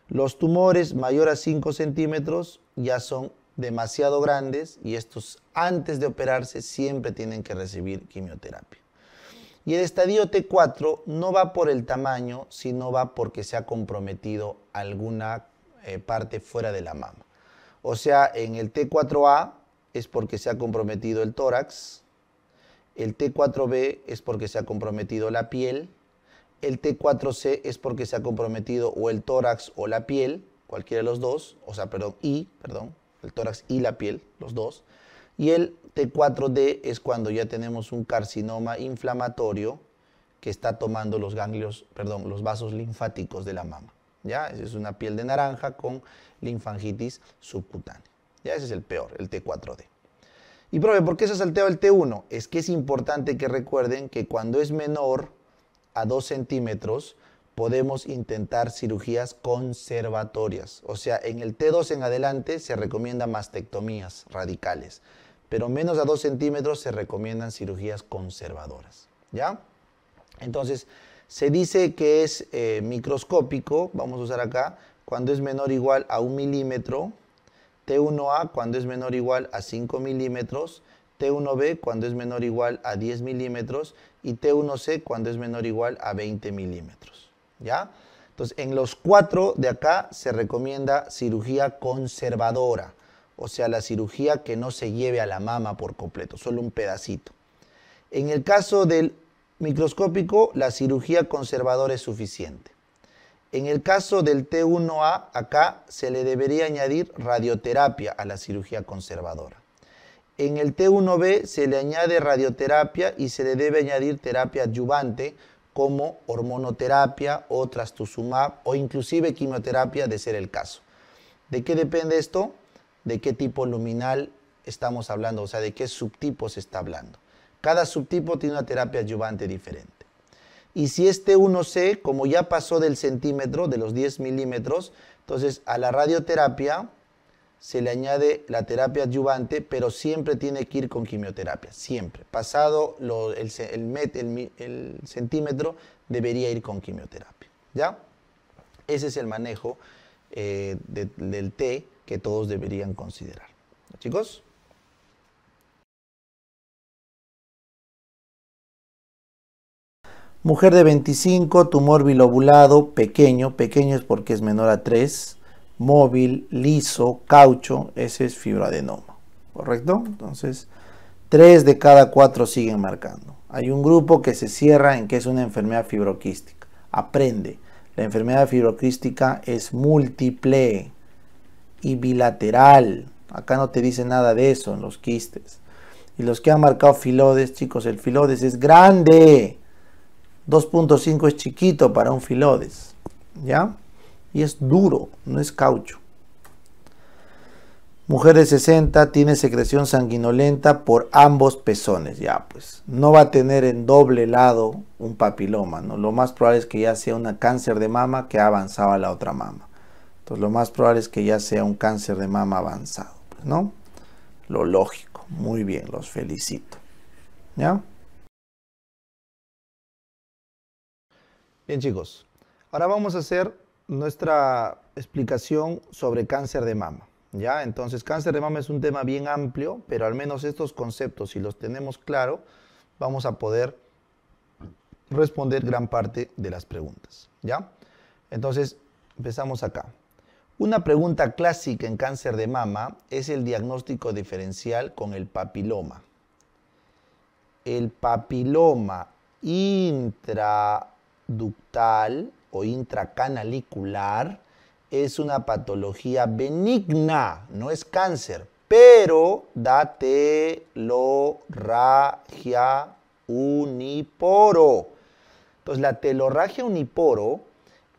Los tumores mayor a 5 centímetros ya son demasiado grandes y estos antes de operarse siempre tienen que recibir quimioterapia. Y el estadio T4 no va por el tamaño, sino va porque se ha comprometido alguna eh, parte fuera de la mama. O sea, en el T4A es porque se ha comprometido el tórax, el T4B es porque se ha comprometido la piel, el T4C es porque se ha comprometido o el tórax o la piel, cualquiera de los dos, o sea, perdón, I, perdón, el tórax y la piel, los dos. Y el T4D es cuando ya tenemos un carcinoma inflamatorio que está tomando los ganglios, perdón, los vasos linfáticos de la mama. ¿Ya? Es una piel de naranja con linfangitis subcutánea. ¿Ya? Ese es el peor, el T4D. Y profe, ¿por qué se salteó el T1? Es que es importante que recuerden que cuando es menor a 2 centímetros, podemos intentar cirugías conservatorias. O sea, en el T2 en adelante se recomiendan mastectomías radicales, pero menos a 2 centímetros se recomiendan cirugías conservadoras. ¿Ya? Entonces, se dice que es eh, microscópico, vamos a usar acá, cuando es menor o igual a 1 milímetro, T1A cuando es menor o igual a 5 milímetros, T1B cuando es menor o igual a 10 milímetros y T1C cuando es menor o igual a 20 milímetros. ¿ya? Entonces, en los cuatro de acá se recomienda cirugía conservadora, o sea, la cirugía que no se lleve a la mama por completo, solo un pedacito. En el caso del microscópico, la cirugía conservadora es suficiente. En el caso del T1A, acá se le debería añadir radioterapia a la cirugía conservadora. En el T1B se le añade radioterapia y se le debe añadir terapia adyuvante como hormonoterapia o trastuzumab o inclusive quimioterapia de ser el caso. ¿De qué depende esto? De qué tipo luminal estamos hablando, o sea, de qué subtipo se está hablando. Cada subtipo tiene una terapia adyuvante diferente. Y si este 1C, como ya pasó del centímetro, de los 10 milímetros, entonces a la radioterapia se le añade la terapia adyuvante, pero siempre tiene que ir con quimioterapia, siempre. Pasado el, el, centímetro, debería ir con quimioterapia. ¿Ya? Ese es el manejo eh, del T que todos deberían considerar. Chicos. Mujer de 25, tumor bilobulado, pequeño, pequeño es porque es menor a 3 móvil, liso, caucho, ese es fibroadenoma, ¿correcto? Entonces, tres de cada cuatro siguen marcando. Hay un grupo que se cierra en que es una enfermedad fibroquística. Aprende, la enfermedad fibroquística es múltiple y bilateral. Acá no te dice nada de eso en los quistes. Y los que han marcado filodes, chicos, el filodes es grande. 2.5 es chiquito para un filodes. ¿Ya? y es duro, no es caucho. Mujer de 60 tiene secreción sanguinolenta por ambos pezones. Ya, pues no va a tener en doble lado un papiloma. ¿no? Lo más probable es que ya sea un cáncer de mama que ha avanzado a la otra mama. Entonces, lo más probable es que ya sea un cáncer de mama avanzado. Pues, ¿No? Lo lógico. Muy bien, los felicito. ¿Ya? Bien, chicos. Ahora vamos a hacer nuestra explicación sobre cáncer de mama. ¿ya? Entonces, cáncer de mama es un tema bien amplio, pero al menos estos conceptos, si los tenemos claro, vamos a poder responder gran parte de las preguntas. ¿ya? Entonces, empezamos acá. Una pregunta clásica en cáncer de mama es el diagnóstico diferencial con el papiloma. El papiloma intraductal intracanalicular es una patología benigna, no es cáncer, pero da telorragia uniporo. Entonces la telorragia uniporo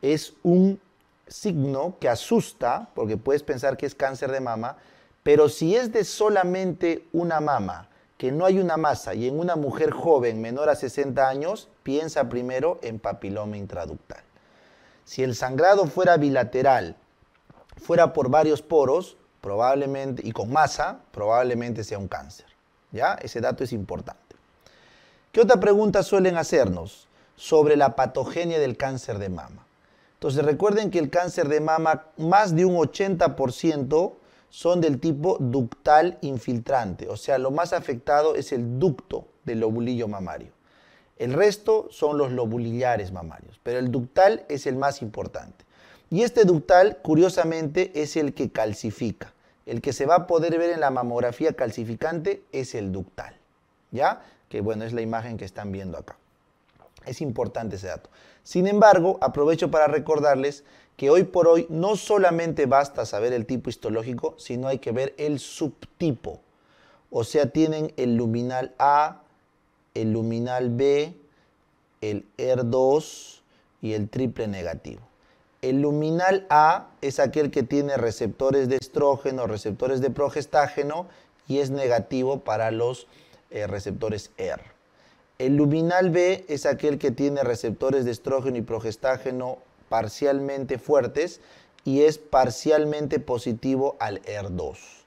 es un signo que asusta, porque puedes pensar que es cáncer de mama, pero si es de solamente una mama, que no hay una masa, y en una mujer joven menor a 60 años, piensa primero en papiloma intraductal. Si el sangrado fuera bilateral, fuera por varios poros, probablemente, y con masa, probablemente sea un cáncer. ¿Ya? Ese dato es importante. ¿Qué otra pregunta suelen hacernos sobre la patogenia del cáncer de mama? Entonces recuerden que el cáncer de mama, más de un 80% son del tipo ductal infiltrante, o sea, lo más afectado es el ducto del lobulillo mamario. El resto son los lobulillares mamarios, pero el ductal es el más importante. Y este ductal, curiosamente, es el que calcifica. El que se va a poder ver en la mamografía calcificante es el ductal, ¿ya? Que bueno, es la imagen que están viendo acá. Es importante ese dato. Sin embargo, aprovecho para recordarles que hoy por hoy no solamente basta saber el tipo histológico, sino hay que ver el subtipo. O sea, tienen el luminal A, el luminal B, el r 2 y el triple negativo. El luminal A es aquel que tiene receptores de estrógeno, receptores de progestágeno y es negativo para los eh, receptores R. El luminal B es aquel que tiene receptores de estrógeno y progestágeno parcialmente fuertes y es parcialmente positivo al r 2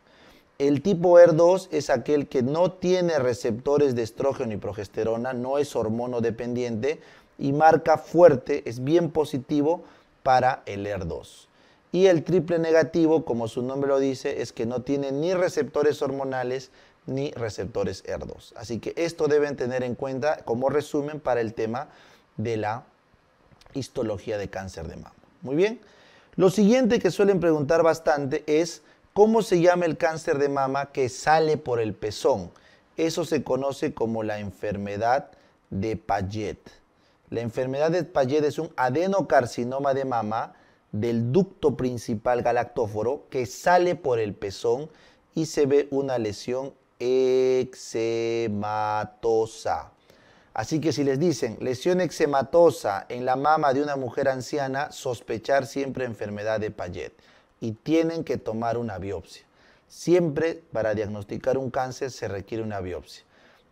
el tipo ER2 es aquel que no tiene receptores de estrógeno y progesterona, no es hormono dependiente y marca fuerte, es bien positivo para el ER2. Y el triple negativo, como su nombre lo dice, es que no tiene ni receptores hormonales ni receptores ER2. Así que esto deben tener en cuenta como resumen para el tema de la histología de cáncer de mama. Muy bien. Lo siguiente que suelen preguntar bastante es ¿Cómo se llama el cáncer de mama que sale por el pezón? Eso se conoce como la enfermedad de Paget. La enfermedad de Paget es un adenocarcinoma de mama del ducto principal galactóforo que sale por el pezón y se ve una lesión eczematosa. Así que si les dicen lesión eczematosa en la mama de una mujer anciana, sospechar siempre enfermedad de Paget y tienen que tomar una biopsia. Siempre para diagnosticar un cáncer se requiere una biopsia,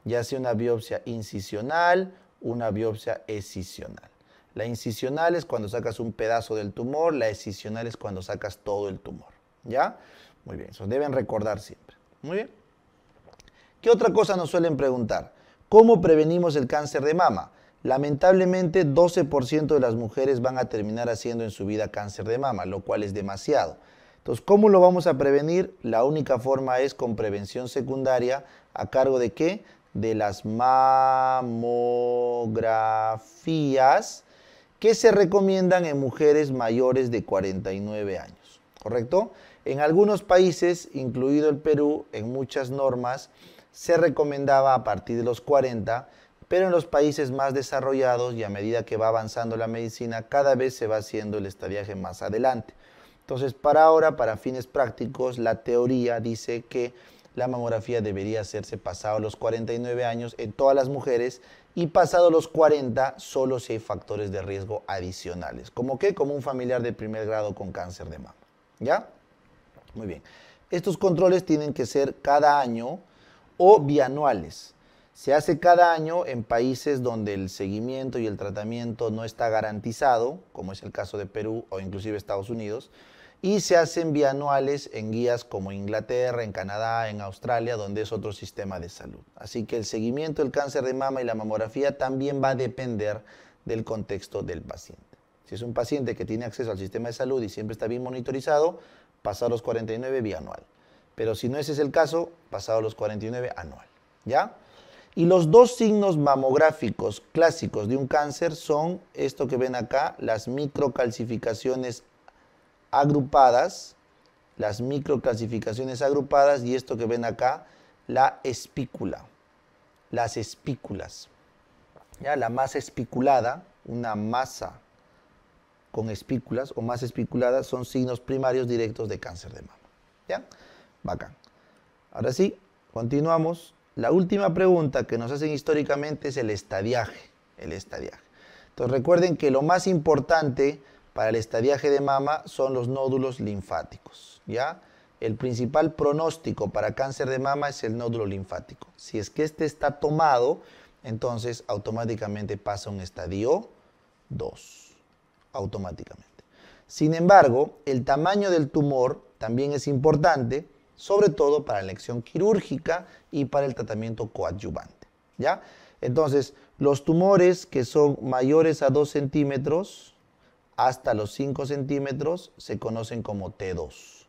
ya sea una biopsia incisional, una biopsia excisional. La incisional es cuando sacas un pedazo del tumor, la excisional es cuando sacas todo el tumor. ¿Ya? Muy bien, eso deben recordar siempre. Muy bien. ¿Qué otra cosa nos suelen preguntar? ¿Cómo prevenimos el cáncer de mama? Lamentablemente, 12% de las mujeres van a terminar haciendo en su vida cáncer de mama, lo cual es demasiado. Entonces, ¿cómo lo vamos a prevenir? La única forma es con prevención secundaria a cargo de qué? De las mamografías que se recomiendan en mujeres mayores de 49 años, ¿correcto? En algunos países, incluido el Perú, en muchas normas, se recomendaba a partir de los 40 pero en los países más desarrollados y a medida que va avanzando la medicina, cada vez se va haciendo el estadiaje más adelante. Entonces, para ahora, para fines prácticos, la teoría dice que la mamografía debería hacerse pasado los 49 años en todas las mujeres y pasado los 40 solo si hay factores de riesgo adicionales, como que como un familiar de primer grado con cáncer de mama. ¿Ya? Muy bien. Estos controles tienen que ser cada año o bianuales. Se hace cada año en países donde el seguimiento y el tratamiento no está garantizado, como es el caso de Perú o inclusive Estados Unidos, y se hacen bianuales en guías como Inglaterra, en Canadá, en Australia, donde es otro sistema de salud. Así que el seguimiento del cáncer de mama y la mamografía también va a depender del contexto del paciente. Si es un paciente que tiene acceso al sistema de salud y siempre está bien monitorizado, a los 49 bianual. Pero si no ese es el caso, pasado los 49 anual. ¿Ya? Y los dos signos mamográficos clásicos de un cáncer son esto que ven acá, las microcalcificaciones agrupadas, las microcalcificaciones agrupadas y esto que ven acá, la espícula, las espículas. ¿ya? La masa espiculada, una masa con espículas o más espiculada son signos primarios directos de cáncer de mama. ¿Ya? Bacán. Ahora sí, continuamos. La última pregunta que nos hacen históricamente es el estadiaje. El estadiaje. Entonces recuerden que lo más importante para el estadiaje de mama son los nódulos linfáticos. ¿ya? El principal pronóstico para cáncer de mama es el nódulo linfático. Si es que este está tomado, entonces automáticamente pasa a un estadio 2. Automáticamente. Sin embargo, el tamaño del tumor también es importante sobre todo para la lección quirúrgica y para el tratamiento coadyuvante. ¿ya? Entonces, los tumores que son mayores a 2 centímetros hasta los 5 centímetros se conocen como T2.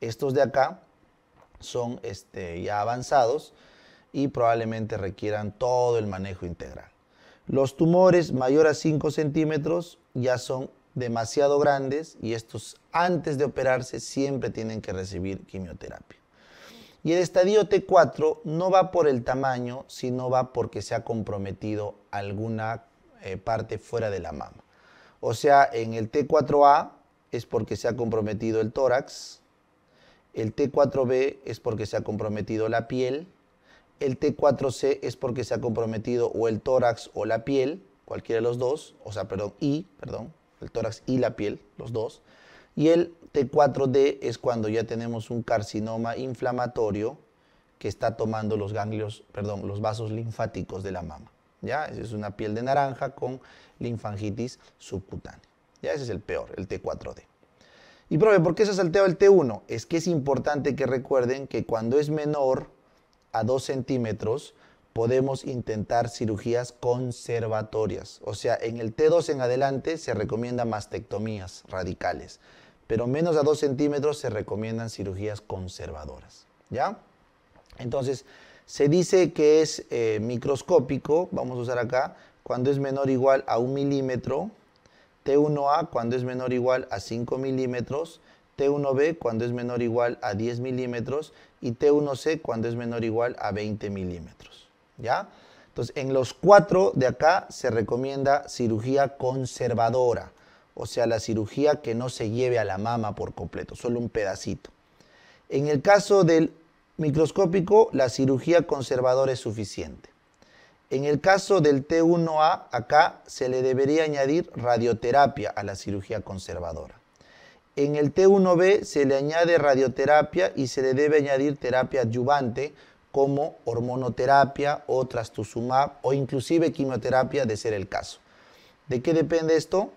Estos de acá son este, ya avanzados y probablemente requieran todo el manejo integral. Los tumores mayor a 5 centímetros ya son demasiado grandes y estos antes de operarse siempre tienen que recibir quimioterapia. Y el estadio T4 no va por el tamaño, sino va porque se ha comprometido alguna eh, parte fuera de la mama. O sea, en el T4A es porque se ha comprometido el tórax, el T4B es porque se ha comprometido la piel, el T4C es porque se ha comprometido o el tórax o la piel, cualquiera de los dos, o sea, perdón, y, perdón, el tórax y la piel, los dos. Y el T4D es cuando ya tenemos un carcinoma inflamatorio que está tomando los ganglios, perdón, los vasos linfáticos de la mama. ¿Ya? Es una piel de naranja con linfangitis subcutánea. ¿Ya? Ese es el peor, el T4D. Y profe, ¿por qué se ha el T1? Es que es importante que recuerden que cuando es menor a 2 centímetros, podemos intentar cirugías conservatorias. O sea, en el T2 en adelante se recomiendan mastectomías radicales, pero menos a 2 centímetros se recomiendan cirugías conservadoras. ¿Ya? Entonces, se dice que es eh, microscópico, vamos a usar acá, cuando es menor o igual a 1 milímetro, T1A cuando es menor o igual a 5 milímetros, T1B cuando es menor o igual a 10 milímetros y T1C cuando es menor o igual a 20 milímetros. ¿ya? Entonces, en los cuatro de acá se recomienda cirugía conservadora, o sea, la cirugía que no se lleve a la mama por completo, solo un pedacito. En el caso del microscópico, la cirugía conservadora es suficiente. En el caso del T1A, acá se le debería añadir radioterapia a la cirugía conservadora. En el T1B se le añade radioterapia y se le debe añadir terapia adyuvante como hormonoterapia o trastuzumab o inclusive quimioterapia de ser el caso. ¿De qué depende esto?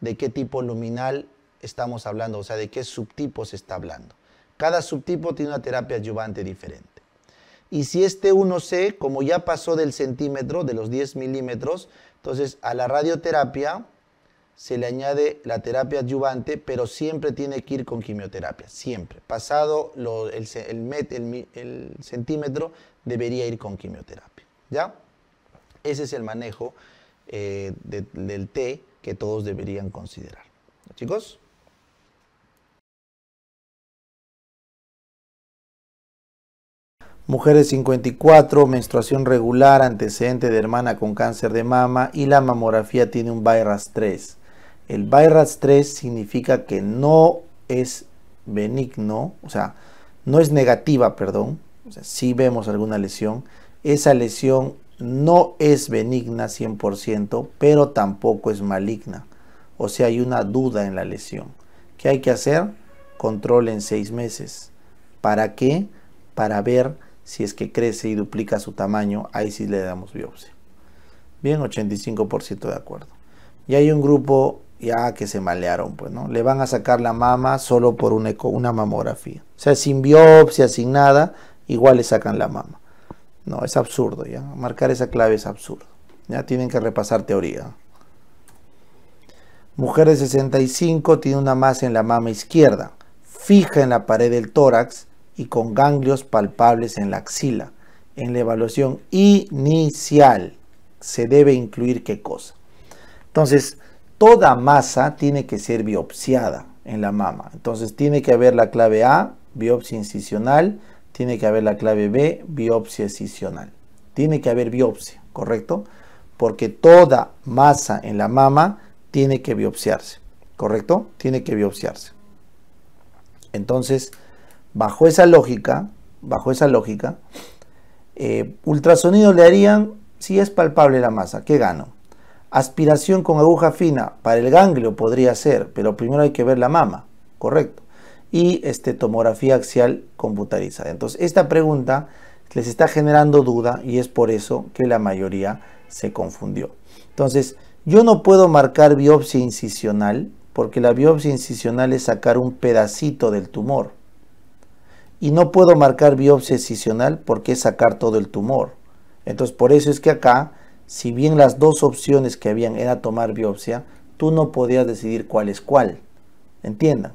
De qué tipo luminal estamos hablando, o sea, de qué subtipo se está hablando. Cada subtipo tiene una terapia adyuvante diferente. Y si este 1C, como ya pasó del centímetro, de los 10 milímetros, entonces a la radioterapia se le añade la terapia adyuvante, pero siempre tiene que ir con quimioterapia, siempre. Pasado el, centímetro, debería ir con quimioterapia. ¿Ya? Ese es el manejo eh, del té que todos deberían considerar. Chicos. Mujeres 54, menstruación regular, antecedente de hermana con cáncer de mama y la mamografía tiene un virus 3. El Bayrats 3 significa que no es benigno, o sea, no es negativa, perdón, o sea, si vemos alguna lesión, esa lesión no es benigna 100%, pero tampoco es maligna. O sea, hay una duda en la lesión. ¿Qué hay que hacer? Control en seis meses. ¿Para qué? Para ver si es que crece y duplica su tamaño. Ahí sí le damos biopsia. Bien, 85% de acuerdo. Y hay un grupo ya que se malearon, pues, ¿no? Le van a sacar la mama solo por un eco, una mamografía. O sea, sin biopsia, sin nada, igual le sacan la mama. No, es absurdo, ¿ya? Marcar esa clave es absurdo. Ya tienen que repasar teoría. Mujer de 65 tiene una masa en la mama izquierda, fija en la pared del tórax y con ganglios palpables en la axila. En la evaluación inicial se debe incluir qué cosa. Entonces, toda masa tiene que ser biopsiada en la mama. Entonces tiene que haber la clave A, biopsia incisional, tiene que haber la clave B, biopsia excisional. Tiene que haber biopsia, ¿correcto? Porque toda masa en la mama tiene que biopsiarse, ¿correcto? Tiene que biopsiarse. Entonces, bajo esa lógica, bajo esa lógica, eh, ultrasonido le harían si es palpable la masa, ¿qué gano? Aspiración con aguja fina para el ganglio podría ser, pero primero hay que ver la mama, correcto. Y este, tomografía axial computarizada. Entonces, esta pregunta les está generando duda y es por eso que la mayoría se confundió. Entonces, yo no puedo marcar biopsia incisional porque la biopsia incisional es sacar un pedacito del tumor. Y no puedo marcar biopsia incisional porque es sacar todo el tumor. Entonces, por eso es que acá si bien las dos opciones que habían era tomar biopsia, tú no podías decidir cuál es cuál. ¿Entiendan?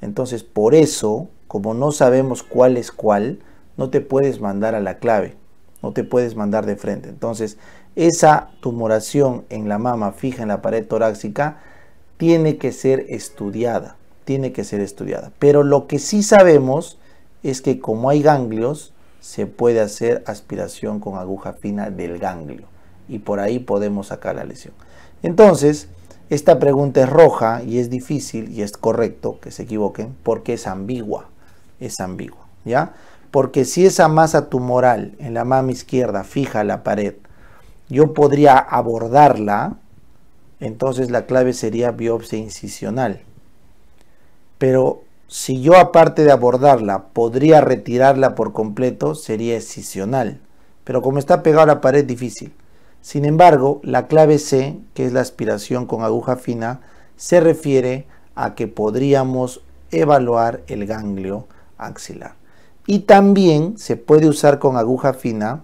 Entonces, por eso, como no sabemos cuál es cuál, no te puedes mandar a la clave, no te puedes mandar de frente. Entonces, esa tumoración en la mama fija en la pared torácica tiene que ser estudiada, tiene que ser estudiada. Pero lo que sí sabemos es que como hay ganglios, se puede hacer aspiración con aguja fina del ganglio y por ahí podemos sacar la lesión. Entonces, esta pregunta es roja y es difícil y es correcto que se equivoquen porque es ambigua, es ambigua, ¿ya? Porque si esa masa tumoral en la mama izquierda fija la pared, yo podría abordarla, entonces la clave sería biopsia incisional. Pero si yo aparte de abordarla podría retirarla por completo, sería excisional. Pero como está pegada a la pared, difícil. Sin embargo, la clave C, que es la aspiración con aguja fina, se refiere a que podríamos evaluar el ganglio axilar. Y también se puede usar con aguja fina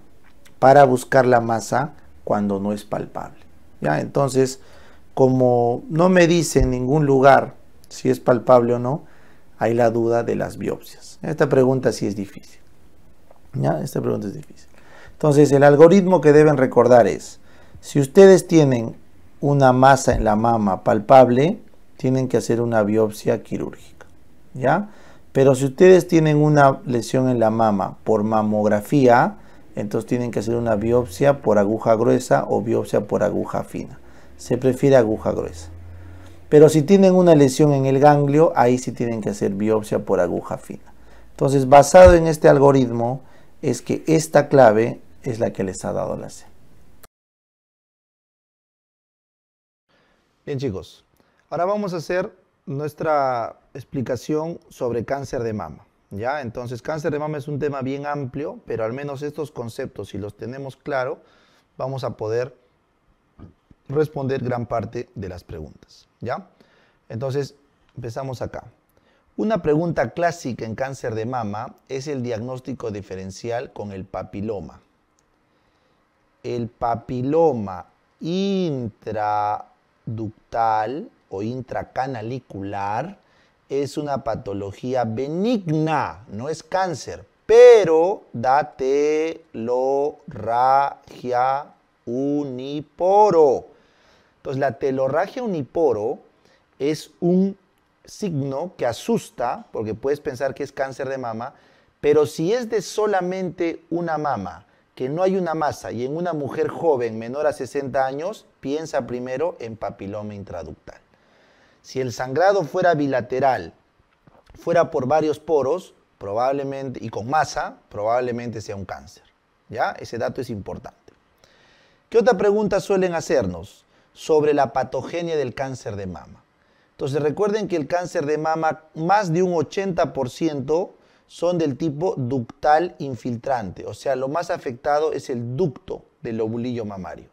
para buscar la masa cuando no es palpable. ¿ya? Entonces, como no me dice en ningún lugar si es palpable o no, hay la duda de las biopsias. Esta pregunta sí es difícil. ¿ya? Esta pregunta es difícil. Entonces el algoritmo que deben recordar es, si ustedes tienen una masa en la mama palpable, tienen que hacer una biopsia quirúrgica, ¿ya? Pero si ustedes tienen una lesión en la mama por mamografía, entonces tienen que hacer una biopsia por aguja gruesa o biopsia por aguja fina. Se prefiere aguja gruesa. Pero si tienen una lesión en el ganglio, ahí sí tienen que hacer biopsia por aguja fina. Entonces, basado en este algoritmo, es que esta clave es la que les ha dado la C. Bien chicos, ahora vamos a hacer nuestra explicación sobre cáncer de mama. ¿ya? Entonces cáncer de mama es un tema bien amplio, pero al menos estos conceptos, si los tenemos claro, vamos a poder responder gran parte de las preguntas. ¿ya? Entonces empezamos acá. Una pregunta clásica en cáncer de mama es el diagnóstico diferencial con el papiloma el papiloma intraductal o intracanalicular es una patología benigna, no es cáncer, pero da telorragia uniporo. Entonces la telorragia uniporo es un signo que asusta, porque puedes pensar que es cáncer de mama, pero si es de solamente una mama, que no hay una masa y en una mujer joven menor a 60 años, piensa primero en papiloma intraductal. Si el sangrado fuera bilateral, fuera por varios poros, probablemente y con masa, probablemente sea un cáncer. ¿Ya? Ese dato es importante. ¿Qué otra pregunta suelen hacernos sobre la patogenia del cáncer de mama? Entonces recuerden que el cáncer de mama, más de un 80% son del tipo ductal infiltrante, o sea, lo más afectado es el ducto del lobulillo mamario.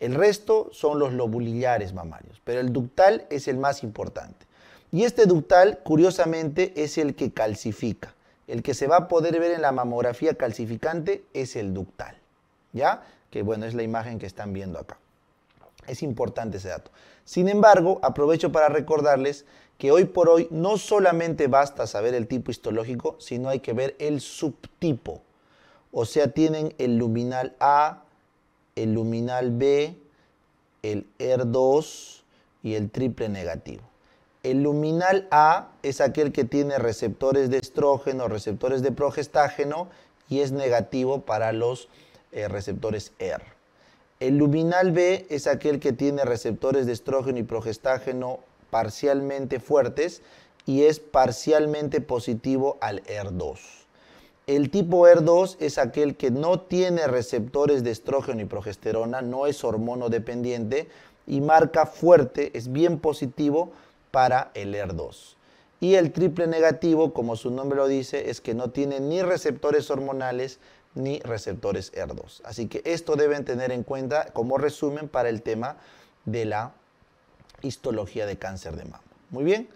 El resto son los lobulillares mamarios, pero el ductal es el más importante. Y este ductal, curiosamente, es el que calcifica. El que se va a poder ver en la mamografía calcificante es el ductal, ¿ya? Que bueno, es la imagen que están viendo acá. Es importante ese dato. Sin embargo, aprovecho para recordarles que hoy por hoy no solamente basta saber el tipo histológico, sino hay que ver el subtipo. O sea, tienen el luminal A, el luminal B, el ER2 y el triple negativo. El luminal A es aquel que tiene receptores de estrógeno, receptores de progestágeno y es negativo para los eh, receptores ER. El luminal B es aquel que tiene receptores de estrógeno y progestágeno parcialmente fuertes y es parcialmente positivo al ER2. El tipo ER2 es aquel que no tiene receptores de estrógeno y progesterona, no es hormono dependiente y marca fuerte, es bien positivo para el ER2. Y el triple negativo, como su nombre lo dice, es que no tiene ni receptores hormonales ni receptores ER2. Así que esto deben tener en cuenta como resumen para el tema de la histología de cáncer de mama. Muy bien.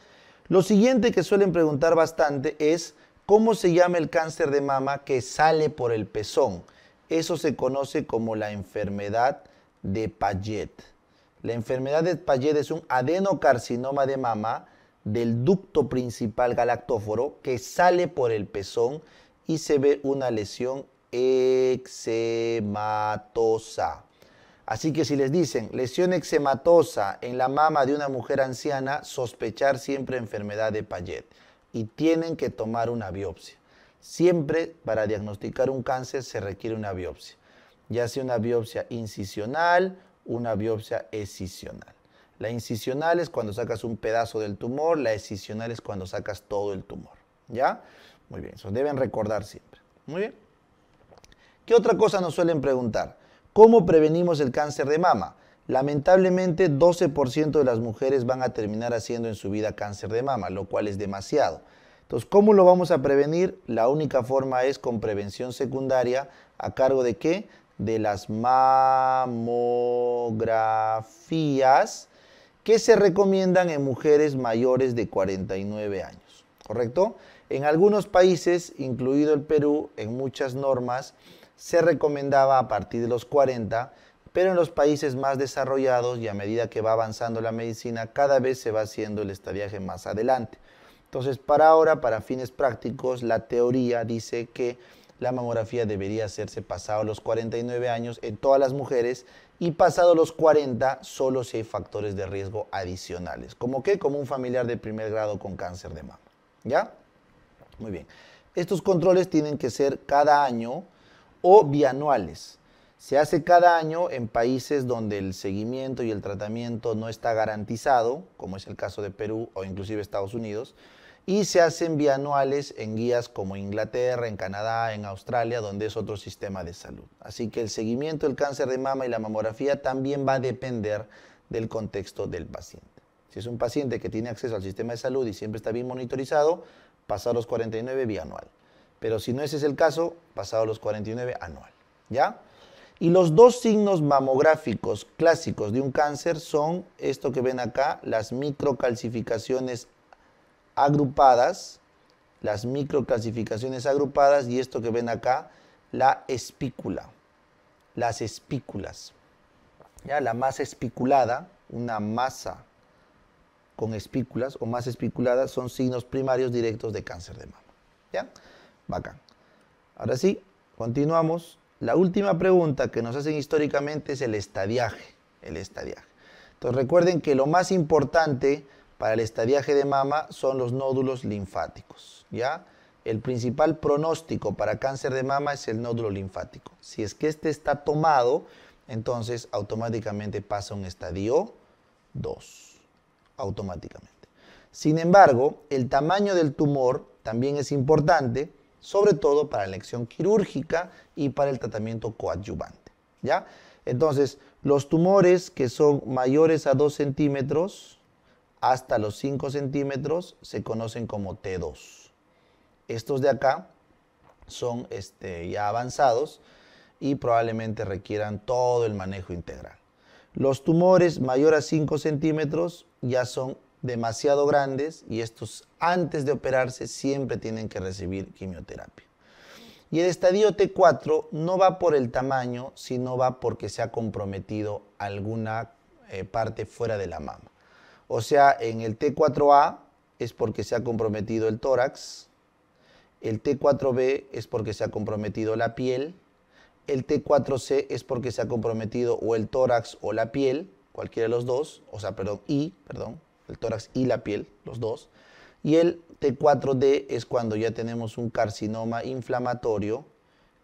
Lo siguiente que suelen preguntar bastante es cómo se llama el cáncer de mama que sale por el pezón. Eso se conoce como la enfermedad de Paget. La enfermedad de Paget es un adenocarcinoma de mama del ducto principal galactóforo que sale por el pezón y se ve una lesión exematosa. Así que si les dicen lesión eczematosa en la mama de una mujer anciana, sospechar siempre enfermedad de Payet y tienen que tomar una biopsia. Siempre para diagnosticar un cáncer se requiere una biopsia, ya sea una biopsia incisional, una biopsia excisional. La incisional es cuando sacas un pedazo del tumor, la excisional es cuando sacas todo el tumor. ¿Ya? Muy bien, eso deben recordar siempre. Muy bien. ¿Qué otra cosa nos suelen preguntar? ¿Cómo prevenimos el cáncer de mama? Lamentablemente, 12% de las mujeres van a terminar haciendo en su vida cáncer de mama, lo cual es demasiado. Entonces, ¿cómo lo vamos a prevenir? La única forma es con prevención secundaria a cargo de qué? De las mamografías que se recomiendan en mujeres mayores de 49 años, ¿correcto? En algunos países, incluido el Perú, en muchas normas, se recomendaba a partir de los 40, pero en los países más desarrollados y a medida que va avanzando la medicina, cada vez se va haciendo el estadiaje más adelante. Entonces, para ahora, para fines prácticos, la teoría dice que la mamografía debería hacerse pasado los 49 años en todas las mujeres y pasado los 40 solo si hay factores de riesgo adicionales, como que como un familiar de primer grado con cáncer de mama. ¿Ya? Muy bien. Estos controles tienen que ser cada año o bianuales. Se hace cada año en países donde el seguimiento y el tratamiento no está garantizado, como es el caso de Perú o inclusive Estados Unidos, y se hacen bianuales en guías como Inglaterra, en Canadá, en Australia, donde es otro sistema de salud. Así que el seguimiento del cáncer de mama y la mamografía también va a depender del contexto del paciente. Si es un paciente que tiene acceso al sistema de salud y siempre está bien monitorizado, pasar los 49 bianual. Pero si no ese es el caso, pasado los 49 anual. ¿Ya? Y los dos signos mamográficos clásicos de un cáncer son esto que ven acá, las microcalcificaciones agrupadas, las microcalcificaciones agrupadas y esto que ven acá, la espícula, las espículas. ¿Ya? La masa espiculada, una masa con espículas o más espiculadas son signos primarios directos de cáncer de mama. ¿Ya? Bacán. Ahora sí, continuamos. La última pregunta que nos hacen históricamente es el estadiaje. El estadiaje. Entonces recuerden que lo más importante para el estadiaje de mama son los nódulos linfáticos. ¿ya? El principal pronóstico para cáncer de mama es el nódulo linfático. Si es que este está tomado, entonces automáticamente pasa un estadio 2. Automáticamente. Sin embargo, el tamaño del tumor también es importante sobre todo para la elección quirúrgica y para el tratamiento coadyuvante. ¿ya? Entonces, los tumores que son mayores a 2 centímetros hasta los 5 centímetros se conocen como T2. Estos de acá son este, ya avanzados y probablemente requieran todo el manejo integral. Los tumores mayor a 5 centímetros ya son demasiado grandes y estos antes de operarse siempre tienen que recibir quimioterapia. Y el estadio T4 no va por el tamaño, sino va porque se ha comprometido alguna eh, parte fuera de la mama. O sea, en el T4A es porque se ha comprometido el tórax, el T4B es porque se ha comprometido la piel, el T4C es porque se ha comprometido o el tórax o la piel, cualquiera de los dos, o sea, perdón, I, perdón, el tórax y la piel, los dos. Y el T4D es cuando ya tenemos un carcinoma inflamatorio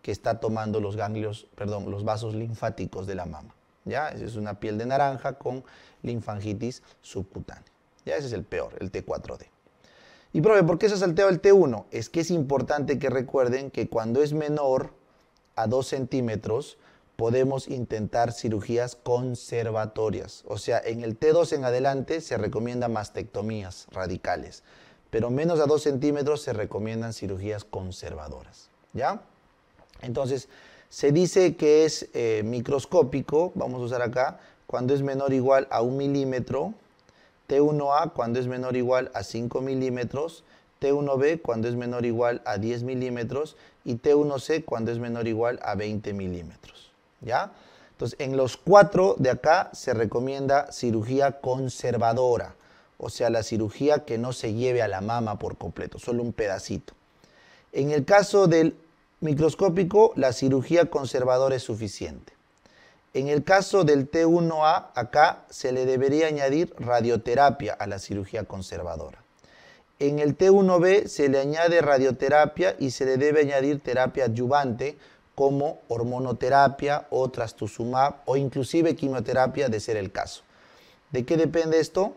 que está tomando los ganglios, perdón, los vasos linfáticos de la mama. ¿Ya? Es una piel de naranja con linfangitis subcutánea. ¿Ya? Ese es el peor, el T4D. Y profe, ¿por qué se ha el T1? Es que es importante que recuerden que cuando es menor a 2 centímetros, podemos intentar cirugías conservatorias. O sea, en el T2 en adelante se recomiendan mastectomías radicales, pero menos a 2 centímetros se recomiendan cirugías conservadoras. ¿Ya? Entonces, se dice que es eh, microscópico, vamos a usar acá, cuando es menor o igual a 1 milímetro, T1A cuando es menor o igual a 5 milímetros, T1B cuando es menor o igual a 10 milímetros y T1C cuando es menor o igual a 20 milímetros. ¿ya? Entonces, en los cuatro de acá se recomienda cirugía conservadora, o sea, la cirugía que no se lleve a la mama por completo, solo un pedacito. En el caso del microscópico, la cirugía conservadora es suficiente. En el caso del T1A, acá se le debería añadir radioterapia a la cirugía conservadora. En el T1B se le añade radioterapia y se le debe añadir terapia adyuvante como hormonoterapia o trastuzumab o inclusive quimioterapia de ser el caso. ¿De qué depende esto?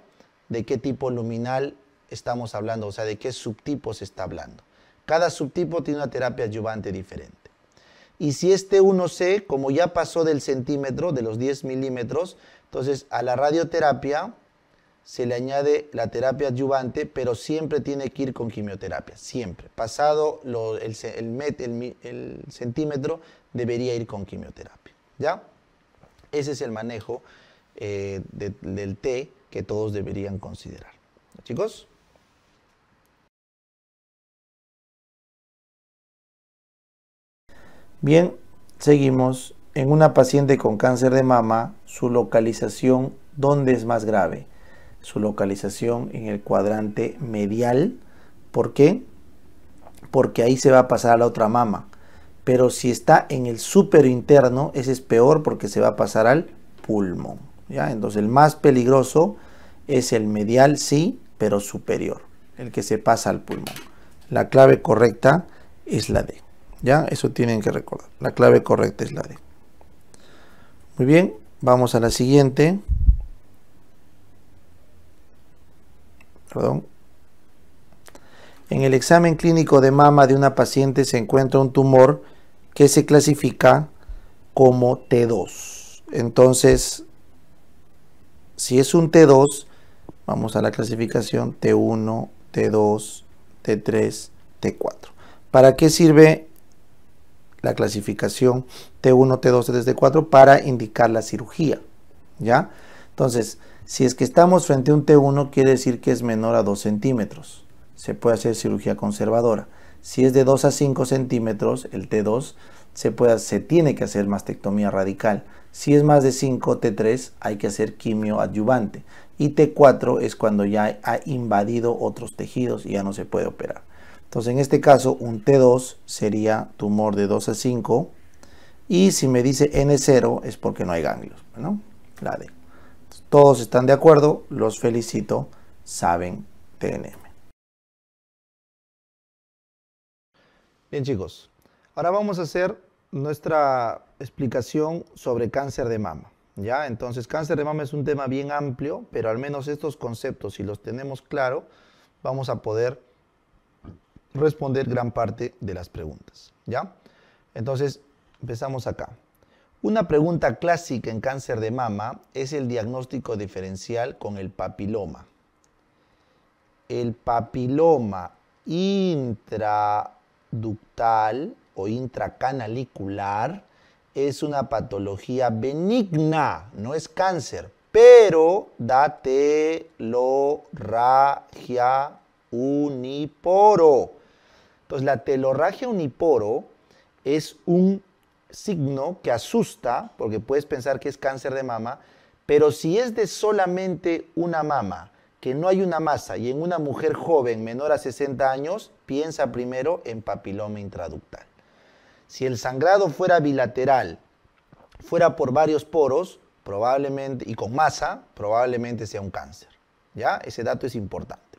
De qué tipo luminal estamos hablando, o sea, de qué subtipo se está hablando. Cada subtipo tiene una terapia adyuvante diferente. Y si este 1C, como ya pasó del centímetro, de los 10 milímetros, entonces a la radioterapia se le añade la terapia adyuvante, pero siempre tiene que ir con quimioterapia, siempre. Pasado el, centímetro, debería ir con quimioterapia. ¿Ya? Ese es el manejo eh, del T que todos deberían considerar. Chicos. Bien, seguimos. En una paciente con cáncer de mama, su localización, ¿dónde es más grave? su localización en el cuadrante medial. ¿Por qué? Porque ahí se va a pasar a la otra mama. Pero si está en el súper interno, ese es peor porque se va a pasar al pulmón. ¿ya? Entonces el más peligroso es el medial, sí, pero superior, el que se pasa al pulmón. La clave correcta es la D. ¿Ya? Eso tienen que recordar. La clave correcta es la D. Muy bien, vamos a la siguiente. perdón, en el examen clínico de mama de una paciente se encuentra un tumor que se clasifica como T2. Entonces, si es un T2, vamos a la clasificación T1, T2, T3, T4. ¿Para qué sirve la clasificación T1, T2, T3, T4? Para indicar la cirugía, ¿ya? Entonces, si es que estamos frente a un T1, quiere decir que es menor a 2 centímetros. Se puede hacer cirugía conservadora. Si es de 2 a 5 centímetros, el T2, se, puede, se tiene que hacer mastectomía radical. Si es más de 5, T3, hay que hacer quimio adyuvante. Y T4 es cuando ya ha invadido otros tejidos y ya no se puede operar. Entonces, en este caso, un T2 sería tumor de 2 a 5. Y si me dice N0 es porque no hay ganglios, ¿no? La D. Todos están de acuerdo, los felicito, saben TNM. Bien chicos, ahora vamos a hacer nuestra explicación sobre cáncer de mama. ¿ya? Entonces, cáncer de mama es un tema bien amplio, pero al menos estos conceptos, si los tenemos claro, vamos a poder responder gran parte de las preguntas. ¿ya? Entonces, empezamos acá. Una pregunta clásica en cáncer de mama es el diagnóstico diferencial con el papiloma. El papiloma intraductal o intracanalicular es una patología benigna, no es cáncer, pero da telorragia uniporo. Entonces la telorragia uniporo es un signo que asusta, porque puedes pensar que es cáncer de mama, pero si es de solamente una mama, que no hay una masa, y en una mujer joven menor a 60 años, piensa primero en papiloma intraductal. Si el sangrado fuera bilateral, fuera por varios poros, probablemente, y con masa, probablemente sea un cáncer. ¿Ya? Ese dato es importante.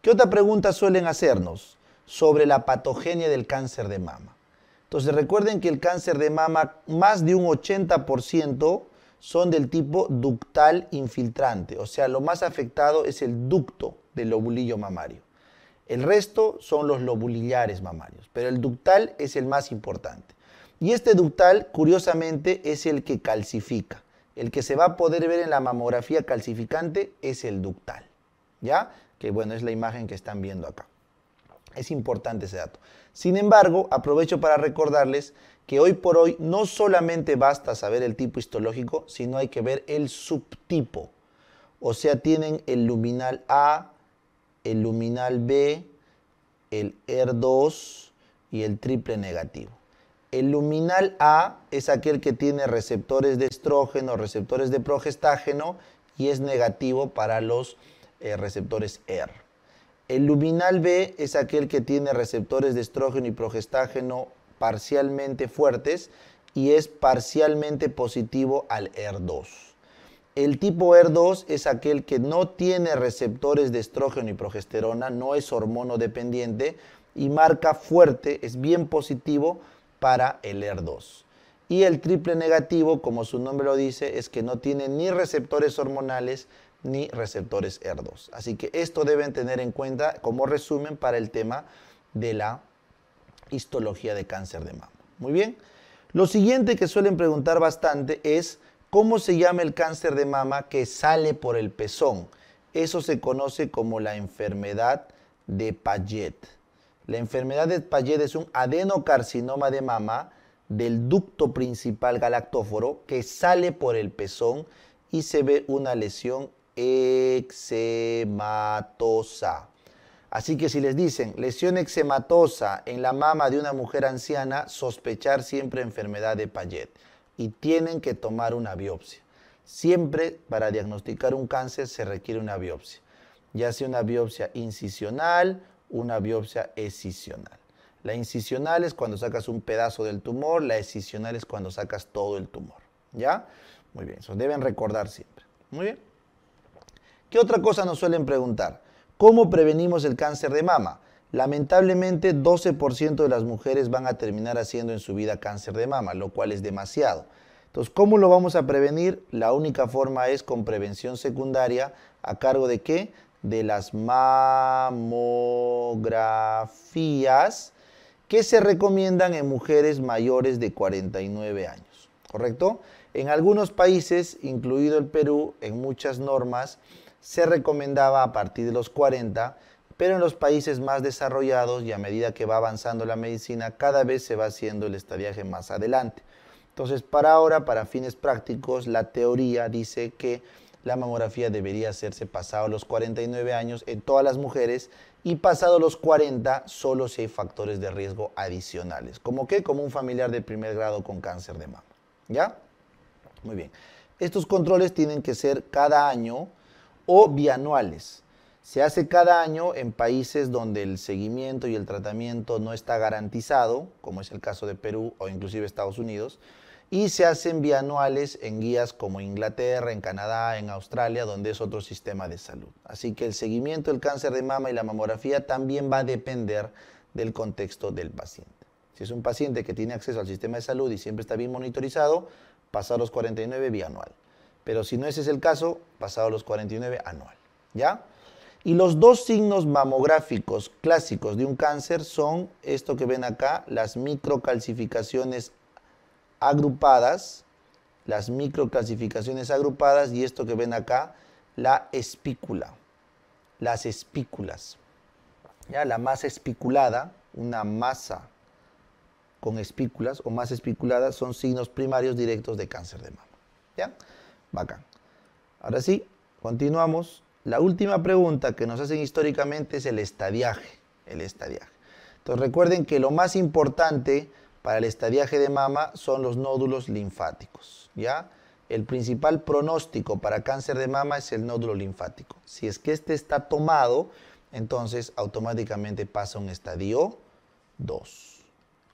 ¿Qué otra pregunta suelen hacernos sobre la patogenia del cáncer de mama? Entonces recuerden que el cáncer de mama, más de un 80% son del tipo ductal infiltrante, o sea, lo más afectado es el ducto del lobulillo mamario. El resto son los lobulillares mamarios, pero el ductal es el más importante. Y este ductal, curiosamente, es el que calcifica. El que se va a poder ver en la mamografía calcificante es el ductal, ¿ya? Que bueno, es la imagen que están viendo acá. Es importante ese dato. Sin embargo, aprovecho para recordarles que hoy por hoy no solamente basta saber el tipo histológico, sino hay que ver el subtipo. O sea, tienen el luminal A, el luminal B, el r 2 y el triple negativo. El luminal A es aquel que tiene receptores de estrógeno, receptores de progestágeno y es negativo para los eh, receptores ER. El luminal B es aquel que tiene receptores de estrógeno y progestágeno parcialmente fuertes y es parcialmente positivo al ER2. El tipo ER2 es aquel que no tiene receptores de estrógeno y progesterona, no es hormono dependiente y marca fuerte, es bien positivo para el ER2. Y el triple negativo, como su nombre lo dice, es que no tiene ni receptores hormonales ni receptores ER2. Así que esto deben tener en cuenta como resumen para el tema de la histología de cáncer de mama. Muy bien. Lo siguiente que suelen preguntar bastante es cómo se llama el cáncer de mama que sale por el pezón. Eso se conoce como la enfermedad de Paget. La enfermedad de Paget es un adenocarcinoma de mama del ducto principal galactóforo que sale por el pezón y se ve una lesión exematosa. Así que si les dicen lesión exematosa en la mama de una mujer anciana, sospechar siempre enfermedad de Payet y tienen que tomar una biopsia. Siempre para diagnosticar un cáncer se requiere una biopsia, ya sea una biopsia incisional, una biopsia excisional La incisional es cuando sacas un pedazo del tumor, la escisional es cuando sacas todo el tumor. ¿Ya? Muy bien, eso deben recordar siempre. Muy bien. ¿Qué otra cosa nos suelen preguntar? ¿Cómo prevenimos el cáncer de mama? Lamentablemente, 12% de las mujeres van a terminar haciendo en su vida cáncer de mama, lo cual es demasiado. Entonces, ¿cómo lo vamos a prevenir? La única forma es con prevención secundaria a cargo de qué? De las mamografías que se recomiendan en mujeres mayores de 49 años, ¿correcto? En algunos países, incluido el Perú, en muchas normas, se recomendaba a partir de los 40, pero en los países más desarrollados y a medida que va avanzando la medicina, cada vez se va haciendo el estadiaje más adelante. Entonces, para ahora, para fines prácticos, la teoría dice que la mamografía debería hacerse pasado los 49 años en todas las mujeres y pasado los 40 solo si hay factores de riesgo adicionales, como que como un familiar de primer grado con cáncer de mama. ¿Ya? Muy bien. Estos controles tienen que ser cada año o bianuales. Se hace cada año en países donde el seguimiento y el tratamiento no está garantizado, como es el caso de Perú o inclusive Estados Unidos, y se hacen bianuales en guías como Inglaterra, en Canadá, en Australia, donde es otro sistema de salud. Así que el seguimiento del cáncer de mama y la mamografía también va a depender del contexto del paciente. Si es un paciente que tiene acceso al sistema de salud y siempre está bien monitorizado, pasar los 49 bianual. Pero si no ese es el caso, pasado los 49, anual. ¿Ya? Y los dos signos mamográficos clásicos de un cáncer son esto que ven acá, las microcalcificaciones agrupadas, las microcalcificaciones agrupadas y esto que ven acá, la espícula, las espículas. ¿Ya? La masa espiculada, una masa con espículas o más espiculadas son signos primarios directos de cáncer de mama. ¿Ya? Bacán. Ahora sí, continuamos. La última pregunta que nos hacen históricamente es el estadiaje. El estadiaje. Entonces recuerden que lo más importante para el estadiaje de mama son los nódulos linfáticos. ¿ya? El principal pronóstico para cáncer de mama es el nódulo linfático. Si es que este está tomado, entonces automáticamente pasa a un estadio 2.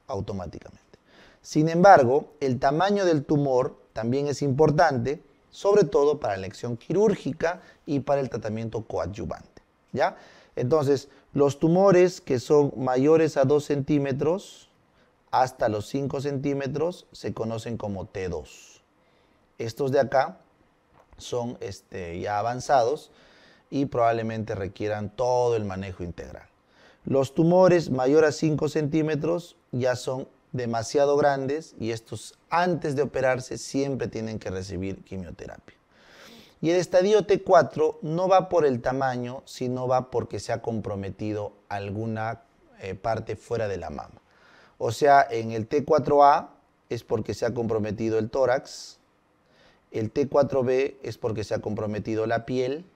Automáticamente. Sin embargo, el tamaño del tumor también es importante sobre todo para la lección quirúrgica y para el tratamiento coadyuvante. ¿ya? Entonces, los tumores que son mayores a 2 centímetros hasta los 5 centímetros se conocen como T2. Estos de acá son este, ya avanzados y probablemente requieran todo el manejo integral. Los tumores mayor a 5 centímetros ya son demasiado grandes y estos antes de operarse siempre tienen que recibir quimioterapia. Y el estadio T4 no va por el tamaño, sino va porque se ha comprometido alguna eh, parte fuera de la mama. O sea, en el T4A es porque se ha comprometido el tórax, el T4B es porque se ha comprometido la piel,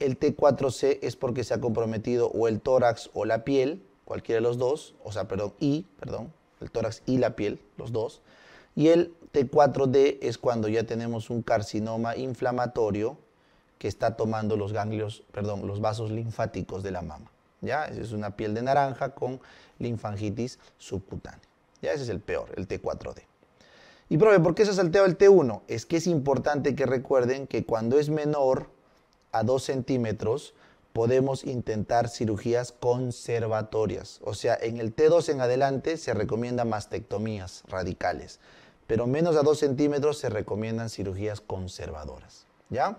el T4C es porque se ha comprometido o el tórax o la piel, cualquiera de los dos, o sea, perdón, I, perdón, el tórax y la piel, los dos. Y el T4D es cuando ya tenemos un carcinoma inflamatorio que está tomando los ganglios, perdón, los vasos linfáticos de la mama. ¿Ya? Es una piel de naranja con linfangitis subcutánea. ¿Ya? Ese es el peor, el T4D. Y profe, ¿por qué se ha el T1? Es que es importante que recuerden que cuando es menor a 2 centímetros, podemos intentar cirugías conservatorias. O sea, en el T2 en adelante se recomiendan mastectomías radicales, pero menos a 2 centímetros se recomiendan cirugías conservadoras. ¿Ya?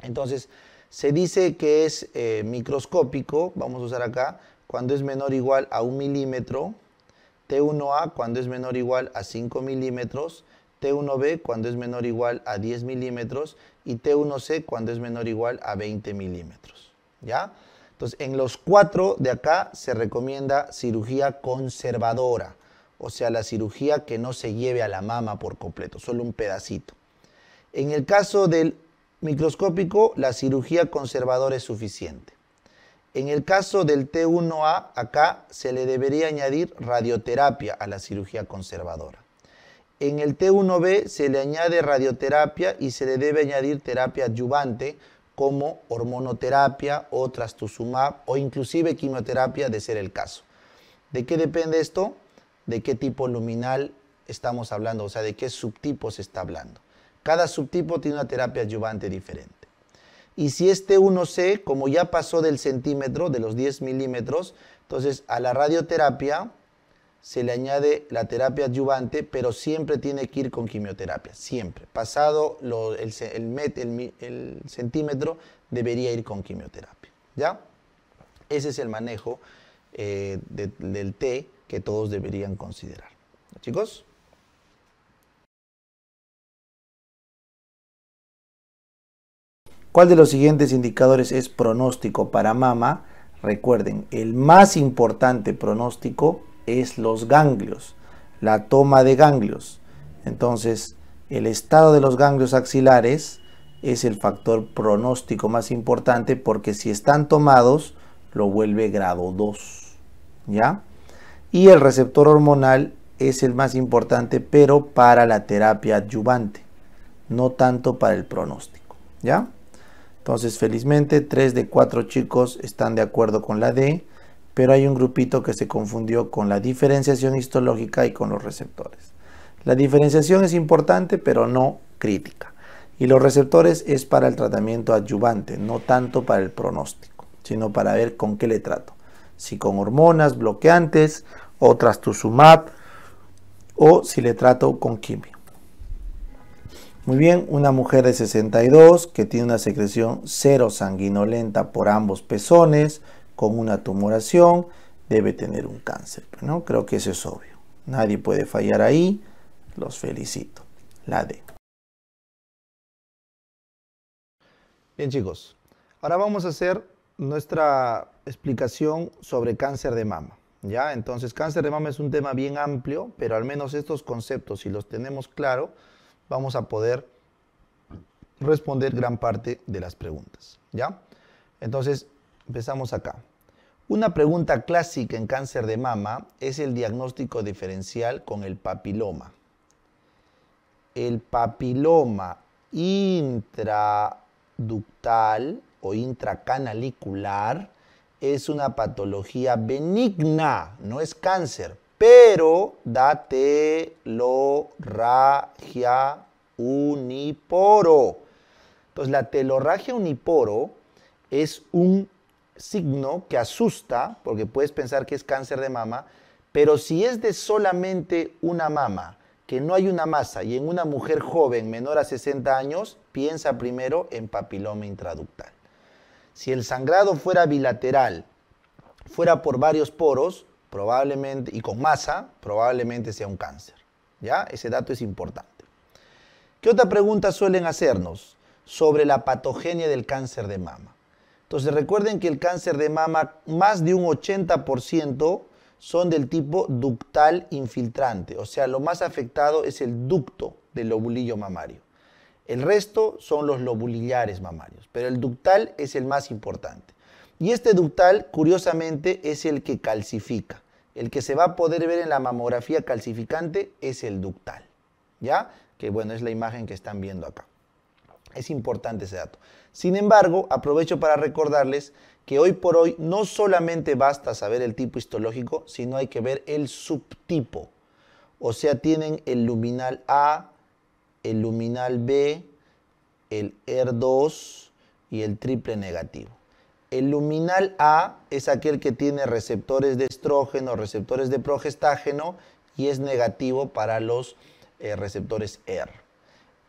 Entonces, se dice que es eh, microscópico, vamos a usar acá, cuando es menor o igual a 1 milímetro, T1A cuando es menor o igual a 5 milímetros, T1B cuando es menor o igual a 10 milímetros y T1C cuando es menor o igual a 20 milímetros. ¿ya? Entonces, en los cuatro de acá se recomienda cirugía conservadora, o sea, la cirugía que no se lleve a la mama por completo, solo un pedacito. En el caso del microscópico, la cirugía conservadora es suficiente. En el caso del T1A, acá se le debería añadir radioterapia a la cirugía conservadora. En el T1B se le añade radioterapia y se le debe añadir terapia adyuvante como hormonoterapia o trastuzumab o inclusive quimioterapia de ser el caso. ¿De qué depende esto? De qué tipo luminal estamos hablando, o sea, de qué subtipo se está hablando. Cada subtipo tiene una terapia adyuvante diferente. Y si este 1C, como ya pasó del centímetro, de los 10 milímetros, entonces a la radioterapia se le añade la terapia adyuvante, pero siempre tiene que ir con quimioterapia, siempre. Pasado el, el, centímetro, debería ir con quimioterapia. ¿Ya? Ese es el manejo eh, del té que todos deberían considerar. Chicos. ¿Cuál de los siguientes indicadores es pronóstico para mama? Recuerden, el más importante pronóstico es los ganglios, la toma de ganglios. Entonces, el estado de los ganglios axilares es el factor pronóstico más importante porque si están tomados, lo vuelve grado 2. ¿Ya? Y el receptor hormonal es el más importante, pero para la terapia adyuvante, no tanto para el pronóstico. ¿Ya? Entonces, felizmente, 3 de 4 chicos están de acuerdo con la D pero hay un grupito que se confundió con la diferenciación histológica y con los receptores. La diferenciación es importante, pero no crítica. Y los receptores es para el tratamiento adyuvante, no tanto para el pronóstico, sino para ver con qué le trato. Si con hormonas, bloqueantes o trastuzumab, o si le trato con quimio. Muy bien, una mujer de 62 que tiene una secreción cero sanguinolenta por ambos pezones, con una tumoración debe tener un cáncer. Pues, ¿no? Creo que eso es obvio. Nadie puede fallar ahí. Los felicito. La D. Bien chicos, ahora vamos a hacer nuestra explicación sobre cáncer de mama. ¿ya? Entonces, cáncer de mama es un tema bien amplio, pero al menos estos conceptos, si los tenemos claro, vamos a poder responder gran parte de las preguntas. ¿ya? Entonces, empezamos acá. Una pregunta clásica en cáncer de mama es el diagnóstico diferencial con el papiloma. El papiloma intraductal o intracanalicular es una patología benigna, no es cáncer, pero da telorragia uniporo. Entonces, pues la telorragia uniporo es un signo que asusta, porque puedes pensar que es cáncer de mama, pero si es de solamente una mama, que no hay una masa, y en una mujer joven menor a 60 años, piensa primero en papiloma intraductal. Si el sangrado fuera bilateral, fuera por varios poros, probablemente, y con masa, probablemente sea un cáncer. ¿Ya? Ese dato es importante. ¿Qué otra pregunta suelen hacernos sobre la patogenia del cáncer de mama? Entonces recuerden que el cáncer de mama, más de un 80% son del tipo ductal infiltrante, o sea, lo más afectado es el ducto del lobulillo mamario. El resto son los lobulillares mamarios, pero el ductal es el más importante. Y este ductal, curiosamente, es el que calcifica. El que se va a poder ver en la mamografía calcificante es el ductal, ¿ya? Que bueno, es la imagen que están viendo acá. Es importante ese dato. Sin embargo, aprovecho para recordarles que hoy por hoy no solamente basta saber el tipo histológico, sino hay que ver el subtipo. O sea, tienen el luminal A, el luminal B, el r 2 y el triple negativo. El luminal A es aquel que tiene receptores de estrógeno, receptores de progestágeno y es negativo para los eh, receptores R.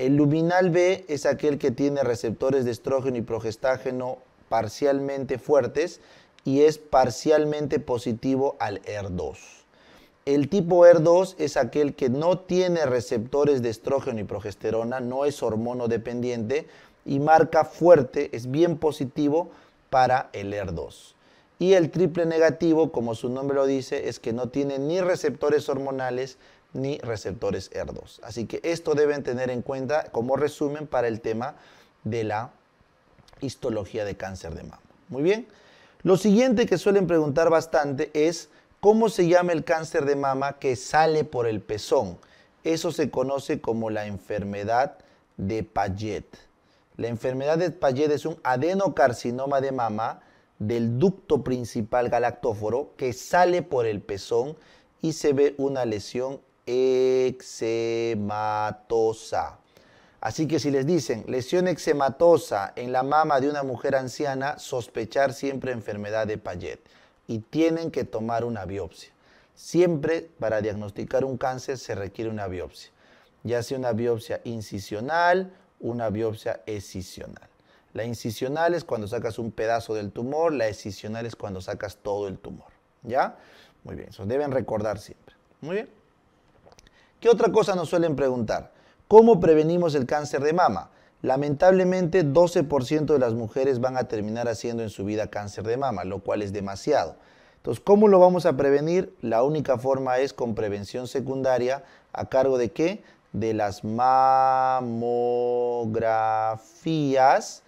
El luminal B es aquel que tiene receptores de estrógeno y progestágeno parcialmente fuertes y es parcialmente positivo al ER2. El tipo ER2 es aquel que no tiene receptores de estrógeno y progesterona, no es hormono dependiente y marca fuerte, es bien positivo para el ER2. Y el triple negativo, como su nombre lo dice, es que no tiene ni receptores hormonales ni receptores ER2. Así que esto deben tener en cuenta como resumen para el tema de la histología de cáncer de mama. Muy bien. Lo siguiente que suelen preguntar bastante es cómo se llama el cáncer de mama que sale por el pezón. Eso se conoce como la enfermedad de Paget. La enfermedad de Paget es un adenocarcinoma de mama del ducto principal galactóforo que sale por el pezón y se ve una lesión exematosa. Así que si les dicen lesión exematosa en la mama de una mujer anciana, sospechar siempre enfermedad de Payet y tienen que tomar una biopsia. Siempre para diagnosticar un cáncer se requiere una biopsia, ya sea una biopsia incisional, una biopsia escisional. La incisional es cuando sacas un pedazo del tumor, la escisional es cuando sacas todo el tumor. ¿Ya? Muy bien, eso deben recordar siempre. Muy bien. ¿Qué otra cosa nos suelen preguntar? ¿Cómo prevenimos el cáncer de mama? Lamentablemente, 12% de las mujeres van a terminar haciendo en su vida cáncer de mama, lo cual es demasiado. Entonces, ¿cómo lo vamos a prevenir? La única forma es con prevención secundaria a cargo de qué? De las mamografías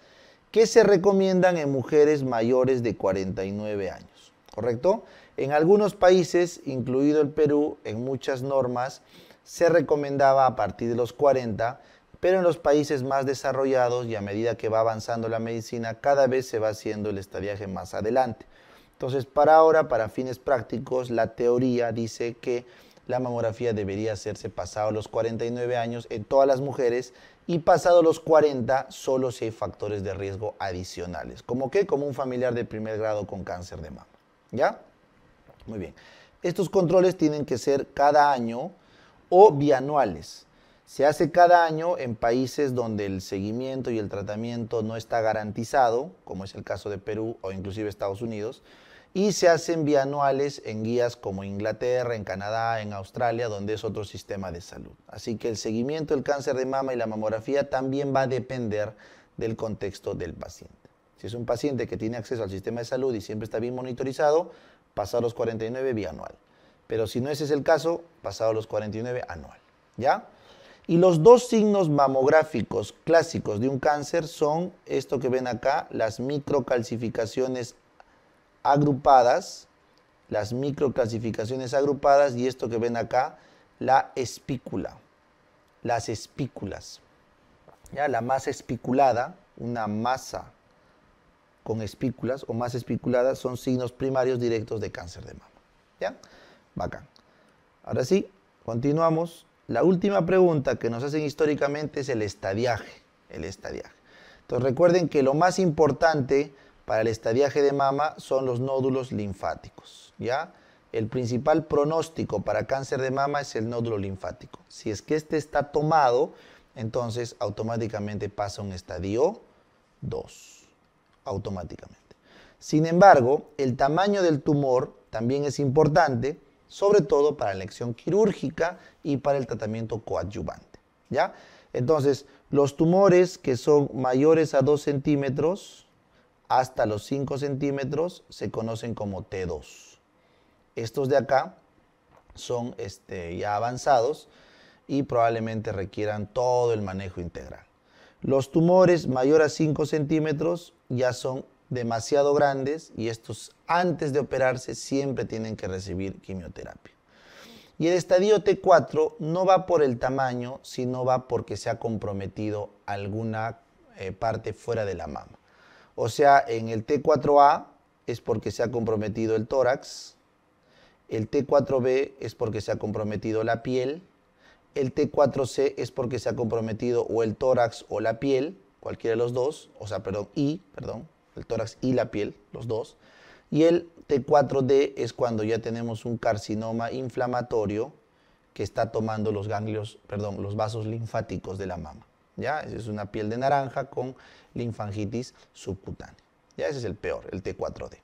que se recomiendan en mujeres mayores de 49 años, ¿correcto? En algunos países, incluido el Perú, en muchas normas, se recomendaba a partir de los 40, pero en los países más desarrollados y a medida que va avanzando la medicina, cada vez se va haciendo el estadiaje más adelante. Entonces, para ahora, para fines prácticos, la teoría dice que la mamografía debería hacerse pasado los 49 años en todas las mujeres y pasado los 40 solo si hay factores de riesgo adicionales, como que como un familiar de primer grado con cáncer de mama. ¿Ya? Muy bien. Estos controles tienen que ser cada año o bianuales. Se hace cada año en países donde el seguimiento y el tratamiento no está garantizado, como es el caso de Perú o inclusive Estados Unidos, y se hacen bianuales en guías como Inglaterra, en Canadá, en Australia, donde es otro sistema de salud. Así que el seguimiento del cáncer de mama y la mamografía también va a depender del contexto del paciente. Si es un paciente que tiene acceso al sistema de salud y siempre está bien monitorizado, pasa los 49 bianual. Pero si no ese es el caso, pasado los 49 anual. ¿Ya? Y los dos signos mamográficos clásicos de un cáncer son esto que ven acá, las microcalcificaciones agrupadas, las microcalcificaciones agrupadas y esto que ven acá, la espícula, las espículas. ¿Ya? La masa espiculada, una masa con espículas o más espiculadas son signos primarios directos de cáncer de mama. ¿Ya? Bacán. Ahora sí, continuamos. La última pregunta que nos hacen históricamente es el estadiaje. El estadiaje. Entonces recuerden que lo más importante para el estadiaje de mama son los nódulos linfáticos. ¿ya? El principal pronóstico para cáncer de mama es el nódulo linfático. Si es que este está tomado, entonces automáticamente pasa un estadio 2. Automáticamente. Sin embargo, el tamaño del tumor también es importante sobre todo para la lección quirúrgica y para el tratamiento coadyuvante. ¿ya? Entonces, los tumores que son mayores a 2 centímetros hasta los 5 centímetros se conocen como T2. Estos de acá son este, ya avanzados y probablemente requieran todo el manejo integral. Los tumores mayor a 5 centímetros ya son demasiado grandes y estos antes de operarse siempre tienen que recibir quimioterapia. Y el estadio T4 no va por el tamaño, sino va porque se ha comprometido alguna eh, parte fuera de la mama. O sea, en el T4A es porque se ha comprometido el tórax, el T4B es porque se ha comprometido la piel, el T4C es porque se ha comprometido o el tórax o la piel, cualquiera de los dos, o sea, perdón, y, perdón, el tórax y la piel, los dos. Y el T4D es cuando ya tenemos un carcinoma inflamatorio que está tomando los ganglios, perdón, los vasos linfáticos de la mama. ¿Ya? Es una piel de naranja con linfangitis subcutánea. ¿Ya? Ese es el peor, el T4D.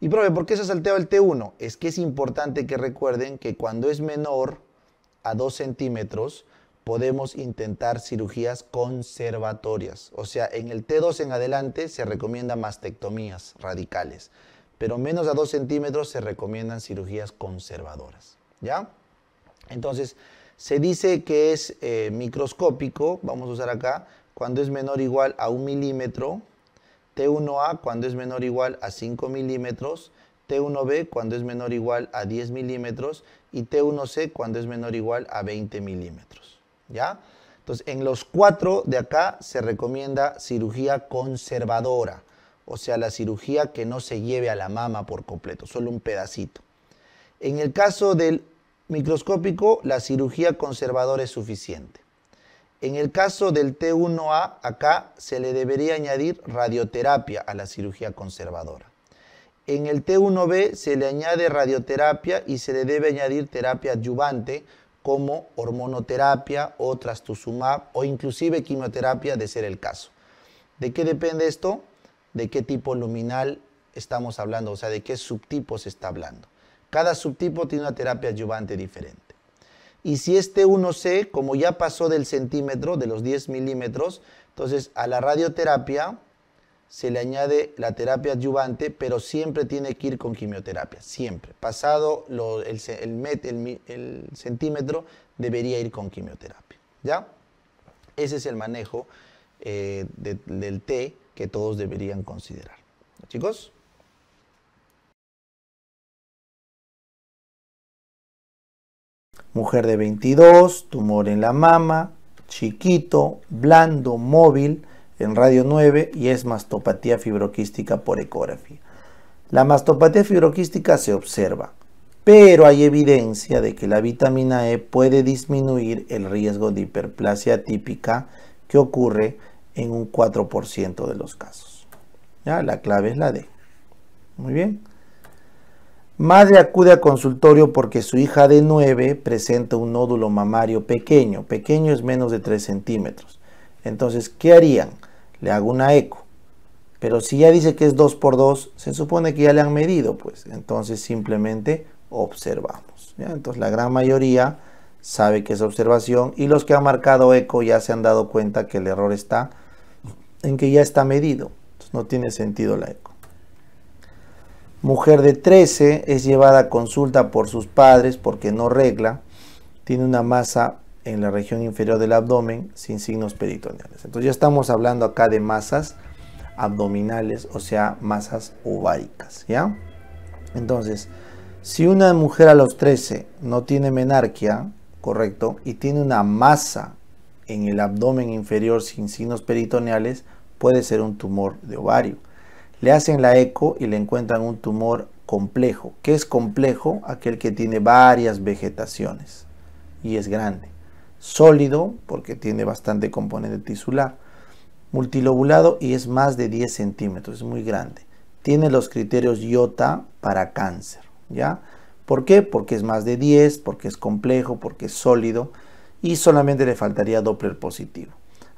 Y profe, ¿por qué se salteó el T1? Es que es importante que recuerden que cuando es menor a 2 centímetros, podemos intentar cirugías conservatorias. O sea, en el T2 en adelante se recomienda mastectomías radicales, pero menos a 2 centímetros se recomiendan cirugías conservadoras. ¿Ya? Entonces, se dice que es eh, microscópico, vamos a usar acá, cuando es menor o igual a 1 milímetro, T1A cuando es menor o igual a 5 milímetros, T1B cuando es menor o igual a 10 milímetros y T1C cuando es menor o igual a 20 milímetros. ¿ya? Entonces, en los cuatro de acá se recomienda cirugía conservadora, o sea, la cirugía que no se lleve a la mama por completo, solo un pedacito. En el caso del microscópico, la cirugía conservadora es suficiente. En el caso del T1A, acá se le debería añadir radioterapia a la cirugía conservadora. En el T1B se le añade radioterapia y se le debe añadir terapia adyuvante como hormonoterapia o trastuzumab o inclusive quimioterapia de ser el caso. ¿De qué depende esto? De qué tipo luminal estamos hablando, o sea, de qué subtipo se está hablando. Cada subtipo tiene una terapia adyuvante diferente. Y si este 1C, como ya pasó del centímetro, de los 10 milímetros, entonces a la radioterapia se le añade la terapia adyuvante, pero siempre tiene que ir con quimioterapia, siempre. Pasado el, el, centímetro, debería ir con quimioterapia. ¿Ya? Ese es el manejo eh, del té que todos deberían considerar. Chicos. Mujer de 22, tumor en la mama, chiquito, blando, móvil en Radio 9 y es mastopatía fibroquística por ecografía. La mastopatía fibroquística se observa, pero hay evidencia de que la vitamina E puede disminuir el riesgo de hiperplasia atípica que ocurre en un 4% de los casos. ¿Ya? La clave es la D. Muy bien. Madre acude a consultorio porque su hija de 9 presenta un nódulo mamario pequeño. Pequeño es menos de 3 centímetros. Entonces, ¿qué harían? le hago una eco. Pero si ya dice que es 2 por 2, se supone que ya le han medido, pues. Entonces simplemente observamos. Entonces la gran mayoría sabe que es observación y los que han marcado eco ya se han dado cuenta que el error está en que ya está medido. no tiene sentido la eco. Mujer de 13 es llevada a consulta por sus padres porque no regla. Tiene una masa en la región inferior del abdomen sin signos peritoneales. Entonces ya estamos hablando acá de masas abdominales, o sea, masas ováricas, ¿ya? Entonces, si una mujer a los 13 no tiene menarquia, correcto, y tiene una masa en el abdomen inferior sin signos peritoneales, puede ser un tumor de ovario. Le hacen la eco y le encuentran un tumor complejo. que es complejo? Aquel que tiene varias vegetaciones y es grande sólido porque tiene bastante componente tisular, multilobulado y es más de 10 centímetros, es muy grande. Tiene los criterios IOTA para cáncer, ¿ya? ¿Por qué? Porque es más de 10, porque es complejo, porque es sólido y solamente le faltaría Doppler positivo.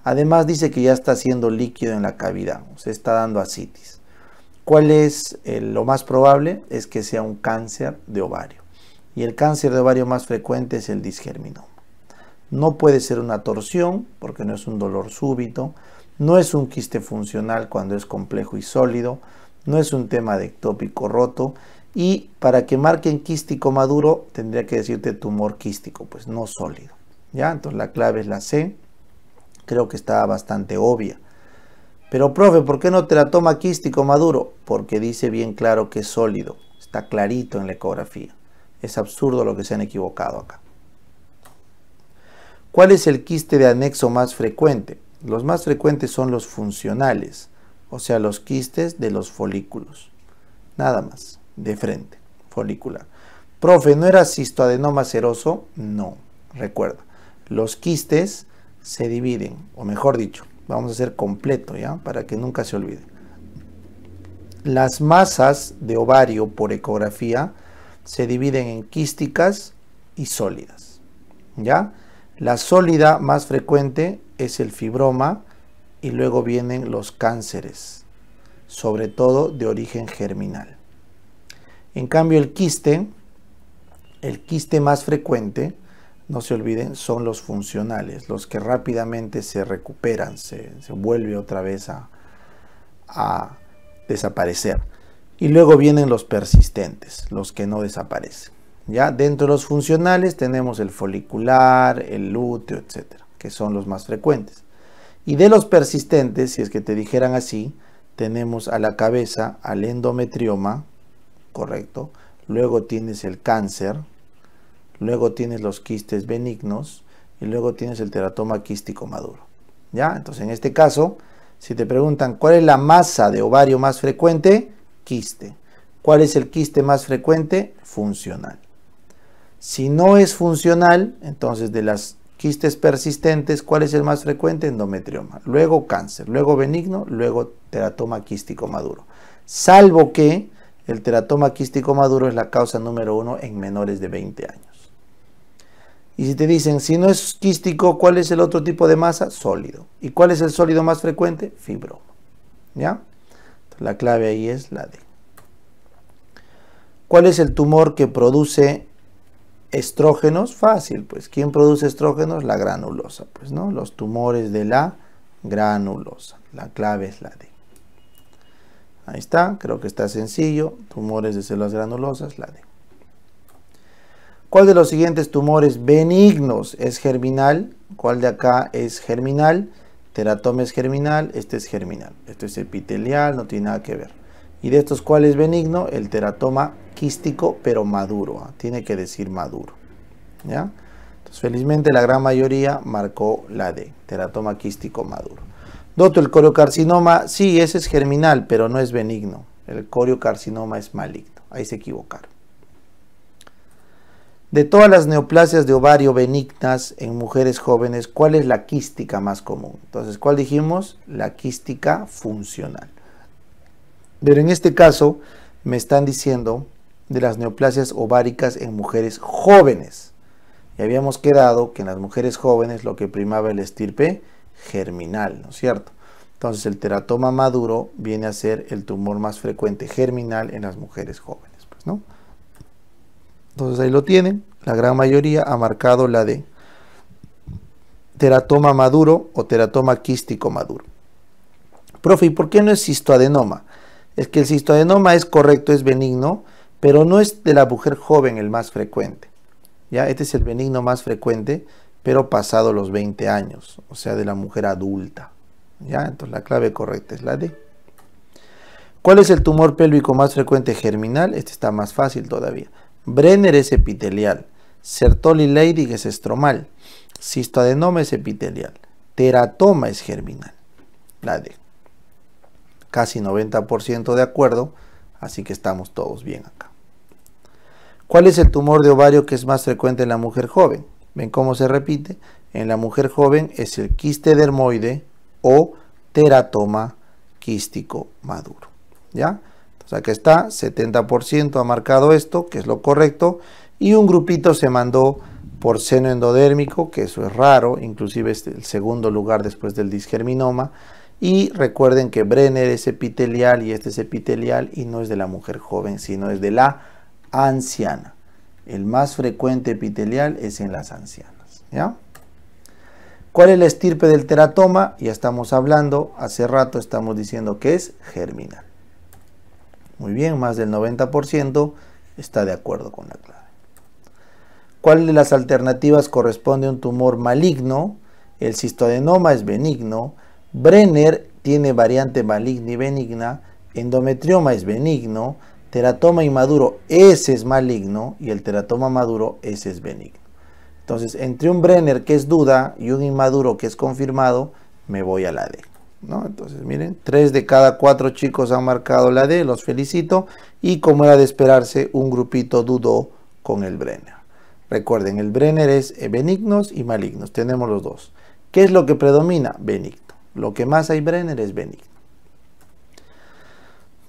Además dice que ya está haciendo líquido en la cavidad, se está dando asitis. ¿Cuál es eh, lo más probable? Es que sea un cáncer de ovario. Y el cáncer de ovario más frecuente es el disgérmino no puede ser una torsión porque no es un dolor súbito, no es un quiste funcional cuando es complejo y sólido, no es un tema de ectópico roto y para que marquen quístico maduro tendría que decirte tumor quístico, pues no sólido. ¿Ya? Entonces la clave es la C. Creo que está bastante obvia. Pero profe, ¿por qué no te la toma quístico maduro? Porque dice bien claro que es sólido. Está clarito en la ecografía. Es absurdo lo que se han equivocado acá. ¿Cuál es el quiste de anexo más frecuente? Los más frecuentes son los funcionales, o sea, los quistes de los folículos. Nada más, de frente, folicular. Profe, ¿no era cistoadenoma seroso? No, recuerda. Los quistes se dividen, o mejor dicho, vamos a hacer completo, ¿ya? Para que nunca se olvide. Las masas de ovario por ecografía se dividen en quísticas y sólidas, ¿ya? La sólida más frecuente es el fibroma y luego vienen los cánceres, sobre todo de origen germinal. En cambio el quiste, el quiste más frecuente, no se olviden, son los funcionales, los que rápidamente se recuperan, se, vuelve otra vez a desaparecer. Y luego vienen los persistentes, los que no desaparecen. ¿ya? Dentro de los funcionales tenemos el folicular, el lúteo, etcétera, que son los más frecuentes. Y de los persistentes, si es que te dijeran así, tenemos a la cabeza al endometrioma, correcto, luego tienes el cáncer, luego tienes los quistes benignos y luego tienes el teratoma quístico maduro. ¿Ya? Entonces, en este caso, si te preguntan cuál es la masa de ovario más frecuente, quiste. ¿Cuál es el quiste más frecuente? Funcional. Si no es funcional, entonces de las quistes persistentes, ¿cuál es el más frecuente? Endometrioma, luego cáncer, luego benigno, luego teratoma quístico maduro. Salvo que el teratoma quístico maduro es la causa número uno en menores de 20 años. Y si te dicen, si no es quístico, ¿cuál es el otro tipo de masa? Sólido. ¿Y cuál es el sólido más frecuente? Fibroma. ¿Ya? la clave ahí es la D. ¿Cuál es el tumor que produce Estrógenos, fácil, pues. ¿Quién produce estrógenos? La granulosa, pues, ¿no? Los tumores de la granulosa. La clave es la D. Ahí está, creo que está sencillo. Tumores de células granulosas, la D. ¿Cuál de los siguientes tumores benignos es germinal? ¿Cuál de acá es germinal? Teratoma es germinal, este es germinal. Este es epitelial, no tiene nada que ver. ¿Y de estos cuál es benigno? El teratoma quístico, pero maduro. ¿ah? Tiene que decir maduro. ¿Ya? Entonces, felizmente la gran mayoría marcó la D, teratoma quístico maduro. Doto, el coriocarcinoma, sí, ese es germinal, pero no es benigno. El coriocarcinoma es maligno. Ahí se equivocaron. De todas las neoplasias de ovario benignas en mujeres jóvenes, ¿cuál es la quística más común? Entonces, ¿cuál dijimos? La quística funcional. Pero en este caso me están diciendo de las neoplasias ováricas en mujeres jóvenes. Y habíamos quedado que en las mujeres jóvenes lo que primaba el estirpe germinal, ¿no es cierto? Entonces el teratoma maduro viene a ser el tumor más frecuente germinal en las mujeres jóvenes, pues, Entonces ahí lo tienen, la gran mayoría ha marcado la de teratoma maduro o teratoma quístico maduro. Profe, ¿y por qué no es cistoadenoma? Es que el cistoadenoma es correcto, es benigno, pero no es de la mujer joven el más frecuente. Ya, este es el benigno más frecuente, pero pasado los 20 años, o sea, de la mujer adulta. Ya, entonces la clave correcta es la D. ¿Cuál es el tumor pélvico más frecuente germinal? Este está más fácil todavía. Brenner es epitelial. Sertoli Leydig es estromal. Cistoadenoma es epitelial. Teratoma es germinal. La D. Casi 90% de acuerdo, así que estamos todos bien acá. ¿Cuál es el tumor de ovario que es más frecuente en la mujer joven? ¿Ven cómo se repite? En la mujer joven es el quiste dermoide o teratoma quístico maduro. ¿Ya? Entonces acá está, 70% ha marcado esto, que es lo correcto, y un grupito se mandó por seno endodérmico, que eso es raro, inclusive es el segundo lugar después del disgerminoma, y recuerden que Brenner es epitelial y este es epitelial y no es de la mujer joven, sino es de la anciana. El más frecuente epitelial es en las ancianas. ¿Cuál es la estirpe del teratoma? Ya estamos hablando, hace rato estamos diciendo que es germinal. Muy bien, más del 90% está de acuerdo con la clave. ¿Cuál de las alternativas corresponde a un tumor maligno? El cistoadenoma es benigno, Brenner tiene variante maligna y benigna, endometrioma es benigno, Teratoma inmaduro, ese es maligno y el teratoma maduro, ese es benigno. Entonces, entre un Brenner que es duda y un inmaduro que es confirmado, me voy a la D. ¿no? Entonces, miren, tres de cada cuatro chicos han marcado la D, los felicito. Y como era de esperarse, un grupito dudó con el Brenner. Recuerden, el Brenner es benignos y malignos, tenemos los dos. ¿Qué es lo que predomina? Benigno. Lo que más hay Brenner es benigno.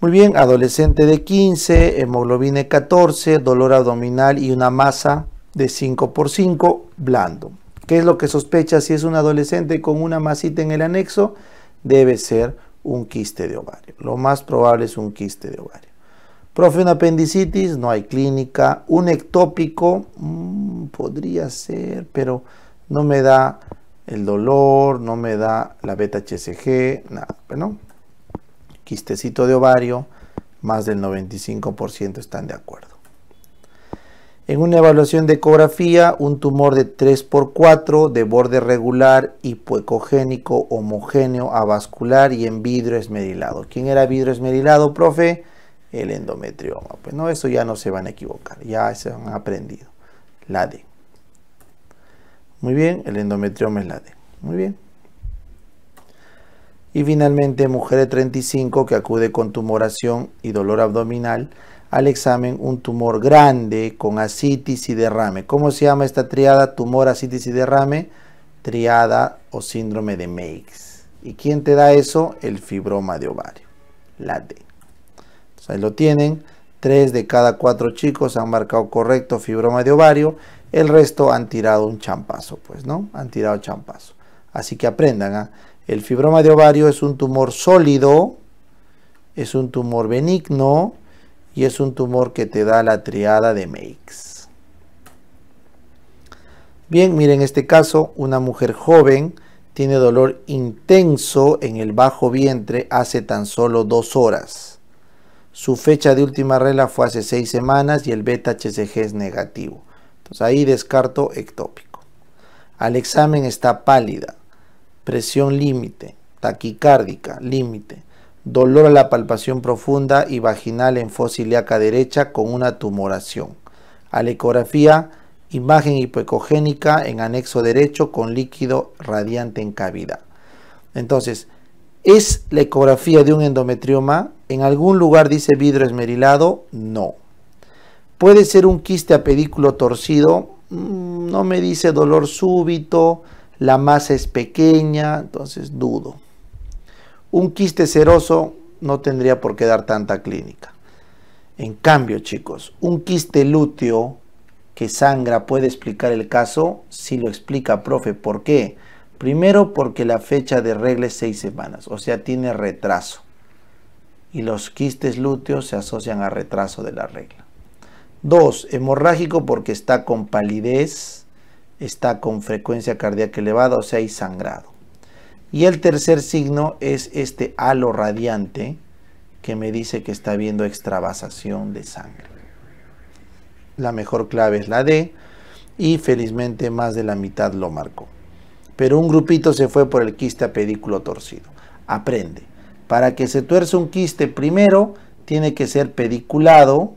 Muy bien, adolescente de 15, hemoglobina 14, dolor abdominal y una masa de 5 por 5, blando. ¿Qué es lo que sospecha si es un adolescente con una masita en el anexo? Debe ser un quiste de ovario. Lo más probable es un quiste de ovario. Profe, una apendicitis, no hay clínica. Un ectópico, mm, podría ser, pero no me da el dolor, no me da la beta-HCG, nada, ¿no? quistecito de ovario, más del 95% están de acuerdo. En una evaluación de ecografía, un tumor de 3x4 de borde regular, hipoecogénico, homogéneo, avascular y en vidrio esmerilado. ¿Quién era vidrio esmerilado, profe? El endometrioma. Pues no, eso ya no se van a equivocar, ya se han aprendido. La D. Muy bien, el endometrioma es la D. Muy bien. Y finalmente, mujer de 35 que acude con tumoración y dolor abdominal al examen un tumor grande con asitis y derrame. ¿Cómo se llama esta triada? Tumor, asitis y derrame. Triada o síndrome de Meigs. ¿Y quién te da eso? El fibroma de ovario, la D. Entonces, ahí lo tienen. Tres de cada cuatro chicos han marcado correcto fibroma de ovario. El resto han tirado un champazo, pues, ¿no? Han tirado champazo. Así que aprendan, ¿ah? El fibroma de ovario es un tumor sólido, es un tumor benigno y es un tumor que te da la triada de Meigs. Bien, miren, en este caso una mujer joven tiene dolor intenso en el bajo vientre hace tan solo dos horas. Su fecha de última regla fue hace seis semanas y el beta HCG es negativo. Entonces ahí descarto ectópico. Al examen está pálida presión límite, taquicárdica límite, dolor a la palpación profunda y vaginal en fosa ilíaca derecha con una tumoración. A la ecografía, imagen hipoecogénica en anexo derecho con líquido radiante en cavidad. Entonces, ¿es la ecografía de un endometrioma? ¿En algún lugar dice vidrio esmerilado? No. ¿Puede ser un quiste a pedículo torcido? Mm, no me dice dolor súbito, la masa es pequeña, entonces dudo. Un quiste seroso no tendría por qué dar tanta clínica. En cambio, chicos, un quiste lúteo que sangra puede explicar el caso, si lo explica, profe, ¿por qué? Primero porque la fecha de regla es seis semanas, o sea, tiene retraso. Y los quistes lúteos se asocian a retraso de la regla. Dos, hemorrágico porque está con palidez, está con frecuencia cardíaca elevada, o sea, hay sangrado. Y el tercer signo es este halo radiante que me dice que está habiendo extravasación de sangre. La mejor clave es la D y felizmente más de la mitad lo marcó. Pero un grupito se fue por el quiste a pedículo torcido. Aprende. Para que se tuerce un quiste primero tiene que ser pediculado.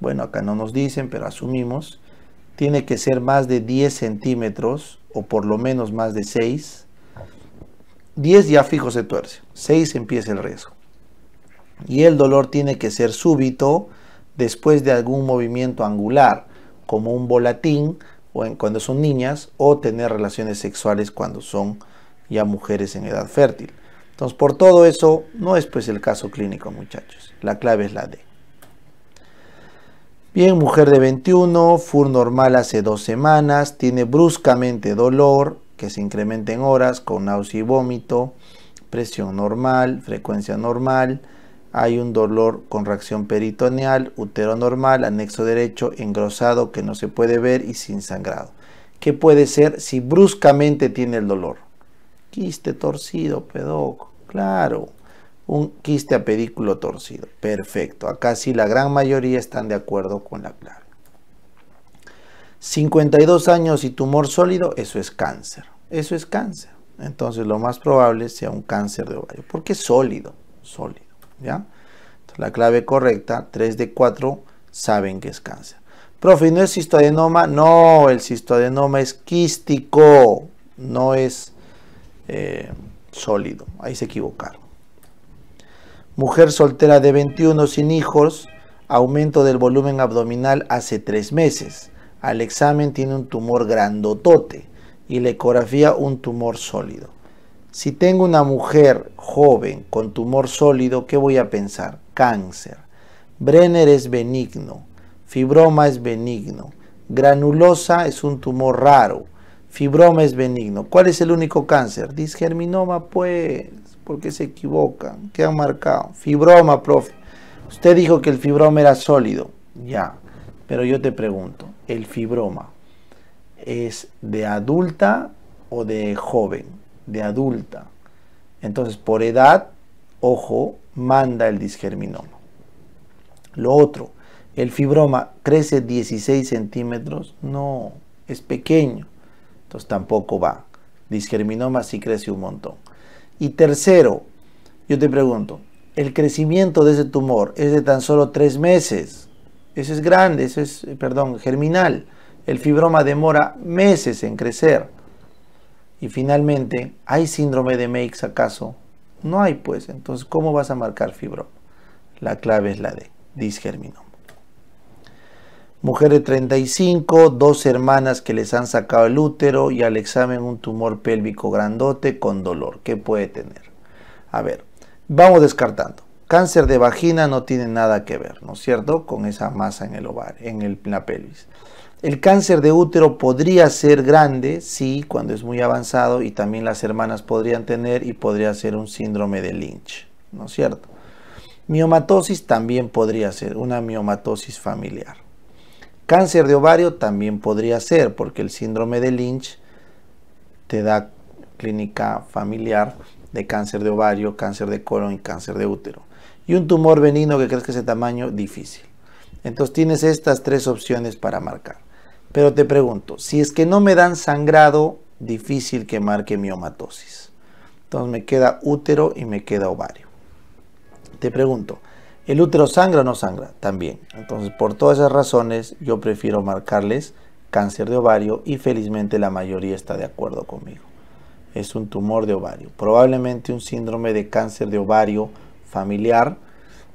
Bueno, acá no nos dicen, pero asumimos tiene que ser más de 10 centímetros o por lo menos más de 6. 10 ya fijo se tuerce, 6 empieza el riesgo. Y el dolor tiene que ser súbito después de algún movimiento angular, como un volatín o en, cuando son niñas o tener relaciones sexuales cuando son ya mujeres en edad fértil. Entonces, por todo eso, no es pues el caso clínico, muchachos. La clave es la D. Bien, mujer de 21, FUR normal hace dos semanas, tiene bruscamente dolor que se incrementa en horas con náusea y vómito, presión normal, frecuencia normal, hay un dolor con reacción peritoneal, útero normal, anexo derecho engrosado que no se puede ver y sin sangrado. ¿Qué puede ser si bruscamente tiene el dolor? Quiste torcido, pedo, claro un quiste a pedículo torcido. Perfecto, acá sí la gran mayoría están de acuerdo con la clave. 52 años y tumor sólido, eso es cáncer. Eso es cáncer. Entonces lo más probable sea un cáncer de ovario. Porque es sólido, sólido, ¿ya? la clave correcta, 3 de 4 saben que es cáncer. Profe, ¿no es cistoadenoma? No, el cistoadenoma es quístico, no es eh, sólido. Ahí se equivocaron. Mujer soltera de 21 sin hijos, aumento del volumen abdominal hace tres meses. Al examen tiene un tumor grandotote y la ecografía un tumor sólido. Si tengo una mujer joven con tumor sólido, ¿qué voy a pensar? Cáncer. Brenner es benigno. Fibroma es benigno. Granulosa es un tumor raro. Fibroma es benigno. ¿Cuál es el único cáncer? Disgerminoma, pues. ¿Por qué se equivocan? ¿Qué han marcado? Fibroma, profe. Usted dijo que el fibroma era sólido. Ya, pero yo te pregunto, ¿el fibroma es de adulta o de joven? De adulta. Entonces, por edad, ojo, manda el disgerminoma. Lo otro, ¿el fibroma crece 16 centímetros? No, es pequeño. Entonces tampoco va. Disgerminoma sí crece un montón. Y tercero, yo te pregunto, el crecimiento de ese tumor es de tan solo tres meses. ese es grande, ese es, eh, perdón, germinal. El fibroma demora meses en crecer. Y finalmente, ¿hay síndrome de Meix acaso? No hay, pues. Entonces, ¿cómo vas a marcar fibroma? La clave es la de disgérmino. Mujer de 35, dos hermanas que les han sacado el útero y al examen un tumor pélvico grandote con dolor. ¿Qué puede tener? A ver, vamos descartando. Cáncer de vagina no tiene nada que ver, ¿no es cierto?, con esa masa en el ovario, en, el, en la pelvis. El cáncer de útero podría ser grande, sí, cuando es muy avanzado y también las hermanas podrían tener y podría ser un síndrome de Lynch, ¿no es cierto? Miomatosis también podría ser una miomatosis familiar. Cáncer de ovario también podría ser, porque el síndrome de Lynch te da clínica familiar de cáncer de ovario, cáncer de colon y cáncer de útero. Y un tumor benigno que es ese tamaño, difícil. Entonces tienes estas tres opciones para marcar. Pero te pregunto, si es que no me dan sangrado, difícil que marque miomatosis. Entonces me queda útero y me queda ovario. Te pregunto, ¿El útero sangra o no sangra? También. Entonces, por todas esas razones, yo prefiero marcarles cáncer de ovario y felizmente la mayoría está de acuerdo conmigo. Es un tumor de ovario, probablemente un síndrome de cáncer de ovario familiar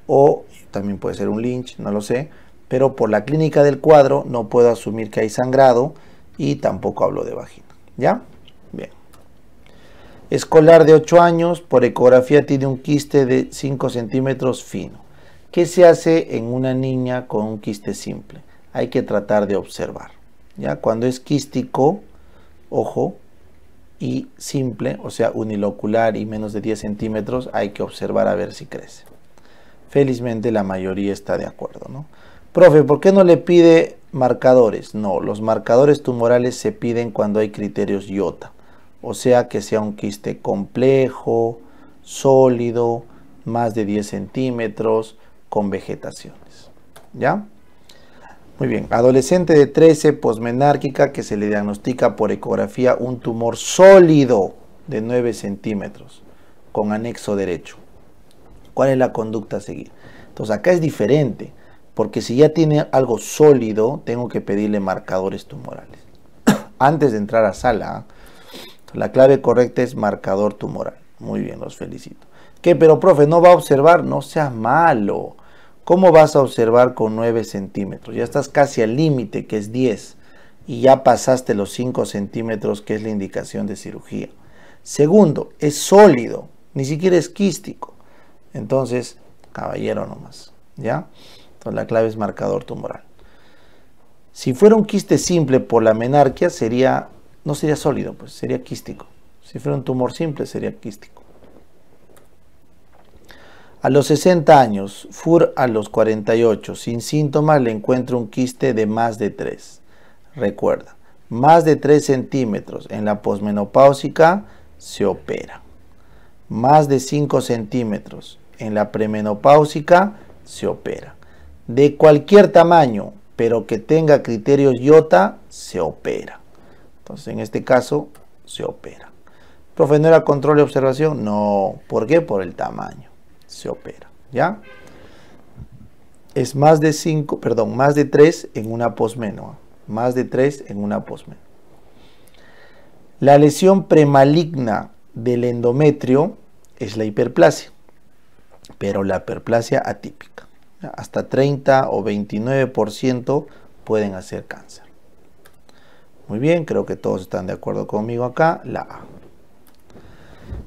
o también puede ser un Lynch, no lo sé, pero por la clínica del cuadro no puedo asumir que hay sangrado y tampoco hablo de vagina. ¿Ya? Bien. Escolar de 8 años, por ecografía tiene un quiste de 5 centímetros fino ¿Qué se hace en una niña con un quiste simple? Hay que tratar de observar. ¿ya? Cuando es quístico, ojo, y simple, o sea, unilocular y menos de 10 centímetros, hay que observar a ver si crece. Felizmente la mayoría está de acuerdo. Profe, ¿por qué no le pide marcadores? No, los marcadores tumorales se piden cuando hay criterios IOTA, o sea, que sea un quiste complejo, sólido, más de 10 centímetros, con vegetaciones. ¿Ya? Muy bien, adolescente de 13, posmenárquica, que se le diagnostica por ecografía un tumor sólido de 9 centímetros, con anexo derecho. ¿Cuál es la conducta a seguir? Entonces acá es diferente, porque si ya tiene algo sólido, tengo que pedirle marcadores tumorales. Antes de entrar a sala, la clave correcta es marcador tumoral. Muy bien, los felicito. ¿Qué? Pero profe, ¿no va a observar? No seas malo. ¿Cómo vas a observar con 9 centímetros? Ya estás casi al límite, que es 10, y ya pasaste los 5 centímetros, que es la indicación de cirugía. Segundo, es sólido, ni siquiera es quístico. Entonces, caballero nomás, ¿ya? Entonces la clave es marcador tumoral. Si fuera un quiste simple por la menarquia, sería, no sería sólido, pues sería quístico. Si fuera un tumor simple, sería quístico. A los 60 años, Fur a los 48, sin síntomas le encuentra un quiste de más de 3. Recuerda, más de 3 centímetros en la posmenopáusica se opera. Más de 5 centímetros en la premenopáusica se opera. De cualquier tamaño, pero que tenga criterios IOTA, se opera. Entonces, en este caso, se opera. ¿Profe, era control y observación? No. ¿Por qué? Por el tamaño se opera, ¿ya? Es más de 5, perdón, más de 3 en una posmenua, más de 3 en una posmenua. La lesión premaligna del endometrio es la hiperplasia, pero la hiperplasia atípica. Hasta 30 o 29% pueden hacer cáncer. Muy bien, creo que todos están de acuerdo conmigo acá. La A.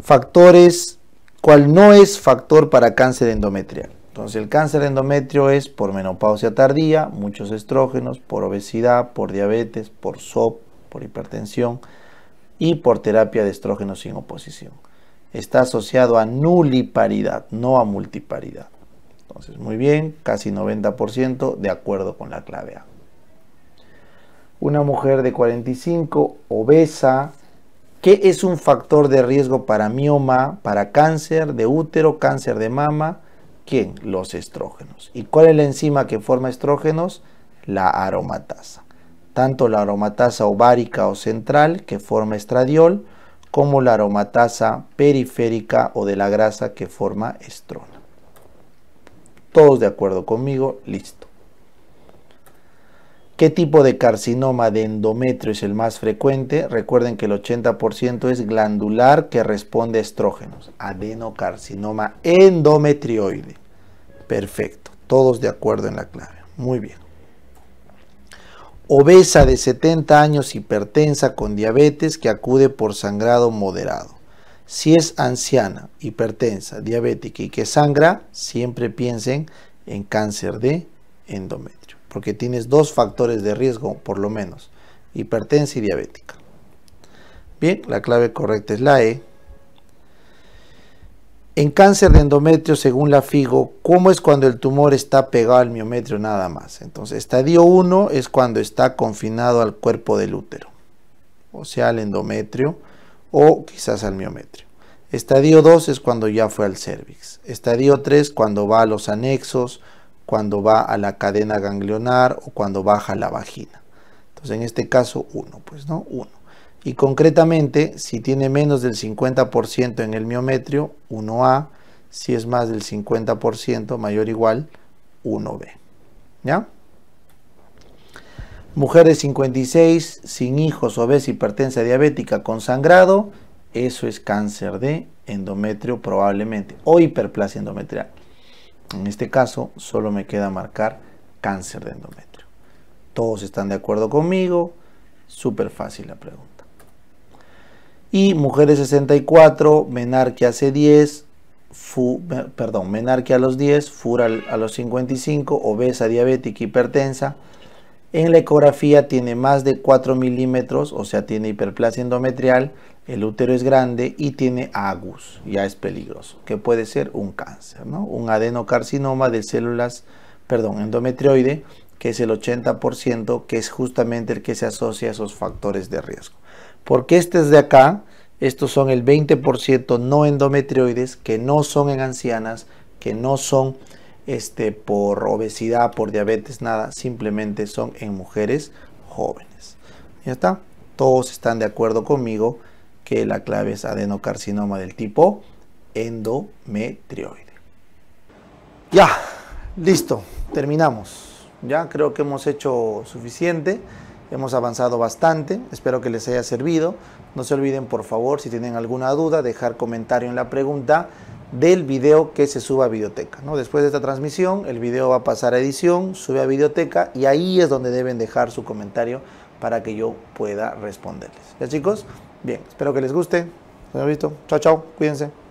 Factores cual no es factor para cáncer endometrial. Entonces el cáncer endometrio es por menopausia tardía, muchos estrógenos, por obesidad, por diabetes, por SOP, por hipertensión y por terapia de estrógenos sin oposición. Está asociado a nuliparidad, no a multiparidad. Entonces, muy bien, casi 90% de acuerdo con la clave A. Una mujer de 45, obesa, ¿Qué es un factor de riesgo para mioma, para cáncer de útero, cáncer de mama? ¿Quién? Los estrógenos. ¿Y cuál es la enzima que forma estrógenos? La aromatasa. Tanto la aromatasa ovárica o central que forma estradiol, como la aromatasa periférica o de la grasa que forma estrona. Todos de acuerdo conmigo, listo. ¿Qué tipo de carcinoma de endometrio es el más frecuente? Recuerden que el 80% es glandular que responde a estrógenos. Adenocarcinoma endometrioide. Perfecto, todos de acuerdo en la clave. Muy bien. Obesa de 70 años, hipertensa con diabetes que acude por sangrado moderado. Si es anciana, hipertensa, diabética y que sangra, siempre piensen en cáncer de endometrio porque tienes dos factores de riesgo por lo menos, hipertensa y diabética. Bien, la clave correcta es la E. En cáncer de endometrio, según la FIGO, ¿cómo es cuando el tumor está pegado al miometrio nada más? Entonces, estadio 1 es cuando está confinado al cuerpo del útero, o sea, al endometrio o quizás al miometrio. Estadio 2 es cuando ya fue al cérvix. Estadio 3 cuando va a los anexos cuando va a la cadena ganglionar o cuando baja la vagina. Entonces, en este caso, 1, pues, ¿no? Y concretamente, si tiene menos del 50% en el miometrio, 1A. Si es más del 50%, mayor o igual, 1B. ¿Ya? Mujer de 56, sin hijos, o obesa, hipertensia diabética, con sangrado, eso es cáncer de endometrio probablemente, o hiperplasia endometrial. En este caso, solo me queda marcar cáncer de endometrio. Todos están de acuerdo conmigo. Súper fácil la pregunta. Y mujeres 64, menarquia hace 10, perdón, menarquia a los 10, fura a los 55, obesa, diabética, hipertensa. En la ecografía tiene más de 4 milímetros, o sea, tiene hiperplasia endometrial el útero es grande y tiene agus, ya es peligroso, que puede ser un cáncer, ¿no? un adenocarcinoma de células, perdón, endometrioide, que es el 80%, que es justamente el que se asocia a esos factores de riesgo. Porque este es de acá, estos son el 20% no endometrioides, que no son en ancianas, que no son este, por obesidad, por diabetes, nada, simplemente son en mujeres jóvenes. ¿Ya está? Todos están de acuerdo conmigo que la clave es adenocarcinoma del tipo endometrioide. Ya, listo, terminamos. Ya creo que hemos hecho suficiente, hemos avanzado bastante, espero que les haya servido. No se olviden, por favor, si tienen alguna duda, dejar comentario en la pregunta del video que se suba a videoteca. ¿no? Después de esta transmisión, el video va a pasar a edición, sube a videoteca y ahí es donde deben dejar su comentario para que yo pueda responderles. Ya chicos, Bien, espero que les guste. Nos hemos visto. Chao, chao. Cuídense.